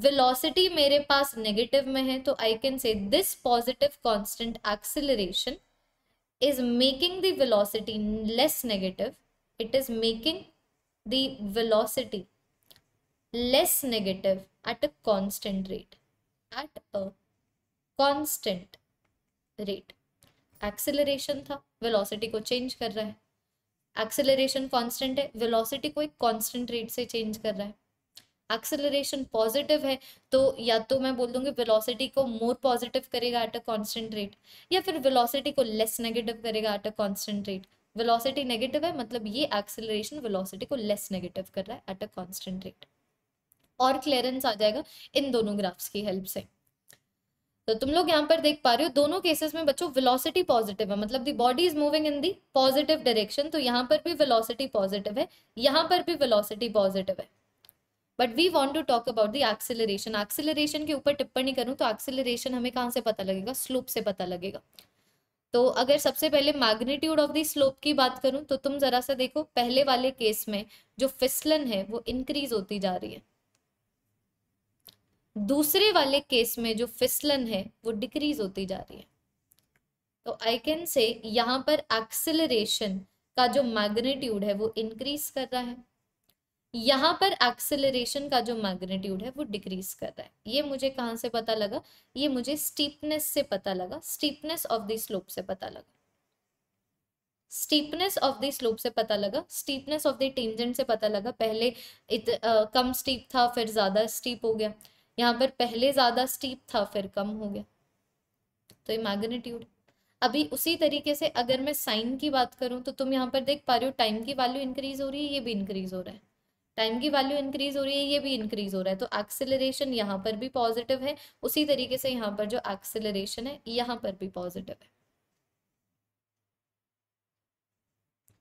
वेलोसिटी मेरे पास नेगेटिव में है तो I can say this positive constant acceleration is making the velocity less negative it is making the velocity less negative at a constant rate at a constant rate acceleration tha velocity ko change kar raha hai acceleration constant hai velocity ko ek constant rate se change kar raha hai acceleration positive है तो या तो मैं बोल दूंगी velocity को more positive करेगा at a constant rate या फिर वेलोसिटी को लेस नेगेटिव करेगा at a constant rate velocity negative है मतलब ये एक्सेलरेशन वेलोसिटी को लेस नेगेटिव कर रहा है एट अ कांस्टेंट रेट और क्लियरेंस आ जाएगा इन दोनों ग्राफ्स की हेल्प से तो तुम लोग यहाँ पर देख पा रहे हो दोनों केसेस में बच्चों वेलोसिटी पॉजिटिव है मतलब the body is moving in the positive direction तो यहाँ पर भी वेलोसिटी पॉजिटिव है यहाँ पर भी वेलोसिटी पॉजिटिव है but we want to talk about the acceleration acceleration के ऊपर टिप्पणी करूँ तो एक्सिलेशन हमें कहाँ से पता लगेगा स्लोप से पता लगेगा तो अगर सबसे पहले मैग्नीट्यूड ऑफ द स्लोप की बात करूं तो तुम जरा सा देखो पहले वाले केस में जो फिसलन है वो इंक्रीज होती जा रही है दूसरे वाले केस में जो फिसलन है वो डिक्रीज होती जा रही है तो आई कैन से यहां पर एक्सेलरेशन का जो मैग्नीट्यूड है वो इंक्रीज कर रहा है यहाँ पर एक्सेलरेशन का जो मैग्नीट्यूड है वो डिक्रीज कर रहा है ये मुझे कहाँ से पता लगा ये मुझे स्टीपनेस से पता लगा स्टीपनेस ऑफ द स्लोप से पता लगा स्टीपनेस ऑफ द स्लोप से पता लगा स्टीपनेस ऑफ द टेंजेंट से पता लगा पहले इत, आ, कम स्टीप था फिर ज़्यादा स्टीप हो गया यहाँ पर पहले ज़्यादा स्टीप था फिर कम हो गया तो ये मैग्नीट्यूड अभी उसी तरीके से अगर मैं साइन की बात करूँ तो तुम यहाँ पर देख पा रहे हो टाइम की वैल्यू इंक्रीज हो रही है ये भी इंक्रीज हो रहा है टाइम की वैल्यू इंक्रीज हो रही है ये भी इंक्रीज हो रहा है तो एक्सेलरेशन यहाँ पर भी पॉजिटिव है उसी तरीके से यहाँ पर जो एक्सेलरेशन है यहाँ पर भी पॉजिटिव है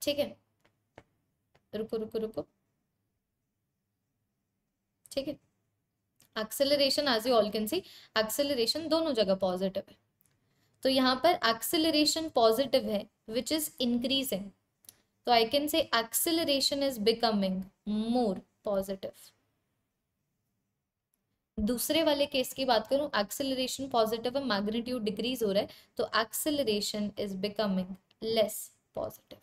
ठीक है रुको रुको रुको ठीक है acceleration as you all can see acceleration दोनों जगह पॉजिटिव है तो यहाँ पर एक्सेलरेशन पॉजिटिव है विच इज इंक्रीजिंग तो I can say acceleration is becoming more positive दूसरे वाले केस की बात करूं एक्सिलेशन पॉजिटिव है मैग्नेट्यूड डिक्रीज हो रहा है तो acceleration is becoming less positive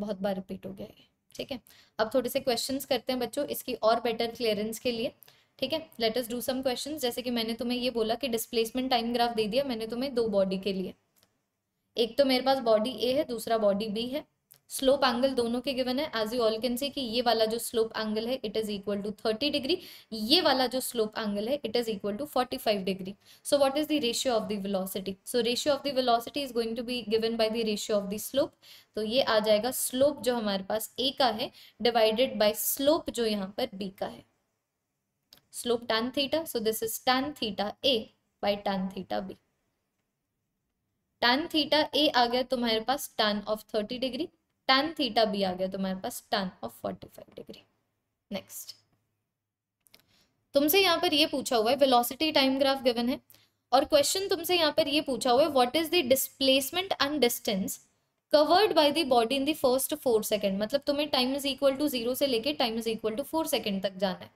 बहुत बार रिपीट हो गया है ठीक है अब थोड़े से क्वेश्चंस करते हैं बच्चों इसकी और बेटर क्लियरेंस के लिए ठीक है let us do some questions जैसे कि मैंने तुम्हें ये बोला कि डिस्प्लेसमेंट टाइम ग्राफ दे दिया मैंने तुम्हें दो बॉडी के लिए एक तो मेरे पास बॉडी ए है दूसरा बॉडी बी है स्लोप एंगल दोनों के गिवन है as you all can say कि ये वाला जो स्लोप एंगल है it is equal to thirty degree ये वाला जो स्लोप एंगल है it is equal to forty five degree so what is the ratio of the velocity so ratio of the velocity is going to be given by the ratio of the slope तो ये आ जाएगा slope जो हमारे पास ए का है divided by slope जो यहाँ पर बी का है slope tan theta so this is tan theta A by tan theta B tan theta A आ गया तुम्हारे पास tan of thirty degree tan theta B आ गया तुम्हारे तो पास tan of forty five degree next तुमसे यहाँ पर ये पूछा हुआ है वेलोसिटी टाइम ग्राफ गिवन है और क्वेश्चन तुमसे यहाँ पर ये पूछा हुआ है what is the displacement and distance covered by the body in the first four second मतलब तुम्हें time is equal to zero से लेके time is equal to four second तक जाना है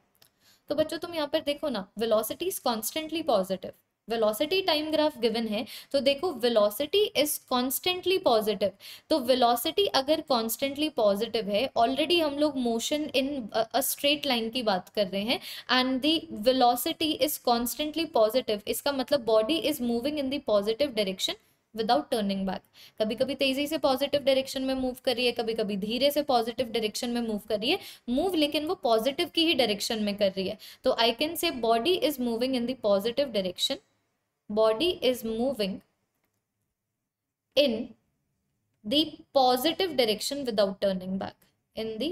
तो बच्चों तुम यहाँ पर देखो ना velocity is constantly positive velocity time graph given है तो देखो वेलोसिटी इज कॉन्स्टेंटली पॉजिटिव तो वेलोसिटी अगर कॉन्स्टेंटली पॉजिटिव है ऑलरेडी हम लोग motion in a straight line की बात कर रहे हैं and the velocity is constantly positive इसका मतलब body is moving in the positive direction without turning back कभी कभी तेजी से पॉजिटिव डायरेक्शन में मूव करिए कभी कभी धीरे से पॉजिटिव डायरेक्शन में मूव करिए मूव लेकिन वो पॉजिटिव की ही डायरेक्शन में कर रही है तो I can say body is moving in the positive direction body is moving in the positive direction without turning back in the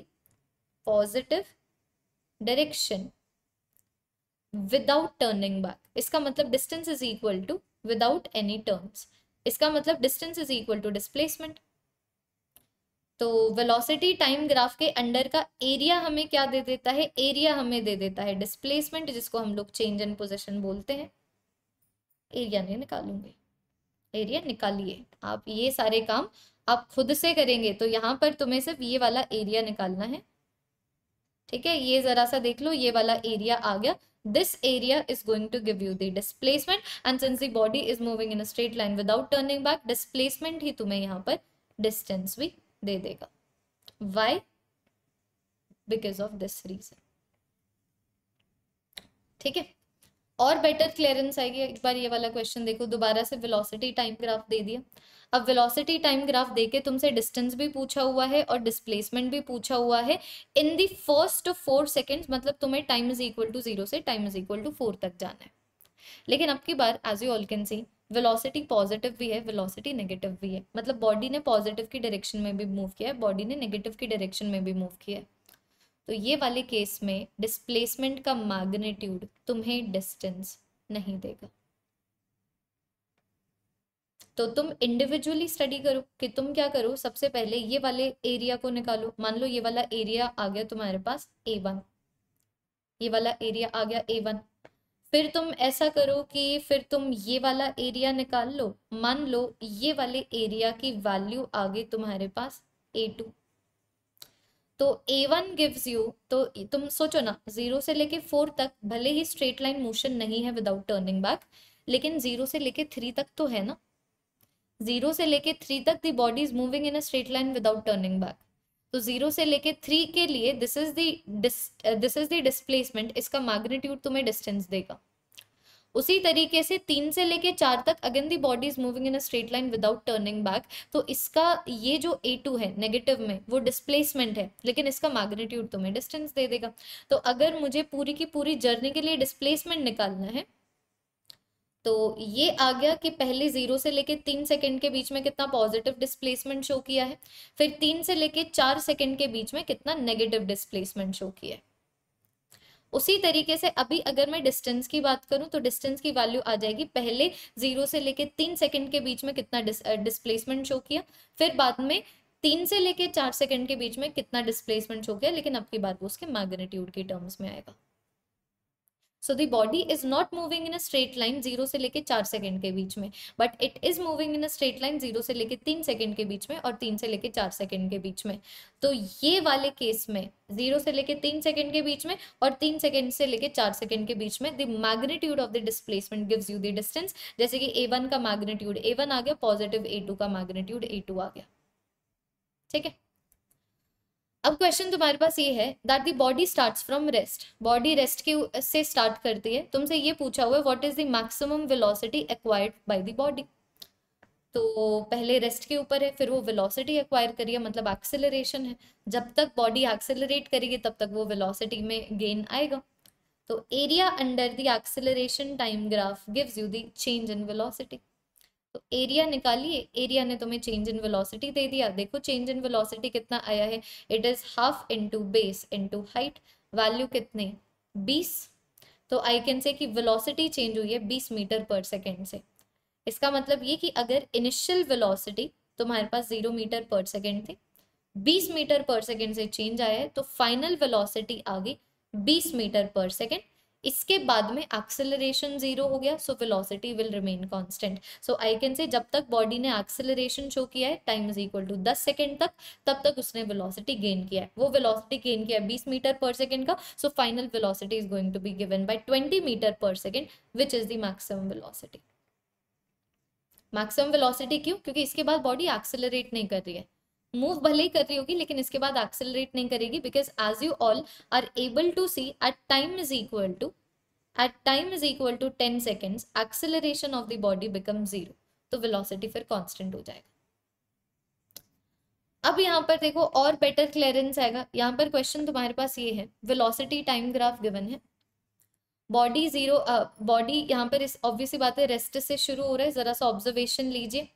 positive direction without turning back iska matlab distance is equal to without any turns iska matlab distance is equal to displacement तो velocity time graph के under का area हमें क्या दे देता है area हमें दे देता है डिस्प्लेसमेंट जिसको हम लोग चेंज इन पोजिशन बोलते हैं एरिया नहीं निकालूंगे एरिया निकालिए आप ये सारे काम आप खुद से करेंगे तो यहाँ पर तुम्हें सिर्फ ये वाला एरिया निकालना है ठीक है ये जरा सा देख लो ये वाला एरिया आ गया this area is going to give you the displacement and since the body is moving in straight line without turning back displacement ही तुम्हें यहाँ पर डिस्टेंस भी दे देगा why because of this reason ठीक है और बेटर क्लियरेंस आएगी एक बार ये वाला क्वेश्चन देखो दोबारा से वेलोसिटी टाइम ग्राफ दे दिया अब वेलोसिटी टाइम ग्राफ देके तुमसे डिस्टेंस भी पूछा हुआ है और डिस्प्लेसमेंट भी पूछा हुआ है in the first four seconds मतलब तुम्हें time is equal to zero से time is equal to four तक जाना है लेकिन अब की बार as you all can see velocity positive भी है वेलोसिटी नेगेटिव भी है मतलब बॉडी ने पॉजिटिव की डायरेक्शन में भी मूव किया है बॉडी ने नेगेटिव की डायरेक्शन में भी मूव किया है तो ये वाले केस में डिस्प्लेसमेंट का मैग्नीट्यूड तुम्हें डिस्टेंस नहीं देगा तो तुम इंडिविजुअली स्टडी करो कि तुम क्या करो सबसे पहले ये वाले एरिया को निकालो मान लो ये वाला एरिया आ गया तुम्हारे पास ए वन ये वाला एरिया आ गया ए वन फिर तुम ऐसा करो कि फिर तुम ये वाला एरिया निकाल लो मान लो ये वाले एरिया की वैल्यू आ गई तुम्हारे पास ए टू तो ए वन गिव्स यू तो तुम सोचो ना जीरो से लेके फोर तक भले ही स्ट्रेट लाइन मोशन नहीं है विदाउट टर्निंग बैक लेकिन जीरो से लेके थ्री तक तो है ना जीरो से लेके थ्री तक the body is moving in a straight line without turning back तो जीरो से लेके थ्री के लिए this is this is the displacement इसका मैग्नीट्यूड तुम्हें डिस्टेंस देगा उसी तरीके से तीन से लेके चार तक again the body is moving in a straight line without turning back तो इसका ये जो ए टू है नेगेटिव में वो डिस्प्लेसमेंट है लेकिन इसका मैग्नीट्यूड तुम्हें डिस्टेंस दे देगा तो अगर मुझे पूरी की पूरी जर्नी के लिए डिस्प्लेसमेंट निकालना है तो ये आ गया कि पहले जीरो से लेके तीन सेकंड के बीच में कितना पॉजिटिव डिस्प्लेसमेंट शो किया है फिर तीन से लेके चार सेकंड के बीच में कितना नेगेटिव डिस्प्लेसमेंट शो किया है उसी तरीके से अभी अगर मैं डिस्टेंस की बात करूं तो डिस्टेंस की वैल्यू आ जाएगी पहले जीरो से लेके तीन सेकंड के बीच में कितना डिस्प्लेसमेंट शो किया फिर बाद में तीन से लेके चार सेकंड के बीच में कितना डिस्प्लेसमेंट शो किया लेकिन अब की बात वो उसके मैग्नेट्यूड के टर्म्स में आएगा so the body is not moving in a straight line zero से लेके चार सेकेंड के बीच में but it is moving in a straight line zero से लेके तीन सेकेंड के बीच में और तीन से लेके चार सेकेंड के बीच में तो ये वाले केस में जीरो से लेके तीन सेकेंड के बीच में और तीन सेकेंड से लेके चार सेकेंड के बीच में the magnitude of the displacement gives you the distance जैसे कि ए वन का मैग्नीट्यूड ए वन आ गया पॉजिटिव ए टू का मैग्नीट्यूड ए टू आ गया ठीक है अब क्वेश्चन तुम्हारे पास ये है that the body starts from rest body rest के से स्टार्ट करती है तुमसे ये पूछा हुआ है what is the maximum velocity acquired by the body तो पहले रेस्ट के ऊपर है फिर वो वेलोसिटी एक्वायर करिए मतलब एक्सेलरेशन है जब तक बॉडी एक्सेलरेट करेगी तब तक वो वेलोसिटी में गेन आएगा तो area under the acceleration time graph gives you the change in velocity तो एरिया निकालिए एरिया ने तुम्हें चेंज इन वेलोसिटी दे दिया देखो चेंज इन वेलोसिटी कितना आया है it is half into base into height value कितने 20 तो आई कैन से कि वेलोसिटी चेंज हुई है 20 मीटर पर सेकेंड से इसका मतलब ये कि अगर इनिशियल वेलोसिटी तुम्हारे पास जीरो मीटर पर सेकेंड थी बीस मीटर पर सेकेंड से चेंज आया है तो फाइनल वेलोसिटी आ गई बीस मीटर पर सेकेंड इसके बाद में एक्सेलरेशन जीरो हो गया so velocity will remain constant so I can say जब तक बॉडी ने एक्सेलरेशन शो किया है टाइम इज इक्वल टू दस सेकेंड तक तब तक उसने वेलोसिटी गेन किया है वो वेलोसिटी गेन किया है बीस मीटर पर सेकेंड का so final velocity is going to be given by twenty metre पर second which is the maximum velocity maximum velocity क्यों क्योंकि इसके बाद बॉडी एक्सेलरेट नहीं कर रही है मूव भले ही कर रही होगी लेकिन इसके बाद एक्सेलरेट नहीं करेगी because as you all are able to see at time is equal to at time is equal to ten seconds acceleration of the body become zero तो वेलोसिटी फिर कांस्टेंट हो जाएगा अब यहाँ पर देखो और बेटर क्लियरेंस आएगा यहाँ पर क्वेश्चन तुम्हारे पास ये है वेलोसिटी टाइम ग्राफ गिवन है बॉडी जीरो बॉडी यहाँ पर इस ऑब्वियसली बात है रेस्ट से शुरू हो रहा है जरा सा ऑब्जर्वेशन लीजिए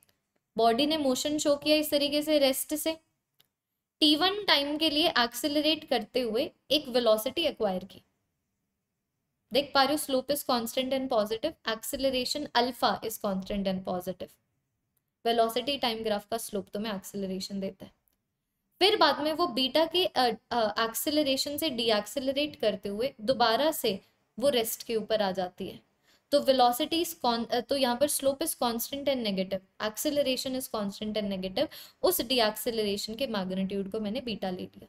बॉडी ने मोशन शो किया इस तरीके से रेस्ट से टी वन टाइम के लिए एक्सेलरेट करते हुए एक वेलोसिटी एक्वायर की देख पा रहे हो slope is constant and positive acceleration alpha is constant and positive velocity time graph का स्लोप तो मैं एक्सेलरेशन देता है फिर बाद में वो बीटा के एक्सेलरेशन से डी करते हुए दोबारा से वो रेस्ट के ऊपर आ जाती है तो वेलोसिटी इज कॉन तो यहाँ पर slope is constant and negative acceleration is constant and negative उस डीएक्सेलरेशन के मैग्नीट्यूड को मैंने बीटा ले लिया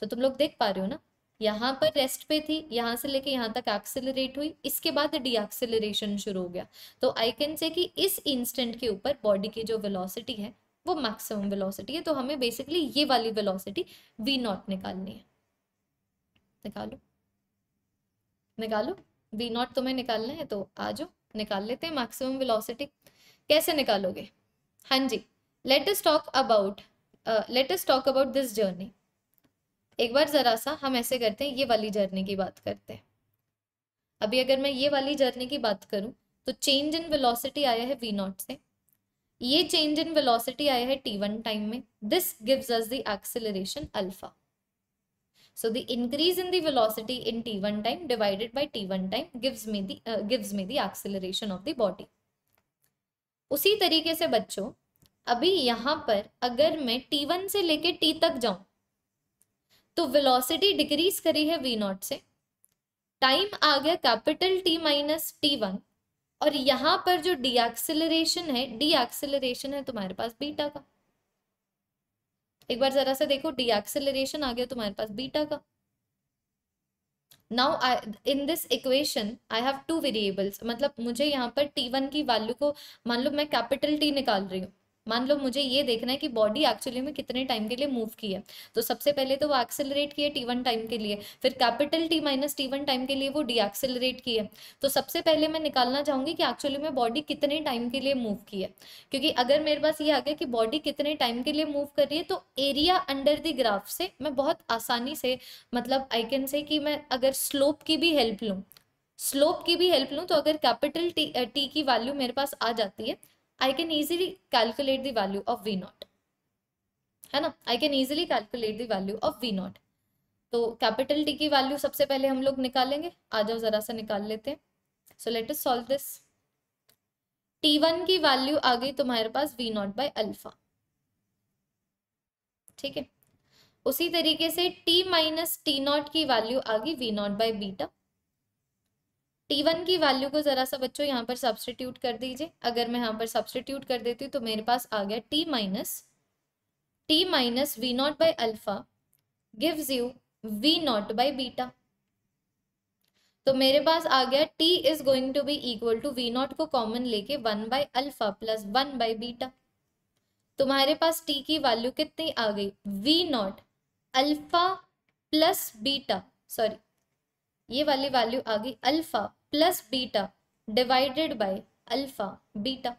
तो तुम लोग देख पा रहे हो ना यहाँ पर रेस्ट पे थी यहाँ से लेके यहाँ तक एक्सेलरेट हुई इसके बाद डीएक्सेलरेशन शुरू हो गया तो आई कैन से कि इस इंस्टेंट के ऊपर बॉडी की जो वेलोसिटी है वो मैक्सिमम वेलोसिटी है तो हमें बेसिकली ये वाली वेलोसिटी वी नॉट निकालनी है निकालो निकालो वी नॉट तुम्हें निकालना है तो आ जाओ निकाल लेते हैं मैक्सिमम वेलोसिटी कैसे निकालोगे हाँ जी let us talk about let us talk about this journey एक बार ज़रा सा हम ऐसे करते हैं ये वाली जर्नी की बात करते हैं अभी अगर मैं ये वाली जर्नी की बात करूं तो चेंज इन वेलोसिटी आया है वी नॉट से ये चेंज इन वेलोसिटी आया है टी वन टाइम में this gives us the acceleration alpha So the increase in the velocity in t1 time divided by t1 time gives me the uh, gives me the acceleration of the body. उसी तरीके से बच्चों अभी यहाँ पर अगर मैं t1 से लेके t तक जाऊं तो वेलोसिटी डिक्रीज करी है v नॉट से टाइम आ गया कैपिटल t माइनस t1 और यहां पर जो डी एक्सिलेशन है डी एक्सिलेशन है तुम्हारे पास बीटा का एक बार जरा सा देखो डीएक्सेलरेशन आ गया तुम्हारे पास बीटा का now in this equation I have two variables मतलब मुझे यहाँ पर टी वन की वैल्यू को मान लो मैं कैपिटल टी निकाल रही हूँ मान लो मुझे ये देखना है कि बॉडी एक्चुअली में कितने टाइम के लिए मूव की है तो सबसे पहले तो वो एक्सेलरेट किए टी वन टाइम के लिए फिर capital T minus T one time के लिए वो डी एक्सेलरेट की है तो सबसे पहले मैं निकालना चाहूँगी कि एक्चुअली में बॉडी कितने टाइम के लिए मूव की है क्योंकि अगर मेरे पास ये आ गया कि बॉडी कितने टाइम के लिए मूव कर रही है तो एरिया अंडर द ग्राफ से मैं बहुत आसानी से मतलब आई कैन से कि मैं अगर स्लोप की भी हेल्प लूँ स्लोप की भी हेल्प लूँ तो अगर कैपिटल टी टी की वैल्यू मेरे पास आ जाती है I can easily calculate the value of v naught है ना I can easily calculate the value of v naught तो कैपिटल टी की वैल्यू सबसे पहले हम लोग निकालेंगे आ जाओ जरा सा निकाल लेते हैं so let's solve this T one की वैल्यू आ गई तुम्हारे पास वी नॉट बाई अल्फा ठीक है उसी तरीके से टी माइनस टी नॉट की वैल्यू आ गई v naught by beta T one की वैल्यू को ज़रा सा बच्चों यहाँ पर सब्सटीट्यूट कर दीजिए अगर मैं यहाँ पर सब्सटीट्यूट कर देती हूँ तो मेरे पास आ गया T minus T minus v naught by alpha gives you v naught by beta तो मेरे पास आ गया T is going to be equal to v naught को कॉमन लेके one by alpha plus one by beta तुम्हारे पास T की वैल्यू कितनी आ गई v naught alpha plus beta sorry ये वाली वैल्यू आ गई alpha plus beta divided by alpha beta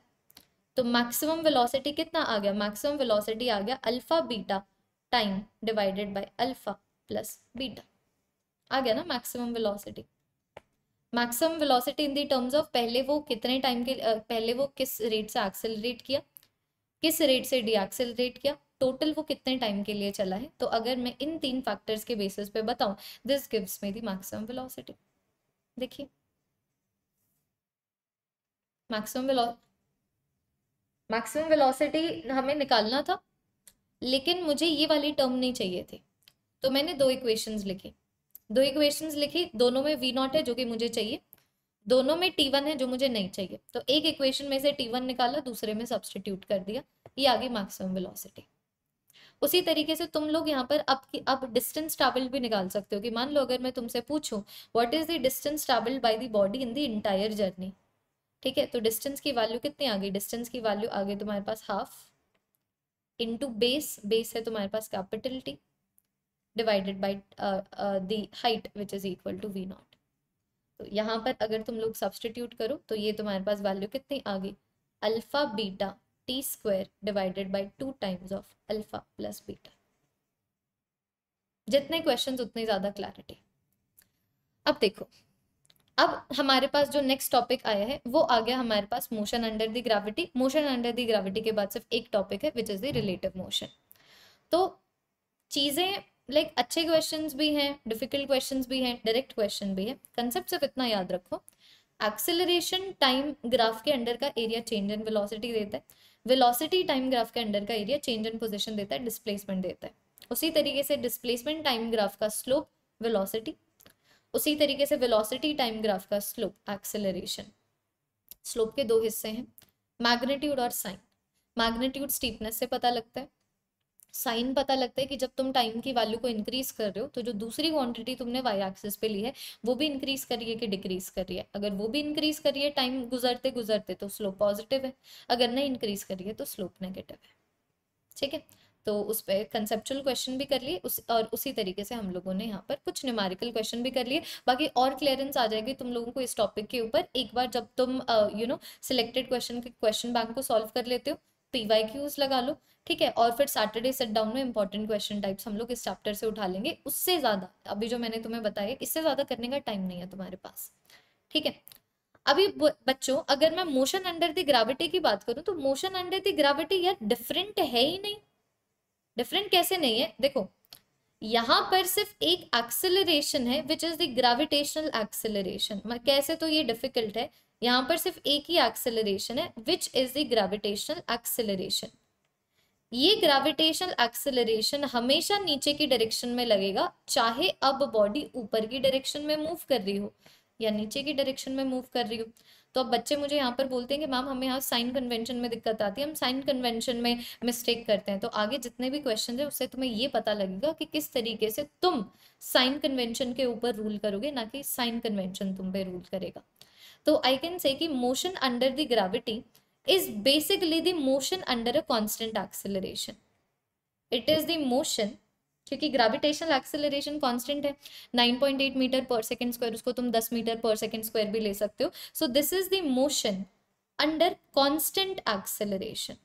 तो मैक्सिमम वेलोसिटी कितना आ गया मैक्सिमम वेलोसिटी आ गया alpha beta time divided by alpha plus beta आ गया ना maximum velocity maximum velocity in the terms of पहले वो कितने टाइम के पहले वो किस रेट से एक्सेलरेट किया किस रेट से डीएक्सेलरेट किया टोटल वो कितने टाइम के लिए चला है तो अगर मैं इन तीन फैक्टर्स के बेसिस पे बताऊं this gives me the maximum velocity देखिए मैक्सिमम वेलो मैक्सिमम वेलोसिटी हमें निकालना था लेकिन मुझे ये वाली टर्म नहीं चाहिए थी तो मैंने दो इक्वेशंस लिखी दो इक्वेशंस लिखी दोनों में वी नॉट है जो कि मुझे चाहिए दोनों में टी वन है जो मुझे नहीं चाहिए तो एक इक्वेशन में से टी वन निकाला दूसरे में सब्सटीट्यूट कर दिया ये आ गई मैक्सिमम वेलोसिटी उसी तरीके से तुम लोग यहाँ पर अब की अब डिस्टेंस ट्रैवल्ड भी निकाल सकते हो कि मान लो अगर मैं तुमसे पूछूं what is the distance travelled by the body in the entire journey ठीक है तो डिस्टेंस की वैल्यू कितनी आ गई डिस्टेंस की वैल्यू आ गई तुम्हारे पास हाफ इनटू बेस बेस है तुम्हारे पास capital T divided by the height which is equal to v naught तो यहाँ पर अगर तुम लोग सब्सटीट्यूट करो तो ये तुम्हारे पास वैल्यू कितनी आ गई alpha beta T square divided by two times of alpha plus beta जितने क्वेश्चंस उतनी ज़्यादा क्लैरिटी अब देखो अब हमारे पास जो नेक्स्ट टॉपिक आया है वो आ गया हमारे पास motion under the gravity motion under the gravity के बाद सिर्फ एक टॉपिक है which is the relative motion तो चीज़ें लाइक like, अच्छे क्वेश्चन भी हैं डिफिकल्ट क्वेश्चन भी हैं डायरेक्ट क्वेश्चन भी है कंसेप्ट सिर्फ इतना याद रखो एक्सेलरेशन टाइम ग्राफ के अंडर का एरिया चेंज एंड वेलोसिटी देता है वेलोसिटी टाइम ग्राफ के अंडर का एरिया चेंज एंड पोजिशन देता है डिस्प्लेसमेंट देता है उसी तरीके से डिस्प्लेसमेंट टाइम ग्राफ का स्लोप वेलोसिटी उसी तरीके से वेलोसिटी टाइम ग्राफ का स्लोप एक्सेलरेशन स्लोप के दो हिस्से हैं मैग्नेट्यूड और साइन मैग्नेट्यूड स्टीपनेस से पता लगता है साइन पता लगता है कि जब तुम टाइम की वैल्यू को इंक्रीज कर रहे हो तो जो दूसरी क्वांटिटी तुमने वाई एक्सिस पे ली है वो भी इंक्रीज कर रही है कि डिक्रीज कर रही है अगर वो भी इंक्रीज कर रही है टाइम गुजरते गुजरते तो स्लोप पॉजिटिव है अगर नहीं इंक्रीज कर रही है तो स्लोप नेगेटिव है ठीक है तो उस पर कंसेप्चुअल क्वेश्चन भी कर लिए उस और उसी तरीके से हम लोगों ने यहाँ पर कुछ न्यूमारिकल क्वेश्चन भी कर लिए बाकी और क्लियरेंस आ जाएगी तुम लोगों को इस टॉपिक के ऊपर एक बार जब तुम यू नो सिलेक्टेड क्वेश्चन के क्वेश्चन बैंक को सॉल्व कर लेते हो पी वाई क्यूज लगा लो ठीक है और फिर सैटरडे सेट डाउन में इंपॉर्टेंट क्वेश्चन टाइप्स हम लोग इस चैप्टर से उठा लेंगे उससे ज़्यादा अभी जो मैंने तुम्हें बताया इससे ज़्यादा करने का टाइम नहीं है तुम्हारे पास ठीक है अभी बच्चों अगर मैं मोशन अंडर द ग्रेविटी की बात करूं तो मोशन अंडर द ग्रेविटी यार डिफरेंट है ही नहीं डिफरेंट कैसे नहीं है देखो यहाँ पर सिर्फ एक एक्सेलरेशन है which is the gravitational acceleration कैसे तो ये डिफिकल्ट है यहाँ पर सिर्फ एक ही एक्सेलरेशन है which is the gravitational acceleration ये ग्रेविटेशनल एक्सेलरेशन हमेशा नीचे की डायरेक्शन में लगेगा चाहे अब बॉडी ऊपर की डायरेक्शन में मूव कर रही हो या नीचे की डायरेक्शन में मूव कर रही हो तो अब बच्चे मुझे यहाँ पर बोलते हैं कि मैम हमें यहाँ साइन कन्वेंशन में दिक्कत आती है हम साइन कन्वेंशन में मिस्टेक करते हैं तो आगे जितने भी क्वेश्चन है उससे तुम्हें ये पता लगेगा कि किस तरीके से तुम साइन कन्वेंशन के ऊपर रूल करोगे ना कि साइन कन्वेंशन तुम पे रूल करेगा तो आई कैन से कि motion under the gravity is basically the motion under a constant acceleration. It is the motion क्योंकि ग्रेविटेशनल एक्सेलरेशन कांस्टेंट है 9.8 मीटर पर सेकंड स्क्वायर उसको तुम 10 मीटर पर सेकंड स्क्वायर भी ले सकते हो so this is the motion under constant acceleration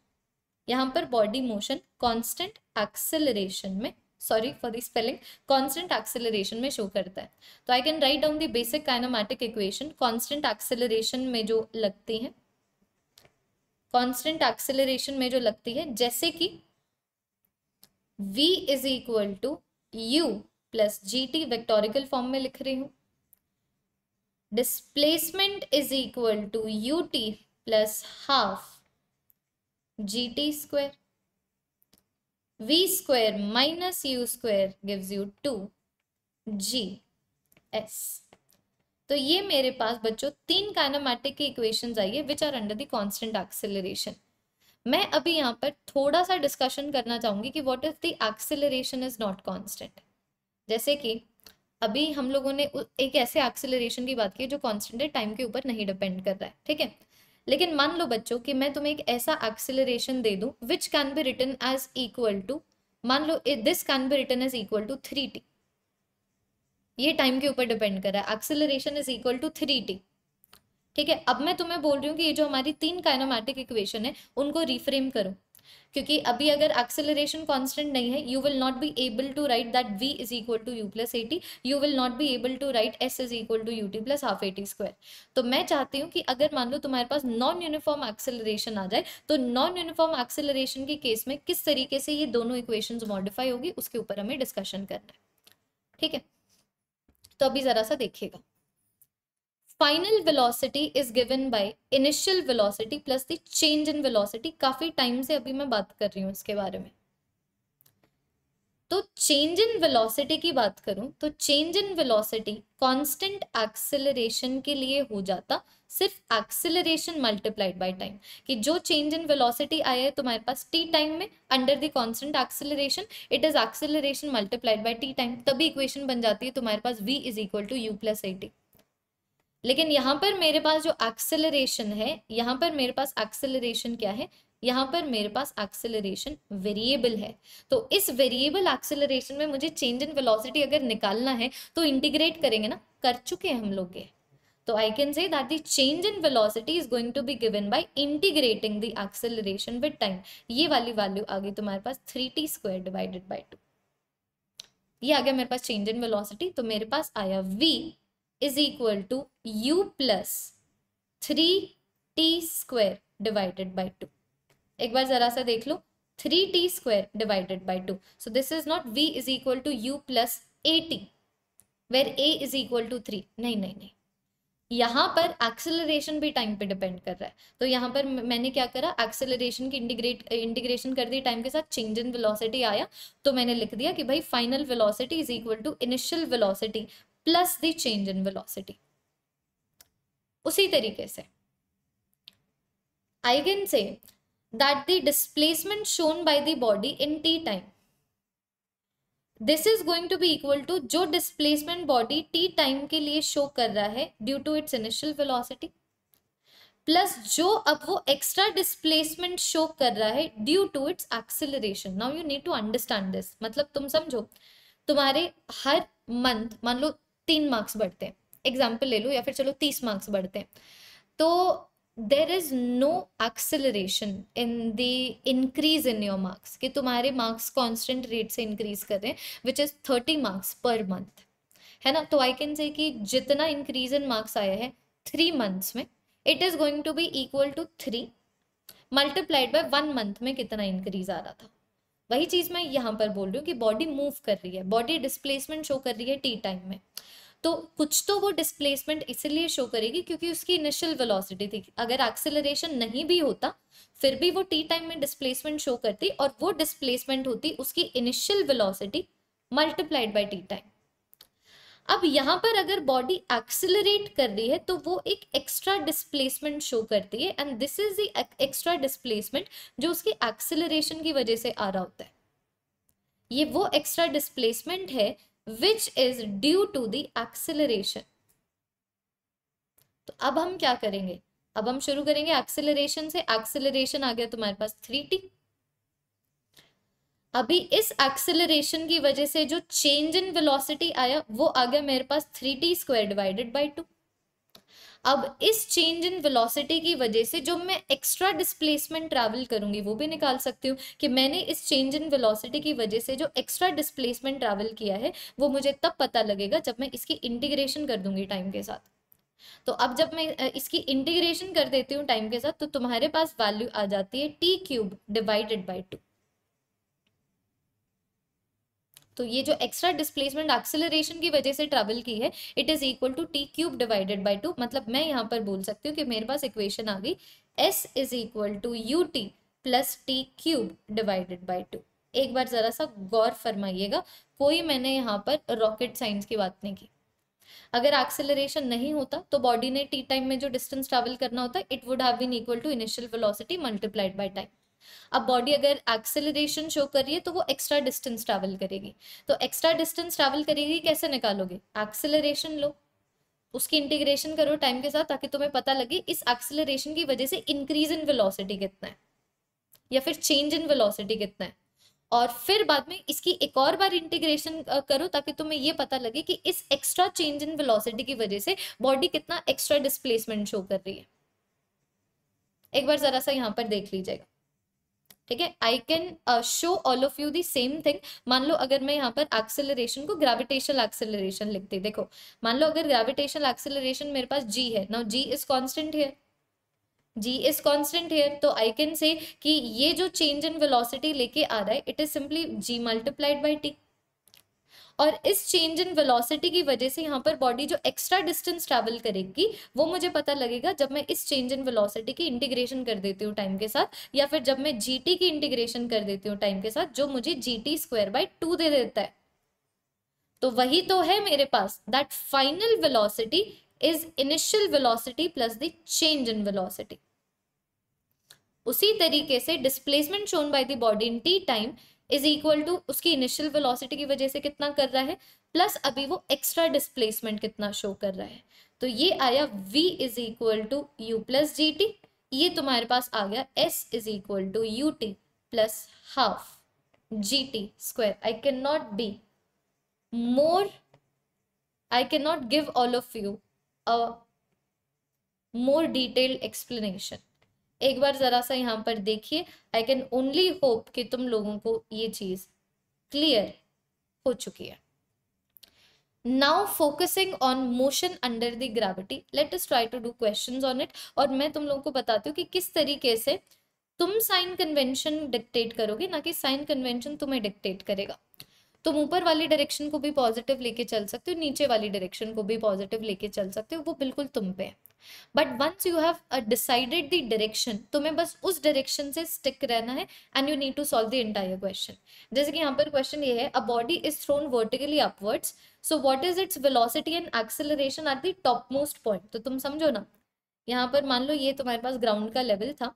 यहाँ पर बॉडी मोशन कांस्टेंट एक्सेलरेशन में sorry for the spelling constant acceleration में शो करता है तो I can write down the basic kinematic equation constant acceleration में जो लगती है कांस्टेंट एक्सेलरेशन में जो लगती है जैसे कि v is equal to u plus g t vectorial form में लिख रही हूँ displacement is equal to u t plus half g t square v square minus u square gives you two g s तो ये मेरे पास बच्चों तीन kinematic equation आई है which are under the constant acceleration मैं अभी यहाँ पर थोड़ा सा डिस्कशन करना चाहूँगी कि what if the acceleration is not constant जैसे कि अभी हम लोगों ने एक ऐसे एक्सिलरेशन की बात की जो कॉन्स्टेंट है टाइम के ऊपर नहीं डिपेंड कर रहा है ठीक है लेकिन मान लो बच्चों कि मैं तुम्हें एक ऐसा एक्सिलरेशन दे दूँ which can be return as equal to मान लो this can be return as equal to three t ये टाइम के ऊपर डिपेंड कर रहा है acceleration is equal to three t ठीक है अब मैं तुम्हें बोल रही हूँ कि ये जो हमारी तीन काइनोमैटिक इक्वेशन है उनको रिफ्रेम करो क्योंकि अभी अगर एक्सेलरेशन कांस्टेंट नहीं है you will not be able to write that v is equal to u plus a t you will not be able to write s is equal to u t plus half a t square तो मैं चाहती हूँ कि अगर मान लो तुम्हारे पास नॉन यूनिफॉर्म एक्सेलरेशन आ जाए तो नॉन यूनिफॉर्म एक्सेलरेशन के केस में किस तरीके से ये दोनों इक्वेशन मॉडिफाई होगी उसके ऊपर हमें डिस्कशन करना है ठीक है तो अभी ज़रा सा देखिएगा final velocity is given by initial velocity plus the change in velocity काफी टाइम से अभी मैं बात कर रही हूँ इसके बारे में तो चेंज इन वेलोसिटी की बात करूं तो change in velocity constant acceleration के लिए हो जाता सिर्फ एक्सेलरेशन मल्टीप्लाइड बाय टाइम कि जो चेंज इन वेलोसिटी आया है तुम्हारे पास टी टाइम में under the constant acceleration it is acceleration multiplied by t time तभी इक्वेशन बन जाती है तुम्हारे पास v is equal to u plus a t लेकिन यहाँ पर मेरे पास जो एक्सेलरेशन है यहाँ पर मेरे पास एक्सेलरेशन क्या है यहाँ पर मेरे पास एक्सेलरेशन वेरिएबल है तो इस वेरिएबल एक्सेलरेशन में मुझे चेंज इन वेलोसिटी अगर निकालना है तो इंटीग्रेट करेंगे ना कर चुके हैं हम लोग ये तो I can say that the change in velocity is going to be given by integrating the acceleration with time ये वाली वैल्यू आ गई तुम्हारे पास three t square divided by two ये आ गया मेरे पास चेंज इन वेलोसिटी तो मेरे पास आया v is equal to u plus three t square divided by two एक बार जरा सा देख लो three t square divided by two so this is not v is equal to u plus a t where a is equal to three नहीं नहीं नहीं यहाँ पर एक्सेलरेशन भी टाइम पे डिपेंड कर रहा है तो यहाँ पर मैंने क्या करा एक्सेलरेशन की इंटीग्रेट इंटीग्रेशन कर दी टाइम के साथ चेंज इन वेलोसिटी आया तो मैंने लिख दिया कि भाई final velocity is equal to initial velocity plus the change in velocity उसी तरीके से I can say that the displacement shown by the body in t time this is going to be equal to जो displacement body t time के लिए show कर रहा है due to its initial velocity plus जो अब वो एक्स्ट्रा डिस्प्लेसमेंट शो कर रहा है due to its acceleration now you need to understand this मतलब तुम समझो तुम्हारे हर मंथ मान लो तीन मार्क्स बढ़ते हैं एग्जाम्पल ले लो या फिर चलो तीस मार्क्स बढ़ते हैं तो there is no acceleration in the increase in your marks कि तुम्हारे मार्क्स कॉन्स्टेंट रेट से इंक्रीज करें which is thirty marks per month है ना तो आई कैन से कि जितना इंक्रीज इन मार्क्स आया है थ्री मंथ्स में it is going to be equal to three multiplied by one month में कितना इंक्रीज आ रहा था वही चीज़ मैं यहाँ पर बोल रही हूँ कि बॉडी मूव कर रही है बॉडी डिस्प्लेसमेंट शो कर रही है टी टाइम में तो कुछ तो वो डिस्प्लेसमेंट इसलिए शो करेगी क्योंकि उसकी इनिशियल वेलोसिटी थी अगर एक्सेलरेशन नहीं भी होता फिर भी वो टी टाइम में डिस्प्लेसमेंट शो करती और वो डिस्प्लेसमेंट होती उसकी initial velocity multiplied by t time अब यहाँ पर अगर बॉडी एक्सिलरेट कर रही है तो वो एक एक्स्ट्रा डिस्प्लेसमेंट शो करती है and this is extra displacement जो उसकी एक्सिलरेशन की वजह से आ रहा होता है ये वो एक्स्ट्रा डिस्प्लेसमेंट है which is due to the acceleration तो अब हम क्या करेंगे अब हम शुरू करेंगे एक्सिलरेशन से एक्सिलरेशन आ गया तुम्हारे पास थ्री टी अभी इस एक्सेलरेशन की वजह से जो चेंज इन वेलोसिटी आया वो आ गया मेरे पास three t square divided by two अब इस चेंज इन वेलोसिटी की वजह से जो मैं एक्स्ट्रा डिस्प्लेसमेंट ट्रैवल करूंगी वो भी निकाल सकती हूँ कि मैंने इस चेंज इन वेलोसिटी की वजह से जो एक्स्ट्रा डिस्प्लेसमेंट ट्रैवल किया है वो मुझे तब पता लगेगा जब मैं इसकी इंटीग्रेशन कर दूंगी टाइम के साथ तो अब जब मैं इसकी इंटीग्रेशन कर देती हूँ टाइम के साथ तो तुम्हारे पास वैल्यू आ जाती है t cube divided by two तो ये जो एक्स्ट्रा डिस्प्लेसमेंट एक्सेलरेशन की वजह से ट्रेवल की है it is equal to t cube divided by two मतलब मैं यहाँ पर बोल सकती हूँ कि मेरे पास इक्वेशन आ गई s is equal to u t plus T cube divided by two एक बार ज़रा सा गौर फरमाइएगा कोई मैंने यहाँ पर रॉकेट साइंस की बात नहीं की अगर एक्सेलरेशन नहीं होता तो बॉडी ने टी टाइम में जो डिस्टेंस ट्रैवल करना होता है it would have been equal to initial velocity multiplied by time अब बॉडी अगर एक्सेलरेशन शो कर रही है तो वो एक्स्ट्रा डिस्टेंस ट्रैवल करेगी तो एक्स्ट्रा डिस्टेंस ट्रैवल करेगी कैसे निकालोगे एक्सेलरेशन लो उसकी इंटीग्रेशन करो टाइम के साथ ताकि तुम्हें पता लगे इस एक्सेलरेशन की वजह से इंक्रीज इन वेलोसिटी कितना है या फिर चेंज इन वेलोसिटी कितना है और फिर बाद में इसकी एक और बार इंटीग्रेशन करो ताकि तुम्हें ये पता लगे कि इस एक्स्ट्रा चेंज इन वेलोसिटी की वजह से बॉडी कितना एक्स्ट्रा डिस्प्लेसमेंट शो कर रही है एक बार जरा सा यहाँ पर देख लीजिएगा ठीक है I can show all of you the same thing मान लो अगर मैं यहाँ पर एक्सेलरेशन को ग्रेविटेशनल एक्सेलरेशन लिखती देखो मान लो अगर ग्रेविटेशनल एक्सेलरेशन मेरे पास जी है ना जी इज कॉन्स्टेंट है जी इज कॉन्स्टेंट है तो आई कैन से कि ये जो चेंज इन वेलोसिटी लेके आ रहा है it is simply g multiplied by t और इस चेंज इन वेलोसिटी की वजह से यहाँ पर बॉडी जो एक्स्ट्रा डिस्टेंस ट्रैवल करेगी वो मुझे पता लगेगा जब मैं इस चेंज इन वेलोसिटी की इंटीग्रेशन कर देती हूँ टाइम के साथ या फिर जब मैं जी की इंटीग्रेशन कर देती हूँ टाइम के साथ जो मुझे g t square by two दे देता है तो वही तो है मेरे पास that final velocity is initial velocity plus the change in velocity उसी तरीके से displacement shown by the body in t time is equal to उसकी इनिशियल वेलोसिटी की वजह से कितना कर रहा है प्लस अभी वो एक्स्ट्रा डिस्प्लेसमेंट कितना शो कर रहा है तो ये आया v is equal to u plus g t ये तुम्हारे पास आ गया s is equal to u t plus half g t square I can not be more I can not give all of you a more detailed explanation एक बार ज़रा सा यहाँ पर देखिए आई कैन ओनली होप कि तुम लोगों को ये चीज़ क्लियर हो चुकी है now focusing on motion under the gravity let us try to do question on it और मैं तुम लोगों को बताती हूँ कि किस तरीके से तुम साइन कन्वेंशन डिक्टेट करोगे ना कि साइन कन्वेंशन तुम्हें डिक्टेट करेगा तुम ऊपर वाली डायरेक्शन को भी पॉजिटिव लेके चल सकते हो नीचे वाली डायरेक्शन को भी पॉजिटिव लेके चल सकते हो वो बिल्कुल तुम पे है but once you have decided the direction तुम्हें बस उस डायरेक्शन से स्टिक रहना है and you need to solve the entire question जैसे कि यहाँ पर क्वेश्चन ये है a body is thrown vertically upwards so what is its velocity and acceleration at the top most point तो तुम समझो ना यहाँ पर मान लो ये तुम्हारे पास ग्राउंड का लेवल था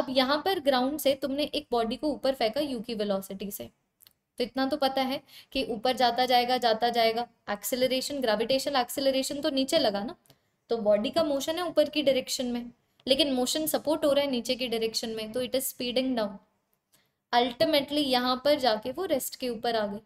अब यहाँ पर ग्राउंड से तुमने एक बॉडी को ऊपर फेंका यू की वेलोसिटी से तो इतना तो पता है कि ऊपर जाता जाएगा जाता जाएगा एक्सेलरेशन ग्रेविटेशन एक्सेलरेशन तो नीचे लगा ना तो बॉडी का मोशन है ऊपर की डायरेक्शन में लेकिन मोशन सपोर्ट हो रहा है नीचे की डायरेक्शन में तो it is speeding down ultimately यहाँ पर जाके वो रेस्ट के ऊपर आ गई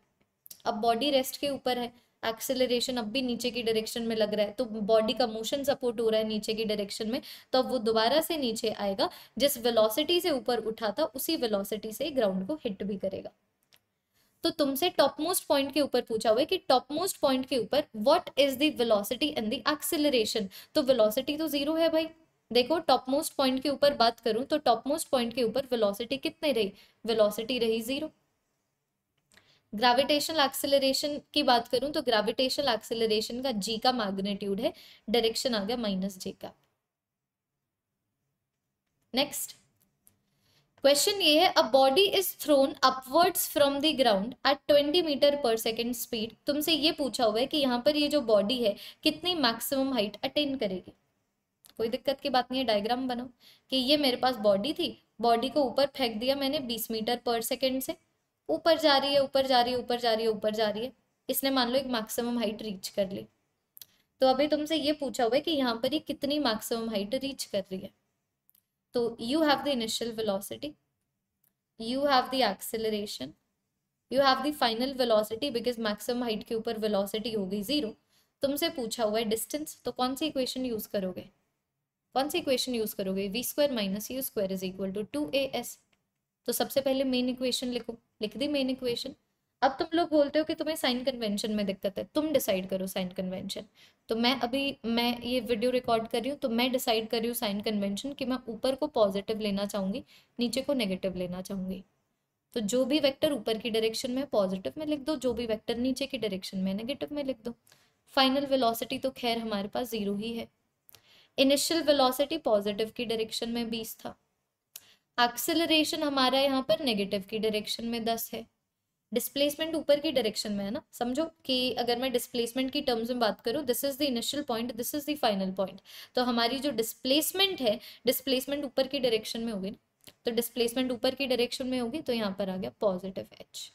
अब बॉडी रेस्ट के ऊपर है एक्सेलरेशन अब भी नीचे की डायरेक्शन में लग रहा है तो बॉडी का मोशन सपोर्ट हो रहा है नीचे की डायरेक्शन में तो अब वो दोबारा से नीचे आएगा जिस वेलोसिटी से ऊपर उठा था उसी वेलोसिटी से ग्राउंड को हिट भी करेगा तो तुमसे टॉप मोस्ट पॉइंट के ऊपर पूछा हुआ है कि टॉप मोस्ट पॉइंट के ऊपर what is the velocity in the acceleration तो वेलोसिटी तो जीरो है भाई देखो टॉप मोस्ट पॉइंट के ऊपर बात करूं तो टॉप मोस्ट पॉइंट के ऊपर वेलोसिटी कितने रही वेलोसिटी रही जीरो ग्रेविटेशनल एक्सेलरेशन की बात करूं तो ग्रेविटेशनल एक्सेलरेशन का जी का मैग्नीट्यूड है डायरेक्शन आ गया माइनस जी का नेक्स्ट क्वेश्चन ये है a body is thrown upwards from the ground at twenty metre पर सेकेंड स्पीड तुमसे ये पूछा हुआ है कि यहाँ पर ये जो बॉडी है कितनी मैक्सिमम हाइट अटेन करेगी कोई दिक्कत की बात नहीं है डायग्राम बनाओ कि ये मेरे पास बॉडी थी बॉडी को ऊपर फेंक दिया मैंने बीस मीटर पर सेकेंड से ऊपर जा रही है ऊपर जा रही है ऊपर जा रही है ऊपर जा रही है इसने मान लो एक मैक्सिमम हाइट रीच कर ली तो अभी तुमसे ये पूछा हुआ है कि यहाँ पर ये कितनी मैक्सिमम हाइट रीच कर रही है तो you have the initial velocity you have the acceleration you have the final velocity because maximum height के ऊपर वेलोसिटी हो गई जीरो तुमसे पूछा हुआ है डिस्टेंस तो कौन सी इक्वेशन यूज करोगे कौन सी इक्वेशन यूज करोगे v square minus u square is equal to two a s तो सबसे पहले मेन इक्वेशन लिखो लिख दी मेन इक्वेशन अब तुम लोग बोलते हो कि तुम्हें साइन कन्वेंशन में दिक्कत है तुम डिसाइड करो साइन कन्वेंशन तो मैं अभी मैं ये वीडियो रिकॉर्ड कर रही हूँ तो मैं डिसाइड कर रही हूँ साइन कन्वेंशन कि मैं ऊपर को पॉजिटिव लेना चाहूँगी नीचे को नेगेटिव लेना चाहूँगी तो जो भी वेक्टर ऊपर की डायरेक्शन में पॉजिटिव में लिख दो जो भी वेक्टर नीचे की डायरेक्शन में नेगेटिव में लिख दो फाइनल वेलोसिटी तो खैर हमारे पास जीरो ही है इनिशियल वेलोसिटी पॉजिटिव की डायरेक्शन में बीस था एक्सेलरेशन हमारा यहाँ पर नेगेटिव की डायरेक्शन में दस है डिस्प्लेसमेंट ऊपर की डायरेक्शन में है ना समझो कि अगर मैं डिस्प्लेसमेंट की टर्म्स में बात करूँ this is the initial point this is the final point तो हमारी जो डिस्प्लेसमेंट है डिस्प्लेसमेंट ऊपर की डायरेक्शन में होगी तो डिस्प्लेसमेंट ऊपर की डायरेक्शन में होगी तो यहाँ पर आ गया पॉजिटिव एच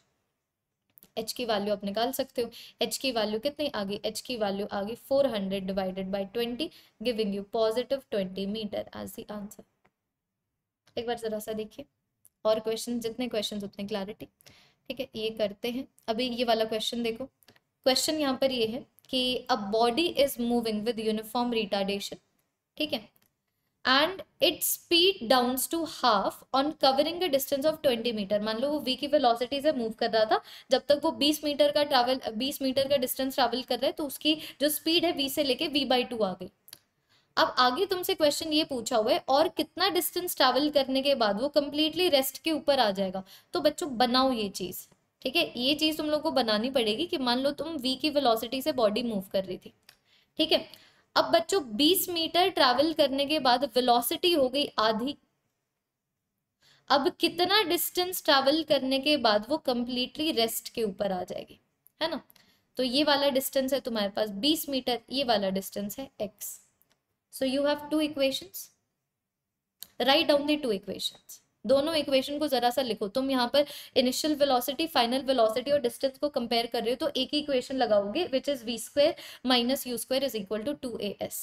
एच की वैल्यू आप निकाल सकते हो एच की वैल्यू कितनी आ गई एच की वैल्यू आ गई four hundred divided by twenty giving you positive twenty metre as the answer एक बार जरा सा देखिए और क्वेश्चन जितने क्वेश्चन उतने क्लैरिटी ठीक है ये करते हैं अभी ये वाला क्वेश्चन देखो क्वेश्चन यहाँ पर ये है कि a body is moving with uniform retardation ठीक है and it speed down to half on covering a distance of twenty metre मान लो वो वी की वेलोसिटी से मूव कर रहा था जब तक वो बीस मीटर का ट्रैवल बीस मीटर का डिस्टेंस ट्रैवल कर रहा है तो उसकी जो स्पीड है वी से लेके वी बाई टू आ गई अब आगे तुमसे क्वेश्चन ये पूछा हुआ है और कितना डिस्टेंस ट्रैवल करने के बाद वो कम्प्लीटली रेस्ट के ऊपर आ जाएगा तो बच्चों बनाओ ये चीज़ ठीक है ये चीज़ तुम लोग को बनानी पड़ेगी कि मान लो तुम वी की वेलोसिटी से बॉडी मूव कर रही थी ठीक है अब बच्चों 20 मीटर ट्रैवल करने के बाद वेलोसिटी हो गई आधी अब कितना डिस्टेंस ट्रैवल करने के बाद वो कम्प्लीटली रेस्ट के ऊपर आ जाएगी है ना तो ये वाला डिस्टेंस है तुम्हारे पास 20 मीटर ये वाला डिस्टेंस है x so you have two equations write down the two equations दोनों इक्वेशन को जरा सा लिखो तुम यहाँ पर इनिशियल वेलोसिटी फाइनल वेलोसिटी और डिस्टेंस को कंपेयर कर रहे हो तो एक ही इक्वेशन लगाओगे which is v square minus u square is equal to two a s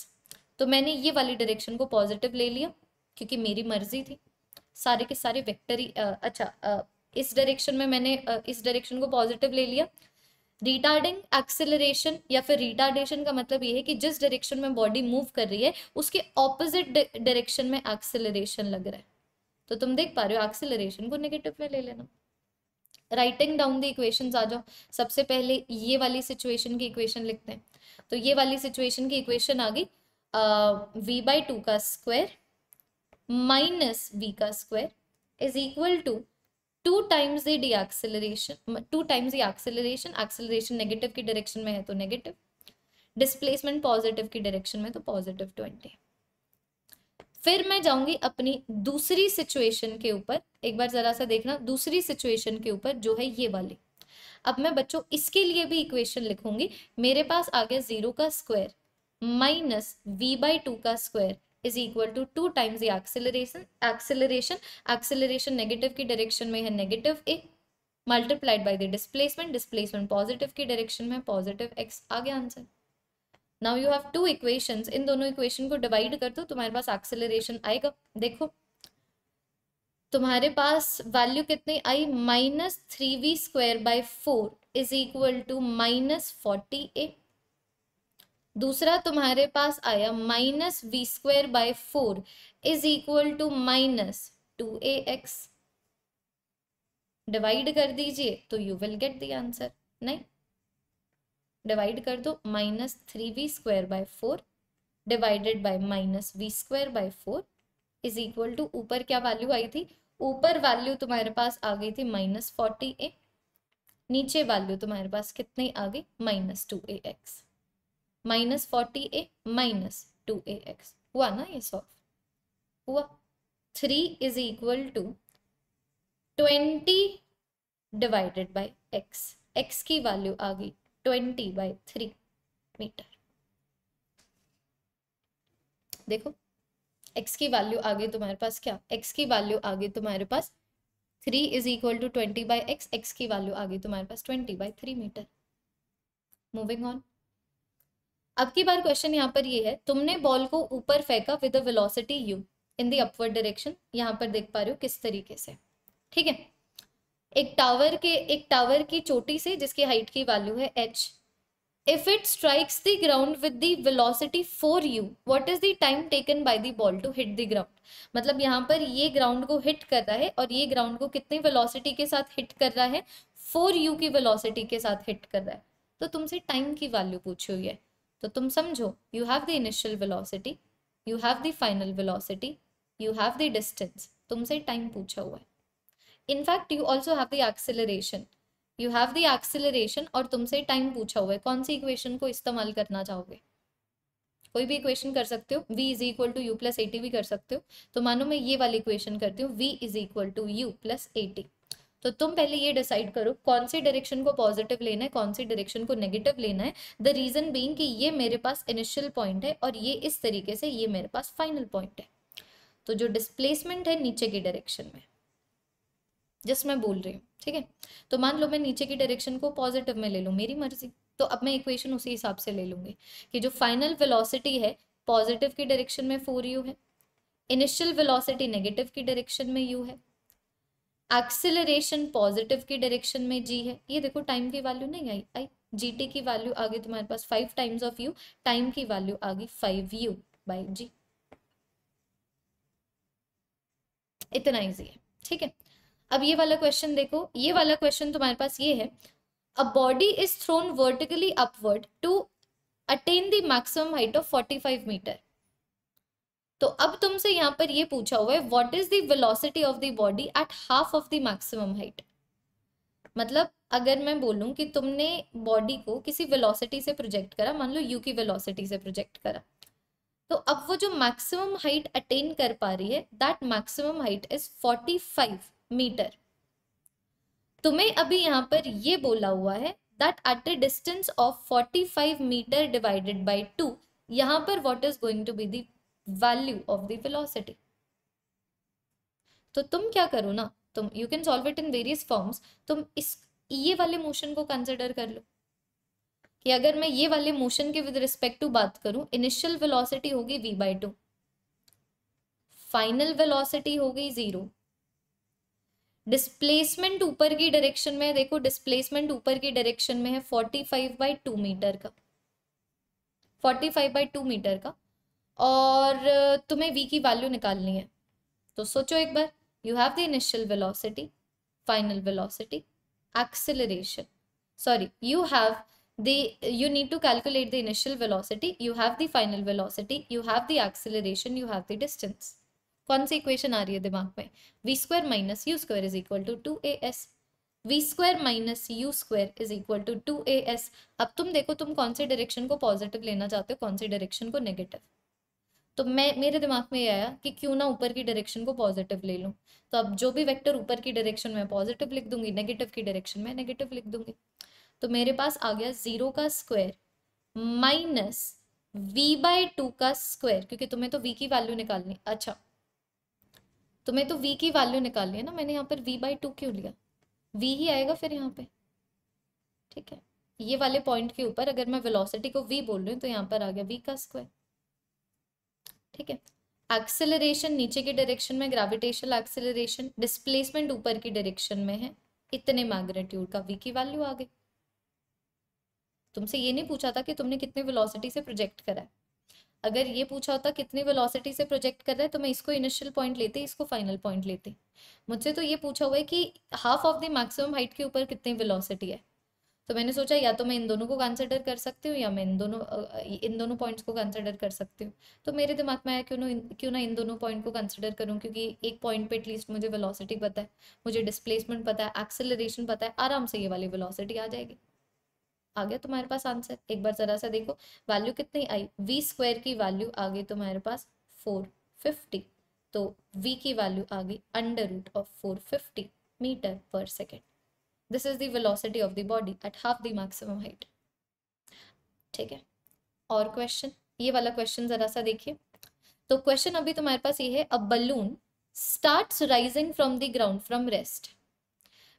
तो मैंने ये वाली डायरेक्शन को पॉजिटिव ले लिया क्योंकि मेरी मर्जी थी सारे के सारे वेक्टर ही अच्छा आ, इस डायरेक्शन में मैंने आ, इस डायरेक्शन को पॉजिटिव ले लिया रिटार्डिंग एक्सेलरेशन या फिर रिटार्डेशन का मतलब ये है कि जिस डायरेक्शन में बॉडी मूव कर रही है उसके ऑपोजिट डायरेक्शन में एक्सेलरेशन लग रहा है तो तुम देख पा रहे हो एक्सेलरेशन को नेगेटिव में ले लेना राइटिंग डाउन द इक्वेशन आ जाओ सबसे पहले ये वाली सिचुएशन की इक्वेशन लिखते हैं तो ये वाली सिचुएशन की इक्वेशन आ गई वी बाई टू का स्क्वायर माइनस वी का square is equal to two times the d acceleration two times the acceleration acceleration negative की डायरेक्शन में है तो नेगेटिव डिस्प्लेसमेंट पॉजिटिव की डायरेक्शन में तो पॉजिटिव ट्वेंटी फिर मैं जाऊंगी अपनी दूसरी सिचुएशन के ऊपर एक बार जरा सा देखना दूसरी सिचुएशन के ऊपर जो है ये वाली अब मैं बच्चों इसके लिए भी इक्वेशन लिखूंगी मेरे पास आ गया जीरो का square minus v by two का square is equal to two times the acceleration acceleration acceleration negative की डायरेक्शन में है negative a multiplied by the displacement displacement positive की डायरेक्शन में पॉजिटिव एक्स आ गया answer now you have two equation in दोनों equation को divide कर दो तुम्हारे पास एक्सेलरेशन आएगा देखो तुम्हारे पास वैल्यू कितनी आई minus three v square by four is equal to minus forty eight दूसरा तुम्हारे पास आया minus v square by four is equal to minus two a x divide कर दीजिए तो you will get the answer नहीं डिवाइड कर दो minus three v square by four divided by minus v square by four is equal to ऊपर क्या value आई थी ऊपर वैल्यू तुम्हारे पास आ गई थी माइनस फोर्टी ए नीचे वैल्यू तुम्हारे पास कितनी आ गई minus two a x minus forty a minus two a x हुआ ना ये सॉल्व हुआ three is equal to twenty divided by x x की वैल्यू आ गई ट्वेंटी बाय थ्री मीटर देखो एक्स की वैल्यू आ गई तुम्हारे पास क्या एक्स की वैल्यू आ गई तुम्हारे पास three is equal to twenty by x x की वैल्यू आ गई तुम्हारे पास twenty by three metre moving on अब की बार क्वेश्चन यहाँ पर ये है तुमने बॉल को ऊपर फेंका with velocity u in the upward direction यहाँ पर देख पा रहे हो किस तरीके से ठीक है एक टावर के एक टावर की चोटी से जिसकी हाइट की वैल्यू है h if it strikes the ground with the velocity u what is the time taken by the ball to hit the ground मतलब यहाँ पर ये ग्राउंड को हिट कर रहा है और ये ग्राउंड को कितनी वेलोसिटी के साथ हिट कर रहा है फोर यू की वेलोसिटी के साथ हिट कर रहा है तो तुमसे टाइम की वैल्यू पूछी हुई है तो तुम समझो you have the initial velocity you have the final velocity you have the distance तुमसे टाइम पूछा हुआ है in fact you also have the acceleration you have the acceleration और तुमसे टाइम पूछा हुआ है कौन सी इक्वेशन को इस्तेमाल करना चाहोगे कोई भी इक्वेशन कर सकते हो v is equal to u plus a t भी कर सकते हो तो मानो मैं ये वाली इक्वेशन करती हूँ v is equal to u plus a t तो तुम पहले ये डिसाइड करो कौन सी डायरेक्शन को पॉजिटिव लेना है कौन सी डायरेक्शन को नेगेटिव लेना है द रीज़न बींग कि ये मेरे पास इनिशियल पॉइंट है और ये इस तरीके से ये मेरे पास फाइनल पॉइंट है तो जो डिस्प्लेसमेंट है नीचे के डायरेक्शन में जस्ट मैं बोल रही हूँ ठीक है तो मान लो मैं नीचे की डायरेक्शन को पॉजिटिव में ले लूँ मेरी मर्जी तो अब मैं इक्वेशन उसी हिसाब से ले लूँगी कि जो फाइनल वेलोसिटी है पॉजिटिव की डायरेक्शन में फोर यू है इनिशियल वेलोसिटी नेगेटिव की डायरेक्शन में यू है एक्सेलरेशन पॉजिटिव की डायरेक्शन में जी है ये देखो टाइम की वैल्यू नहीं आई आई जी टी की वैल्यू आ गई तुम्हारे पास five times of u time की वैल्यू आ गई फाइव यू बाई जी इतना इजी है ठीक है अब ये वाला क्वेश्चन देखो ये वाला क्वेश्चन तुम्हारे पास ये है a body is thrown vertically upward to attain the maximum height of 45 metre तो अब तुमसे यहाँ पर ये पूछा हुआ है what is the velocity of the body at half of the maximum height मतलब अगर मैं बोलूँ कि तुमने बॉडी को किसी वेलोसिटी से प्रोजेक्ट करा मान लो यू की वेलोसिटी से प्रोजेक्ट करा तो अब वो जो मैक्सिमम हाइट अटेन कर पा रही है that maximum height is 45 metre तुम्हें अभी यहाँ पर ये बोला हुआ है that at a distance of 45 metre divided by two यहाँ पर what is going to be the value of the velocity तो तुम क्या करो ना तुम you can solve it in various forms तुम इस ये वाले मोशन को कंसिडर कर लो कि अगर मैं ये वाले मोशन के विद रिस्पेक्ट टू बात करूं इनिशियल वेलोसिटी होगी v by two final velocity होगी जीरो डिस्प्लेसमेंट ऊपर की डायरेक्शन में है देखो डिस्प्लेसमेंट ऊपर की डायरेक्शन में है forty five by two metre का forty five by two metre का और तुम्हें वी की वैल्यू निकालनी है तो सोचो एक बार you have the initial velocity final velocity acceleration sorry you have the you need to calculate the initial velocity you have the final velocity you have the acceleration you have the distance कौन सी equation आ रही है दिमाग में v square minus u square is equal to two a s v square minus u square is equal to two a s अब तुम देखो तुम कौन से डायरेक्शन को पॉजिटिव लेना चाहते हो कौन से डायरेक्शन को नेगेटिव तो मैं मेरे दिमाग में ये आया कि क्यों ना ऊपर की डायरेक्शन को पॉजिटिव ले लूँ तो अब जो भी वेक्टर ऊपर की डायरेक्शन में पॉजिटिव लिख दूंगी नेगेटिव की डायरेक्शन में नेगेटिव लिख दूंगी तो मेरे पास आ गया जीरो का square minus v by two का स्क्वायर क्योंकि तुम्हें तो वी की वैल्यू निकालनी अच्छा तुम्हें तो वी की वैल्यू निकालनी है ना मैंने यहाँ पर वी बाई टू क्यों लिया वी ही आएगा फिर यहाँ पे ठीक है ये वाले पॉइंट के ऊपर अगर मैं वेलोसिटी को वी बोल रही हूँ तो यहाँ पर आ गया वी का स्क्वायर ठीक है एक्सेलरेशन नीचे की डायरेक्शन में ग्रेविटेशनल एक्सेलरेशन डिस्प्लेसमेंट ऊपर की डायरेक्शन में है इतने मैग्नेट्यूड का वी की वैल्यू आ गई तुमसे ये नहीं पूछा था कि तुमने कितने वेलोसिटी से प्रोजेक्ट करा है अगर ये पूछा होता कितनी वेलोसिटी से प्रोजेक्ट कर रहा है तो मैं इसको इनिशियल पॉइंट लेती इसको फाइनल पॉइंट लेते मुझसे तो ये पूछा हुआ है कि half of the maximum height के ऊपर कितनी वेलोसिटी है तो मैंने सोचा या तो मैं इन दोनों को कंसिडर कर सकती हूँ या मैं इन दोनों इन दोनों पॉइंट्स को कंसिडर कर सकती हूँ तो मेरे दिमाग में आया क्यों ना क्यों ना इन दोनों पॉइंट को कंसिडर करूँ क्योंकि एक पॉइंट पे एटलीस्ट मुझे वेलोसिटी पता है मुझे डिस्प्लेसमेंट पता है एक्सेलरेशन पता है आराम से ये वाली वेलोसिटी आ जाएगी आ गया तुम्हारे पास आंसर एक बार ज़रा सा देखो वैल्यू कितनी आई वी स्क्वायर की वैल्यू आ गई तुम्हारे पास फोर फिफ्टी तो वी की वैल्यू आ गई under root of four fifty metre पर second this is velocity of the body at half the maximum height ठीक है और क्वेश्चन ये वाला क्वेश्चन जरा सा देखिए तो क्वेश्चन अभी तुम्हारे पास ये है a balloon start rising from the ground from rest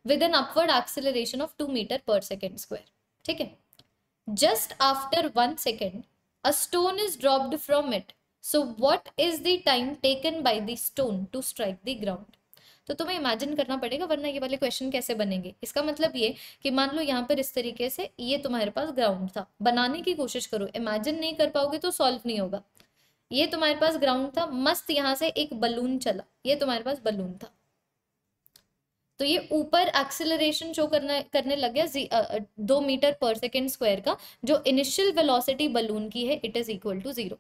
with an upward acceleration of two metre पर सेकेंड स्क्वायर ठीक है just after one second a stone is dropped from it so what is the time taken by the stone to strike the ground तो तुम्हें imagine करना पड़ेगा वरना ये वाले क्वेश्चन कैसे बनेंगे इसका मतलब ये कि मान लो यहाँ पर इस तरीके से ये तुम्हारे पास ग्राउंड था बनाने की कोशिश करो इमेजिन नहीं कर पाओगे तो सॉल्व नहीं होगा ये तुम्हारे पास ग्राउंड था मस्त यहाँ से एक बलून चला ये तुम्हारे पास बलून था तो ये ऊपर एक्सिलरेशन शो करना करने लग गया आ, दो मीटर पर सेकेंड स्क्वायर का जो इनिशियल वेलोसिटी बलून की है it is equal to zero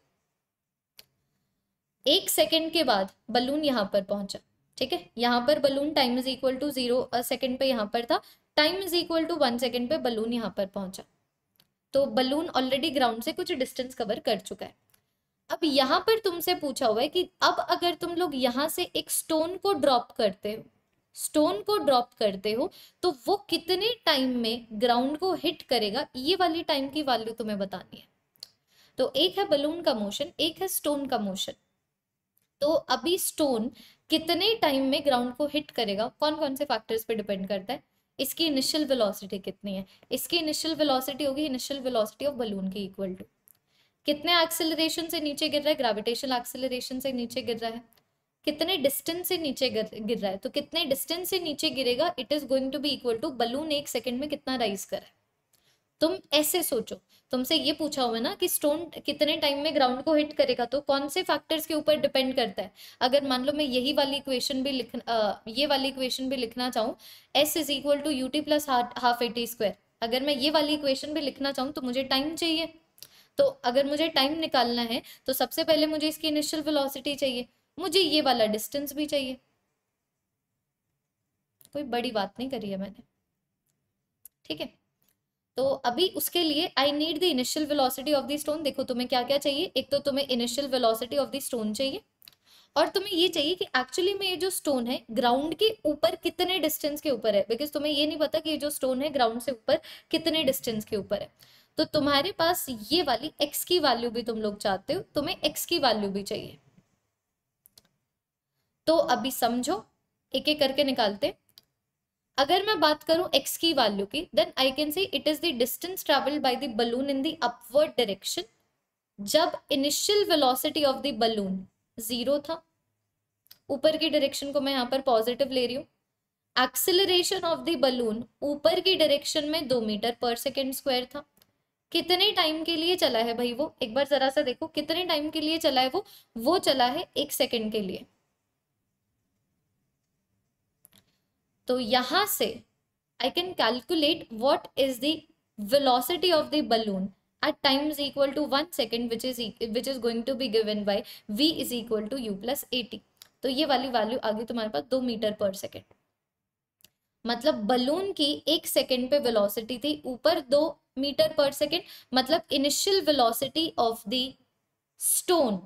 एक सेकेंड के बाद बलून यहां पर पहुंचा ठीक है यहाँ पर balloon time is equal to zero second पे यहाँ पर था time is equal to one second पे बलून यहाँ पर पहुंचा तो बलून ऑलरेडी ग्राउंड से कुछ डिस्टेंस कवर कर चुका है अब यहाँ पर तुमसे पूछा हुआ है कि अब अगर तुम लोग यहाँ से एक स्टोन को ड्रॉप करते हो स्टोन को ड्रॉप करते हो तो वो कितने टाइम में ग्राउंड को हिट करेगा ये वाली टाइम की वैल्यू तुम्हें बतानी है तो एक है बलून का मोशन एक है स्टोन का मोशन तो अभी स्टोन कितने टाइम में ग्राउंड को हिट करेगा कौन कौन से फैक्टर्स पे डिपेंड करता है इसकी इनिशियल वेलोसिटी कितनी है इसकी इनिशियल वेलोसिटी होगी इनिशियल वेलोसिटी ऑफ बलून की इक्वल टू कितने एक्सेलरेशन से नीचे गिर रहा है ग्रेविटेशन एक्सेलरेशन से नीचे गिर रहा है कितने डिस्टेंस से नीचे गिर गिर रहा है तो कितने डिस्टेंस से नीचे गिरेगा it is going to be equal to balloon एक सेकंड में कितना राइज करे है तुम ऐसे सोचो तुमसे ये पूछा हुआ ना कि स्टोन कितने टाइम में ग्राउंड को हिट करेगा तो कौन से फैक्टर्स के ऊपर डिपेंड करता है अगर मान लो मैं यही वाली इक्वेशन भी लिखना ये वाली इक्वेशन भी लिखना चाहूँ s is equal to u t plus half a t square अगर मैं ये वाली इक्वेशन भी लिखना चाहूँ तो मुझे टाइम चाहिए तो अगर मुझे टाइम निकालना है तो सबसे पहले मुझे इसकी इनिशियल वेलोसिटी चाहिए मुझे ये वाला डिस्टेंस भी चाहिए कोई बड़ी बात नहीं करी है मैंने ठीक है तो अभी उसके लिए I need the initial velocity of the stone देखो तुम्हें क्या क्या चाहिए एक तो तुम्हें initial velocity of the stone चाहिए और तुम्हें ये चाहिए कि एक्चुअली में ये जो स्टोन है ग्राउंड के ऊपर कितने डिस्टेंस के ऊपर है बिकॉज तुम्हें ये नहीं पता कि ये जो स्टोन है ग्राउंड से ऊपर कितने डिस्टेंस के ऊपर है तो तुम्हारे पास ये वाली एक्स की वैल्यू भी तुम लोग चाहते हो तुम्हें एक्स की वैल्यू भी चाहिए तो अभी समझो एक एक करके निकालते हैं अगर मैं बात करूं x की वैल्यू की then I can say it is the distance travelled by the balloon in the upward direction जब initial velocity of the balloon zero था ऊपर की डायरेक्शन को मैं यहाँ पर पॉजिटिव ले रही हूँ एक्सिलरेशन ऑफ द बलून ऊपर की डायरेक्शन में दो मीटर पर सेकेंड स्क्वायर था कितने टाइम के लिए चला है भाई वो एक बार जरा सा देखो कितने टाइम के लिए चला है वो वो चला है एक सेकेंड के लिए तो यहाँ से I can calculate what is the velocity of the balloon at times equal to 1 second which is e, which is going to be given by v is equal to u plus 80 तो ये वाली value आ गई तुम्हारे पास दो metre पर second मतलब बलून की एक सेकेंड पे वेलोसिटी थी ऊपर दो मीटर पर सेकेंड मतलब initial velocity of the stone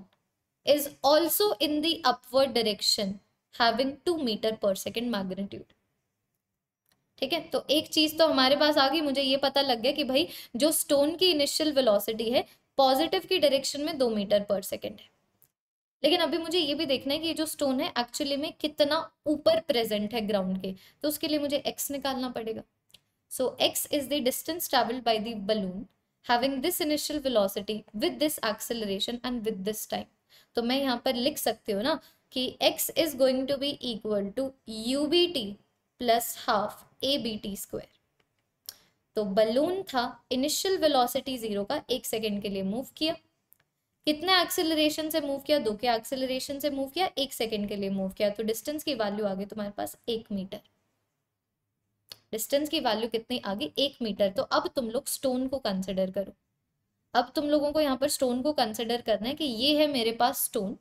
is also in the upward direction having two metre पर सेकेंड मैग्नीट्यूड ठीक है तो एक चीज़ तो हमारे पास आ गई मुझे ये पता लग गया कि भाई जो स्टोन की इनिशियल वेलोसिटी है पॉजिटिव की डायरेक्शन में दो मीटर पर सेकेंड है लेकिन अभी मुझे ये भी देखना है कि जो स्टोन है एक्चुअली में कितना ऊपर प्रेजेंट है ग्राउंड के तो उसके लिए मुझे एक्स निकालना पड़ेगा so x is the distance travelled by the balloon having this initial velocity with this acceleration and with this time तो मैं यहाँ पर लिख सकती हूँ ना कि x is going to be equal to u b t plus half a b t square तो बलून था इनिशियल वेलोसिटी जीरो का एक सेकेंड के लिए मूव किया कितने एक्सेलरेशन से मूव किया दो के एक्सेलरेशन से मूव किया एक सेकेंड के लिए मूव किया तो डिस्टेंस की वैल्यू आ गई तुम्हारे पास एक मीटर डिस्टेंस की वैल्यू कितनी आ गई एक मीटर तो अब तुम लोग स्टोन को कंसिडर करो अब तुम लोगों को यहाँ पर स्टोन को कंसिडर करना है कि ये है मेरे पास स्टोन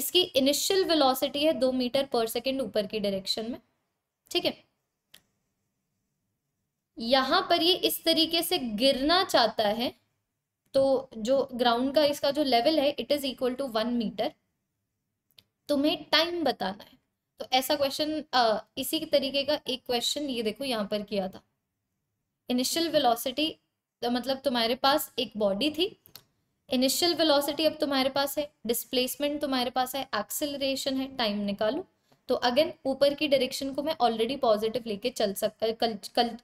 इसकी इनिशियल वेलोसिटी है दो मीटर पर सेकेंड ऊपर की डायरेक्शन में ठीक है यहाँ पर ये इस तरीके से गिरना चाहता है तो जो ग्राउंड का इसका जो लेवल है it is equal to one metre तुम्हें टाइम बताना है तो ऐसा क्वेश्चन इसी तरीके का एक क्वेश्चन ये देखो यहाँ पर किया था इनिशियल वेलोसिटी तो मतलब तुम्हारे पास एक बॉडी थी इनिशियल वेलोसिटी अब तुम्हारे पास है डिस्प्लेसमेंट तुम्हारे पास है एक्सेलरेशन है टाइम निकालो तो अगेन ऊपर की डायरेक्शन को मैं ऑलरेडी पॉजिटिव लेके चल सकता कल, कल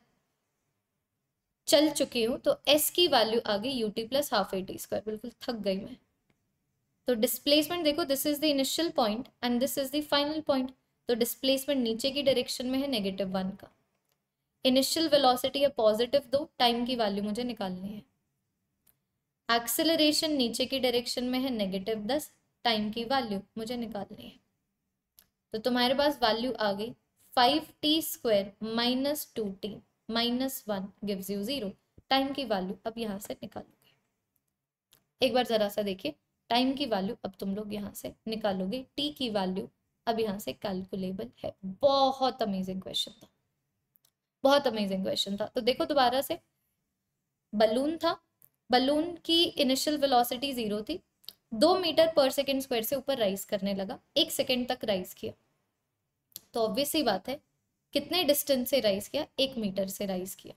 चल चुकी हूँ तो एस की वैल्यू आ गई u t plus half a t square बिल्कुल थक गई मैं तो डिस्प्लेसमेंट देखो this is the initial point and this is the final point तो डिस्प्लेसमेंट नीचे की डायरेक्शन में है नेगेटिव वन का इनिशियल वेलोसिटी है पॉजिटिव दो टाइम की वैल्यू मुझे निकालनी है एक्सेलरेशन नीचे की डायरेक्शन में है नेगेटिव दस टाइम की वैल्यू मुझे निकालनी है तो तुम्हारे पास वैल्यू आ गई five t square minus two t minus one gives you zero time की वैल्यू अब यहाँ से निकालोगे एक बार जरा सा देखिए टाइम की वैल्यू अब तुम लोग यहाँ से निकालोगे टी की वैल्यू अब यहाँ से कैलकुलेबल है बहुत अमेजिंग क्वेश्चन था बहुत अमेजिंग क्वेश्चन था तो देखो दोबारा से बलून था बलून की इनिशियल वेलोसिटी जीरो थी दो मीटर पर सेकेंड स्क्वायर से ऊपर राइज करने लगा एक सेकेंड तक राइज किया तो ऑब्वियस ही बात है कितने डिस्टेंस से राइज किया एक मीटर से राइज किया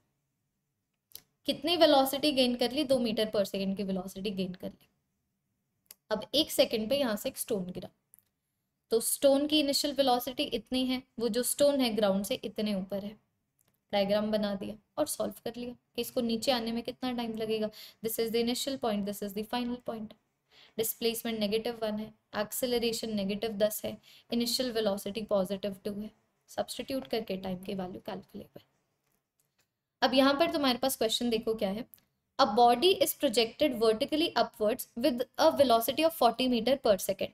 कितनी वेलोसिटी गेन कर ली दो मीटर पर सेकेंड की वेलोसिटी गेन कर ली अब एक सेकेंड पे यहाँ से एक स्टोन गिरा तो स्टोन की इनिशियल वेलोसिटी इतनी है वो जो स्टोन है ग्राउंड से इतने ऊपर है डायग्राम बना दिया और सॉल्व कर लिया कि इसको नीचे आने में कितना टाइम लगेगा this is the initial point this is the final point displacement negative one है एक्सेलरेशन नेगेटिव दस है इनिशियल वेलोसिटी पॉजिटिव टू है सब्सटीट्यूट करके टाइम की वैल्यू कैलकुलेट कैलकुलेबल अब यहाँ पर तुम्हारे पास क्वेश्चन देखो क्या है a body is projected vertically upwards with a velocity of 40 metre पर सेकेंड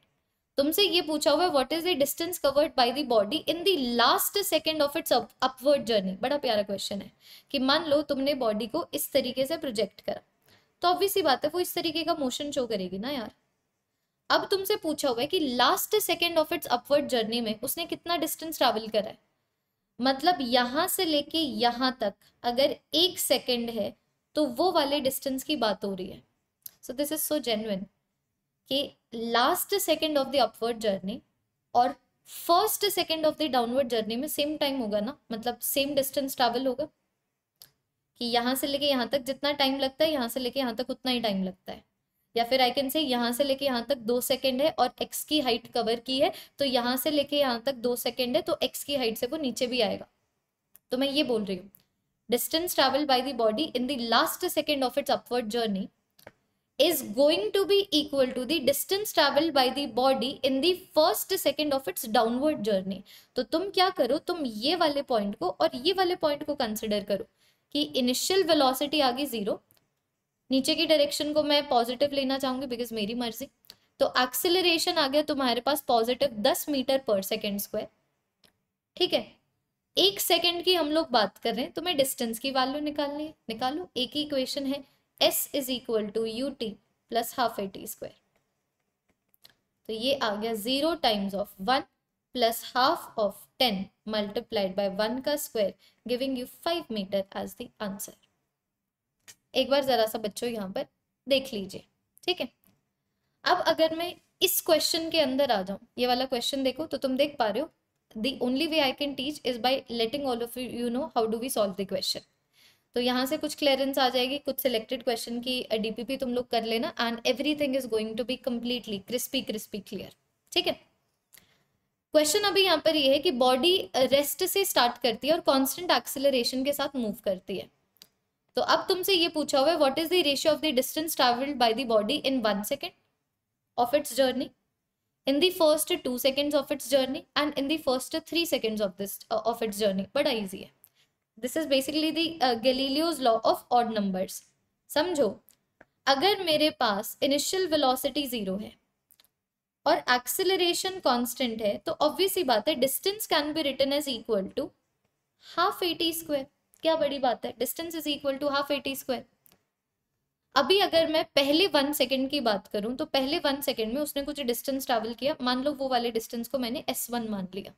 तुमसे ये पूछा हुआ है what is the distance covered by the body in the last second of its upward journey बड़ा प्यारा क्वेश्चन है कि मान लो तुमने बॉडी को इस तरीके से प्रोजेक्ट करा तो ऑब्वियसली बात है वो इस तरीके का मोशन शो करेगी ना यार अब तुमसे पूछा हुआ है कि last second of its upward journey में उसने कितना डिस्टेंस ट्रैवल करा है मतलब यहाँ से लेके यहाँ तक अगर एक सेकेंड है तो वो वाले डिस्टेंस की बात हो रही है so this is so genuine कि last second of the upward journey और first second of the downward journey में सेम टाइम होगा ना मतलब सेम डिस्टेंस ट्रैवल होगा कि यहाँ से लेके यहाँ तक जितना टाइम लगता है यहाँ से लेके यहाँ तक उतना ही टाइम लगता है या फिर आई कैन से यहाँ से लेके यहाँ तक दो सेकेंड है और एक्स की हाइट कवर की है तो यहाँ से लेके यहाँ तक दो सेकेंड है तो एक्स की हाइट से वो नीचे भी आएगा तो मैं ये बोल रही हूँ distance travel by the body in the last second of its upward journey is going to be equal to the distance travel by the body in the first second of its downward journey तो तुम क्या करो तुम ये वाले point को और ये वाले पॉइंट को कंसिडर करो कि इनिशियल वेलोसिटी आ गई जीरो नीचे की डायरेक्शन को मैं पॉजिटिव लेना चाहूंगी बिकॉज मेरी मर्जी तो एक्सिलेशन आ गया तुम्हारे पास पॉजिटिव दस मीटर पर सेकेंड स्क्वायर ठीक है एक सेकेंड की हम लोग बात कर रहे हैं तो मैं डिस्टेंस की वैल्यू निकालनी है निकालो एक ही इक्वेशन है s is equal to u t plus half a t square तो ये आ गया zero times of one plus half of ten multiplied by one का square giving you five metre as the answer एक बार ज़रा सा बच्चों यहाँ पर देख लीजिए ठीक है अब अगर मैं इस क्वेश्चन के अंदर आ जाऊँ ये वाला क्वेश्चन देखो तो तुम देख पा रहे हो the only way I can teach is by letting all of you know how do we solve the question तो यहाँ से कुछ क्लियरेंस आ जाएगी कुछ सिलेक्टेड क्वेश्चन की डीपीपी तुम लोग कर लेना and everything is going to be completely crispy crispy clear ठीक है क्वेश्चन अभी यहाँ पर ये यह है कि बॉडी रेस्ट से स्टार्ट करती है और कांस्टेंट एक्सिलेशन के साथ मूव करती है तो अब तुमसे ये पूछा हुआ है what is the ratio of the distance travelled by the body in one second of its journey in the first two seconds of its journey and in the first three seconds of this of its journey बड़ा easy है this is basically the Galileo's law of odd numbers समझो अगर मेरे पास initial velocity zero है और acceleration constant है तो obvious ही बात है distance can be written as equal to half a t square क्या बड़ी बात है distance is equal to half a t square अभी अगर मैं पहले वन सेकेंड की बात करूं तो पहले वन सेकेंड में उसने कुछ डिस्टेंस ट्रैवल किया मान लो वो वाले डिस्टेंस को मैंने एस वन मान लिया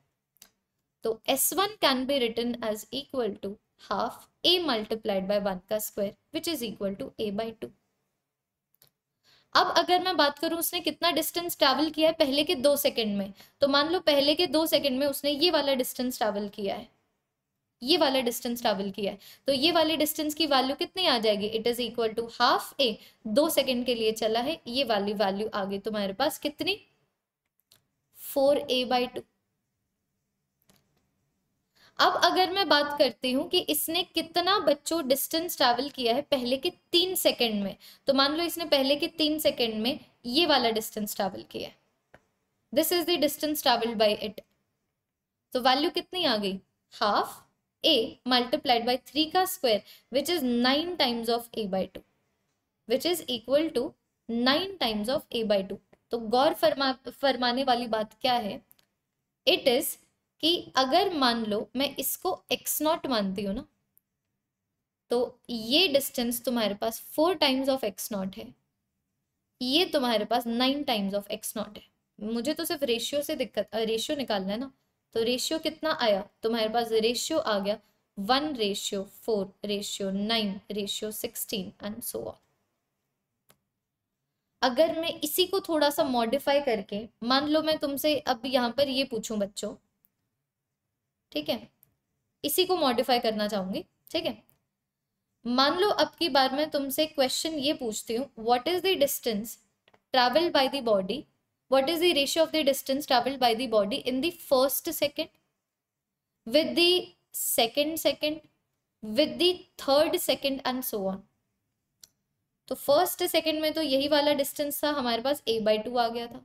तो s one can be return as equal to half a multiplied by one का square which is equal to a by two अब अगर मैं बात करूं उसने कितना डिस्टेंस ट्रैवल किया है पहले के दो सेकंड में तो मान लो पहले के दो सेकंड में उसने ये वाला डिस्टेंस ट्रैवल किया है ये वाला डिस्टेंस ट्रेवल किया है तो ये वाले डिस्टेंस की वैल्यू कितनी आ जाएगी it is equal to half a दो सेकंड के लिए चला है ये वाली वैल्यू आ गई तुम्हारे पास कितनी फोर ए बाई टू अब अगर मैं बात करती हूँ कि इसने कितना बच्चों डिस्टेंस ट्रैवल किया है पहले के तीन सेकंड में तो मान लो इसने पहले के तीन सेकंड में ये वाला डिस्टेंस ट्रैवल किया है this is the distance travelled by it तो वैल्यू कितनी आ गई half a multiplied by 3 ka square which is 9 times of a by 2 which is equal to 9 times of a by 2 to gaur farma farmane wali baat kya hai it is ki agar maan lo main isko x not मानती हूँ na तो ये distance तुम्हारे पास four times of x naught है ये तुम्हारे पास nine times of x naught है मुझे तो सिर्फ रेशियो से दिक्कत रेशियो निकालना है ना तो रेशियो कितना आया तुम्हारे तो पास रेशियो आ गया one ratio four ratio nine ratio sixteen and so on अगर मैं इसी को थोड़ा सा मॉडिफाई करके मान लो मैं तुमसे अब यहाँ पर ये पूछूं बच्चों ठीक है इसी को मॉडिफाई करना चाहूंगी ठीक है मान लो अब की बार मैं तुमसे क्वेश्चन ये पूछती हूँ what is the distance travelled by the body what is the ratio of the distance traveled by the body in the first second with the second second with the third second and so on तो first second में तो यही वाला distance था हमारे पास ए by to आ गया था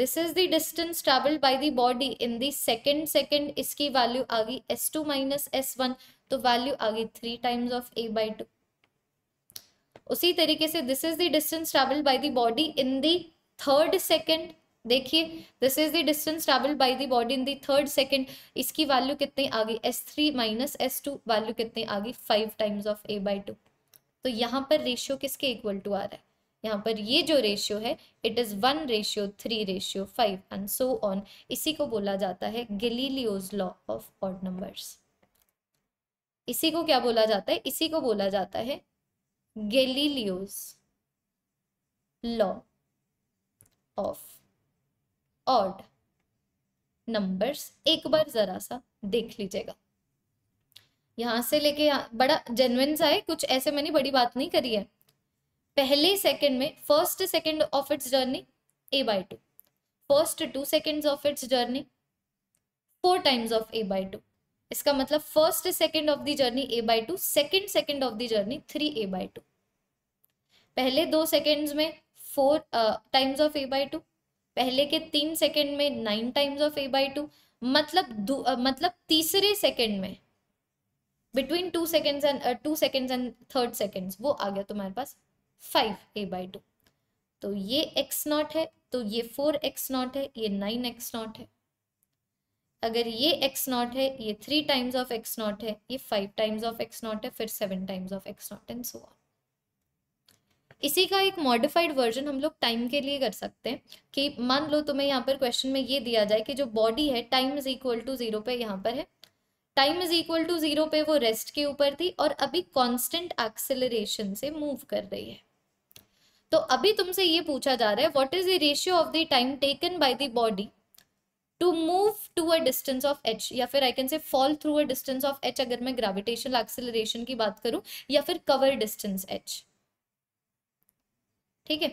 this is the distance travelled by the body in the second second इसकी वैल्यू आ गई s two minus s one तो वैल्यू आ गई three times of a by two उसी तरीके से this is the distance travelled by the body in the third second देखिए this is the distance travelled by the body in the third second इसकी value कितनी आ गई s three minus s two value कितनी आ गई five times of a by two तो यहाँ पर रेशियो किसके इक्वल टू आ रहा है यहाँ पर ये जो रेशियो है it is one ratio three ratio five and so on इसी को बोला जाता है Galileo's law of odd numbers इसी को क्या बोला जाता है इसी को बोला जाता है Galileo's law of odd numbers एक बार जरा सा देख लीजिएगा यहां से लेके बड़ा जेनविन सा है कुछ ऐसे मैंने बड़ी बात नहीं करी है पहले सेकंड में first second of its journey a by two first two seconds of its journey four times of a by two इसका मतलब first second of the journey a by two second second of the journey three a by two पहले दो seconds में four times of a by two पहले के तीन second में nine times of a by two मतलब uh, मतलब तीसरे सेकेंड में between two seconds and two seconds and third seconds वो आ गया तुम्हारे पास फाइव ए बाई टू तो ये एक्स नॉट है तो ये फोर एक्स नॉट है ये नाइन एक्स नॉट है अगर ये एक्स नॉट है ये three times of x naught है ये five times of x naught है फिर seven times of x naught and so on इसी का एक मॉडिफाइड वर्जन हम लोग टाइम के लिए कर सकते हैं कि मान लो तुम्हें यहाँ पर क्वेश्चन में ये दिया जाए कि जो बॉडी है time is equal to zero पे यहाँ पर है time is equal to zero पे वो रेस्ट के ऊपर थी और अभी कांस्टेंट एक्सेलरेशन से मूव कर रही है तो अभी तुमसे ये पूछा जा रहा है what is the ratio of the time taken by the body to move to a distance of h या फिर I can say fall through a distance of h अगर मैं ग्रेविटेशनल एक्सेलरेशन की बात करूं या फिर कवर डिस्टेंस एच ठीक है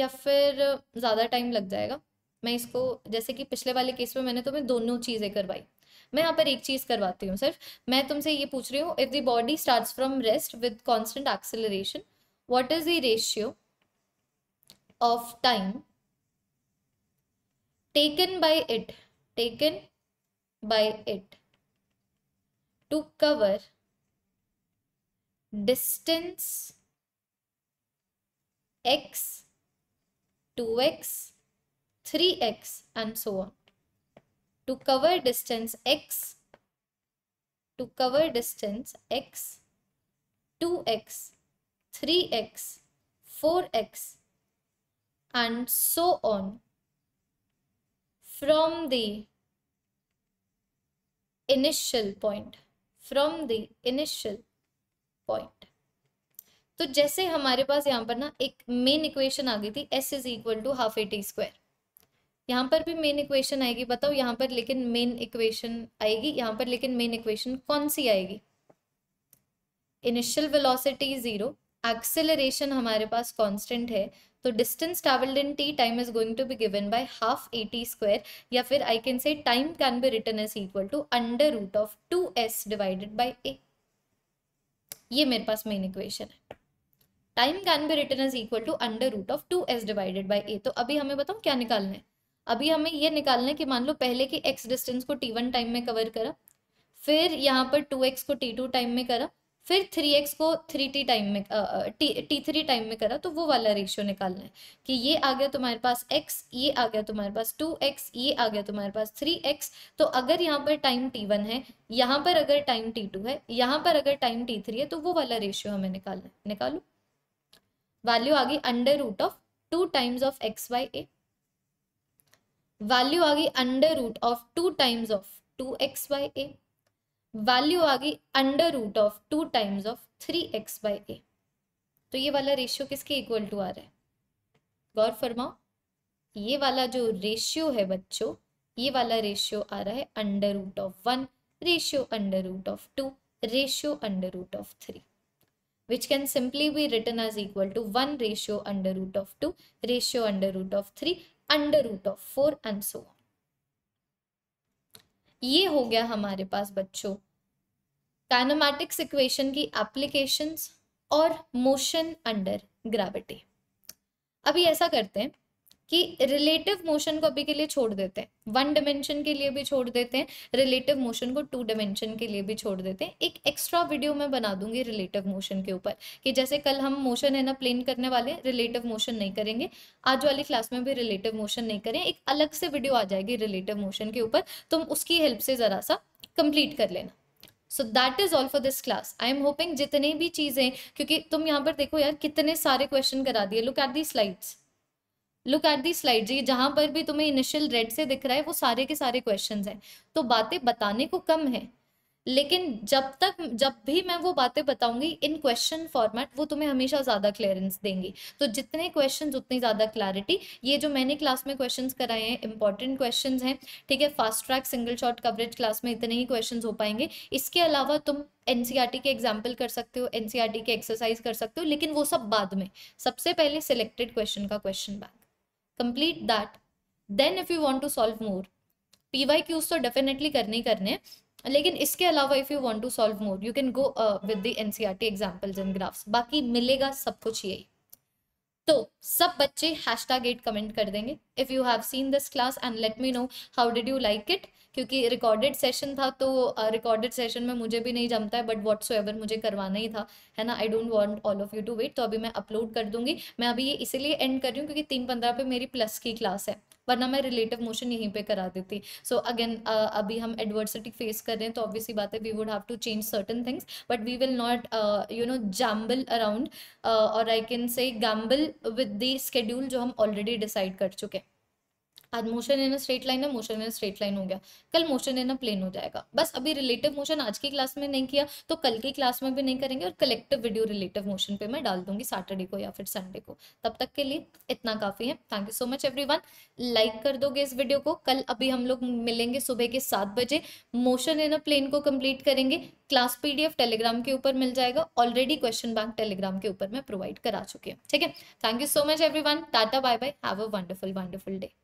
या फिर ज़्यादा टाइम लग जाएगा मैं इसको जैसे कि पिछले वाले केस में मैंने तुम्हें दोनों चीज़ें करवाई मैं यहाँ पर एक चीज़ करवाती हूँ सिर्फ मैं तुमसे ये पूछ रही हूँ if the body start from rest with constant acceleration what is the ratio of time taken by it taken by it to cover distance x 2x 3x and so on to cover distance x to cover distance x 2x 3x 4x and so on from the initial point from the initial point तो जैसे हमारे पास यहाँ पर ना एक main equation आ गई थी s is equal to half a t square यहाँ पर भी मेन इक्वेशन आएगी बताओ यहाँ पर लेकिन मेन इक्वेशन आएगी यहाँ पर लेकिन मेन इक्वेशन कौन सी आएगी इनिशियल वेलोसिटी जीरो एक्सेलरेशन हमारे पास कांस्टेंट है तो distance travelled in t time is going to be given by half a t square या फिर I can say time can be return as equal to under root of two s divided by a ये मेरे पास main equation है time can be return as equal to under root of two s divided by a तो अभी हमें बताओ क्या निकालना है अभी हमें ये निकालना है कि मान लो पहले कि एक्स डिस्टेंस को टी वन टाइम में कवर करा फिर यहाँ पर टू एक्स को टी टू टाइम में करा फिर थ्री एक्स को थ्री टी टाइम में टी टी थ्री टाइम में करा तो वो वाला रेशियो निकालना है कि ये आ गया तुम्हारे पास एक्स ये आ गया तुम्हारे पास टू एक्स ये आ गया तुम्हारे पास थ्री एक्स तो अगर यहाँ पर टाइम टी वन है यहाँ पर अगर टाइम टी टू है यहाँ पर अगर टाइम टी थ्री है तो वो वाला रेशियो हमें निकालना है निकालो वैल्यू आ गई under root of two times of x by a value आ गई under root of two times of two x by a value आ गई under root of two times of three x by a तो ये वाला ratio किसके equal to आ रहा है गौर फरमाओ ये वाला जो रेशियो है बच्चों ये वाला रेशियो आ रहा है under root of one ratio under root of two ratio under root of three which can simply be return as equal to one ratio under root of two ratio under root of three under root of four and so on ये हो गया हमारे पास बच्चों kinematics equation की applications और motion under gravity अभी ऐसा करते हैं कि रिलेटिव मोशन को अभी के लिए छोड़ देते हैं वन डिमेंशन के लिए भी छोड़ देते हैं रिलेटिव मोशन को टू डिमेंशन के लिए भी छोड़ देते हैं एक एक्स्ट्रा वीडियो मैं बना दूंगी रिलेटिव मोशन के ऊपर कि जैसे कल हम मोशन है ना प्लेन करने वाले रिलेटिव मोशन नहीं करेंगे आज वाली क्लास में भी रिलेटिव मोशन नहीं करें एक अलग से वीडियो आ जाएगी रिलेटिव मोशन के ऊपर तुम उसकी हेल्प से ज़रा सा कंप्लीट कर लेना so that is all for this class I am hoping जितने भी चीज़ें क्योंकि तुम यहाँ पर देखो यार कितने सारे क्वेश्चन करा दिए look at the slides look at the slide जी जहाँ पर भी तुम्हें इनिशियल रेड से दिख रहा है वो सारे के सारे क्वेश्चन हैं तो बातें बताने को कम है लेकिन जब तक जब भी मैं वो बातें बताऊंगी इन क्वेश्चन फॉर्मेट वो तुम्हें हमेशा ज़्यादा क्लियरेंस देंगी तो जितने क्वेश्चन उतनी ज़्यादा क्लैरिटी ये जो मैंने क्लास में क्वेश्चन कराए हैं इंपॉर्टेंट क्वेश्चन हैं ठीक है fast track single shot coverage class में इतने ही क्वेश्चन हो पाएंगे इसके अलावा तुम एन e के एग्जाम्पल कर सकते हो एन e के एक्सरसाइज कर सकते हो लेकिन वो सब बाद में सबसे पहले सिलेक्टेड क्वेश्चन का question bank then if you if you want to solve more Qs तो डेफिनेटली करने ही करने लेकिन इसके अलावा if you want to solve more you can go with the NCERT examples and graphs बाकी मिलेगा सब कुछ यही तो सब बच्चे हैश टैग एट कमेंट कर देंगे if you have seen this class and let me know how did you like it क्योंकि रिकॉर्डेड सेशन था तो रिकॉर्डेड uh, सेशन में मुझे भी नहीं जमता है बट वॉट्स एवर मुझे करवाना ही था है ना I don't want all of you to wait तो अभी मैं अपलोड कर दूंगी मैं अभी ये इसीलिए एंड कर रही हूँ क्योंकि तीन पंद्रह पे मेरी प्लस की क्लास है वरना मैं रिलेटिव मोशन यहीं पे करा देती सो so अगेन uh, अभी हम एडवर्सिटी फेस कर रहे हैं तो ऑब्वियसली बात है we would have to change certain things but we will not you know jumble around और I can say gamble with the schedule जो हम ऑलरेडी डिसाइड कर चुके हैं आज मोशन इन स्ट्रेट लाइन है मोशन इन स्ट्रेट लाइन हो गया कल मोशन इन प्लेन हो जाएगा बस अभी रिलेटिव मोशन आज की क्लास में नहीं किया तो कल की क्लास में भी नहीं करेंगे और कलेक्टिव वीडियो रिलेटिव मोशन पे मैं डाल दूंगी सैटरडे को या फिर संडे को तब तक के लिए इतना काफी है thank you so much every like कर दोगे इस वीडियो को कल अभी हम लोग मिलेंगे सुबह के सात बजे मोशन इन अ प्लेन को कंप्लीट करेंगे क्लास पीडीएफ टेलीग्राम के ऊपर मिल जाएगा ऑलरेडी क्वेश्चन बैंक टेलीग्राम के ऊपर मैं प्रोवाइड करा चुकी हूँ ठीक है thank you so much everyone tata bye bye have a wonderful wonderful day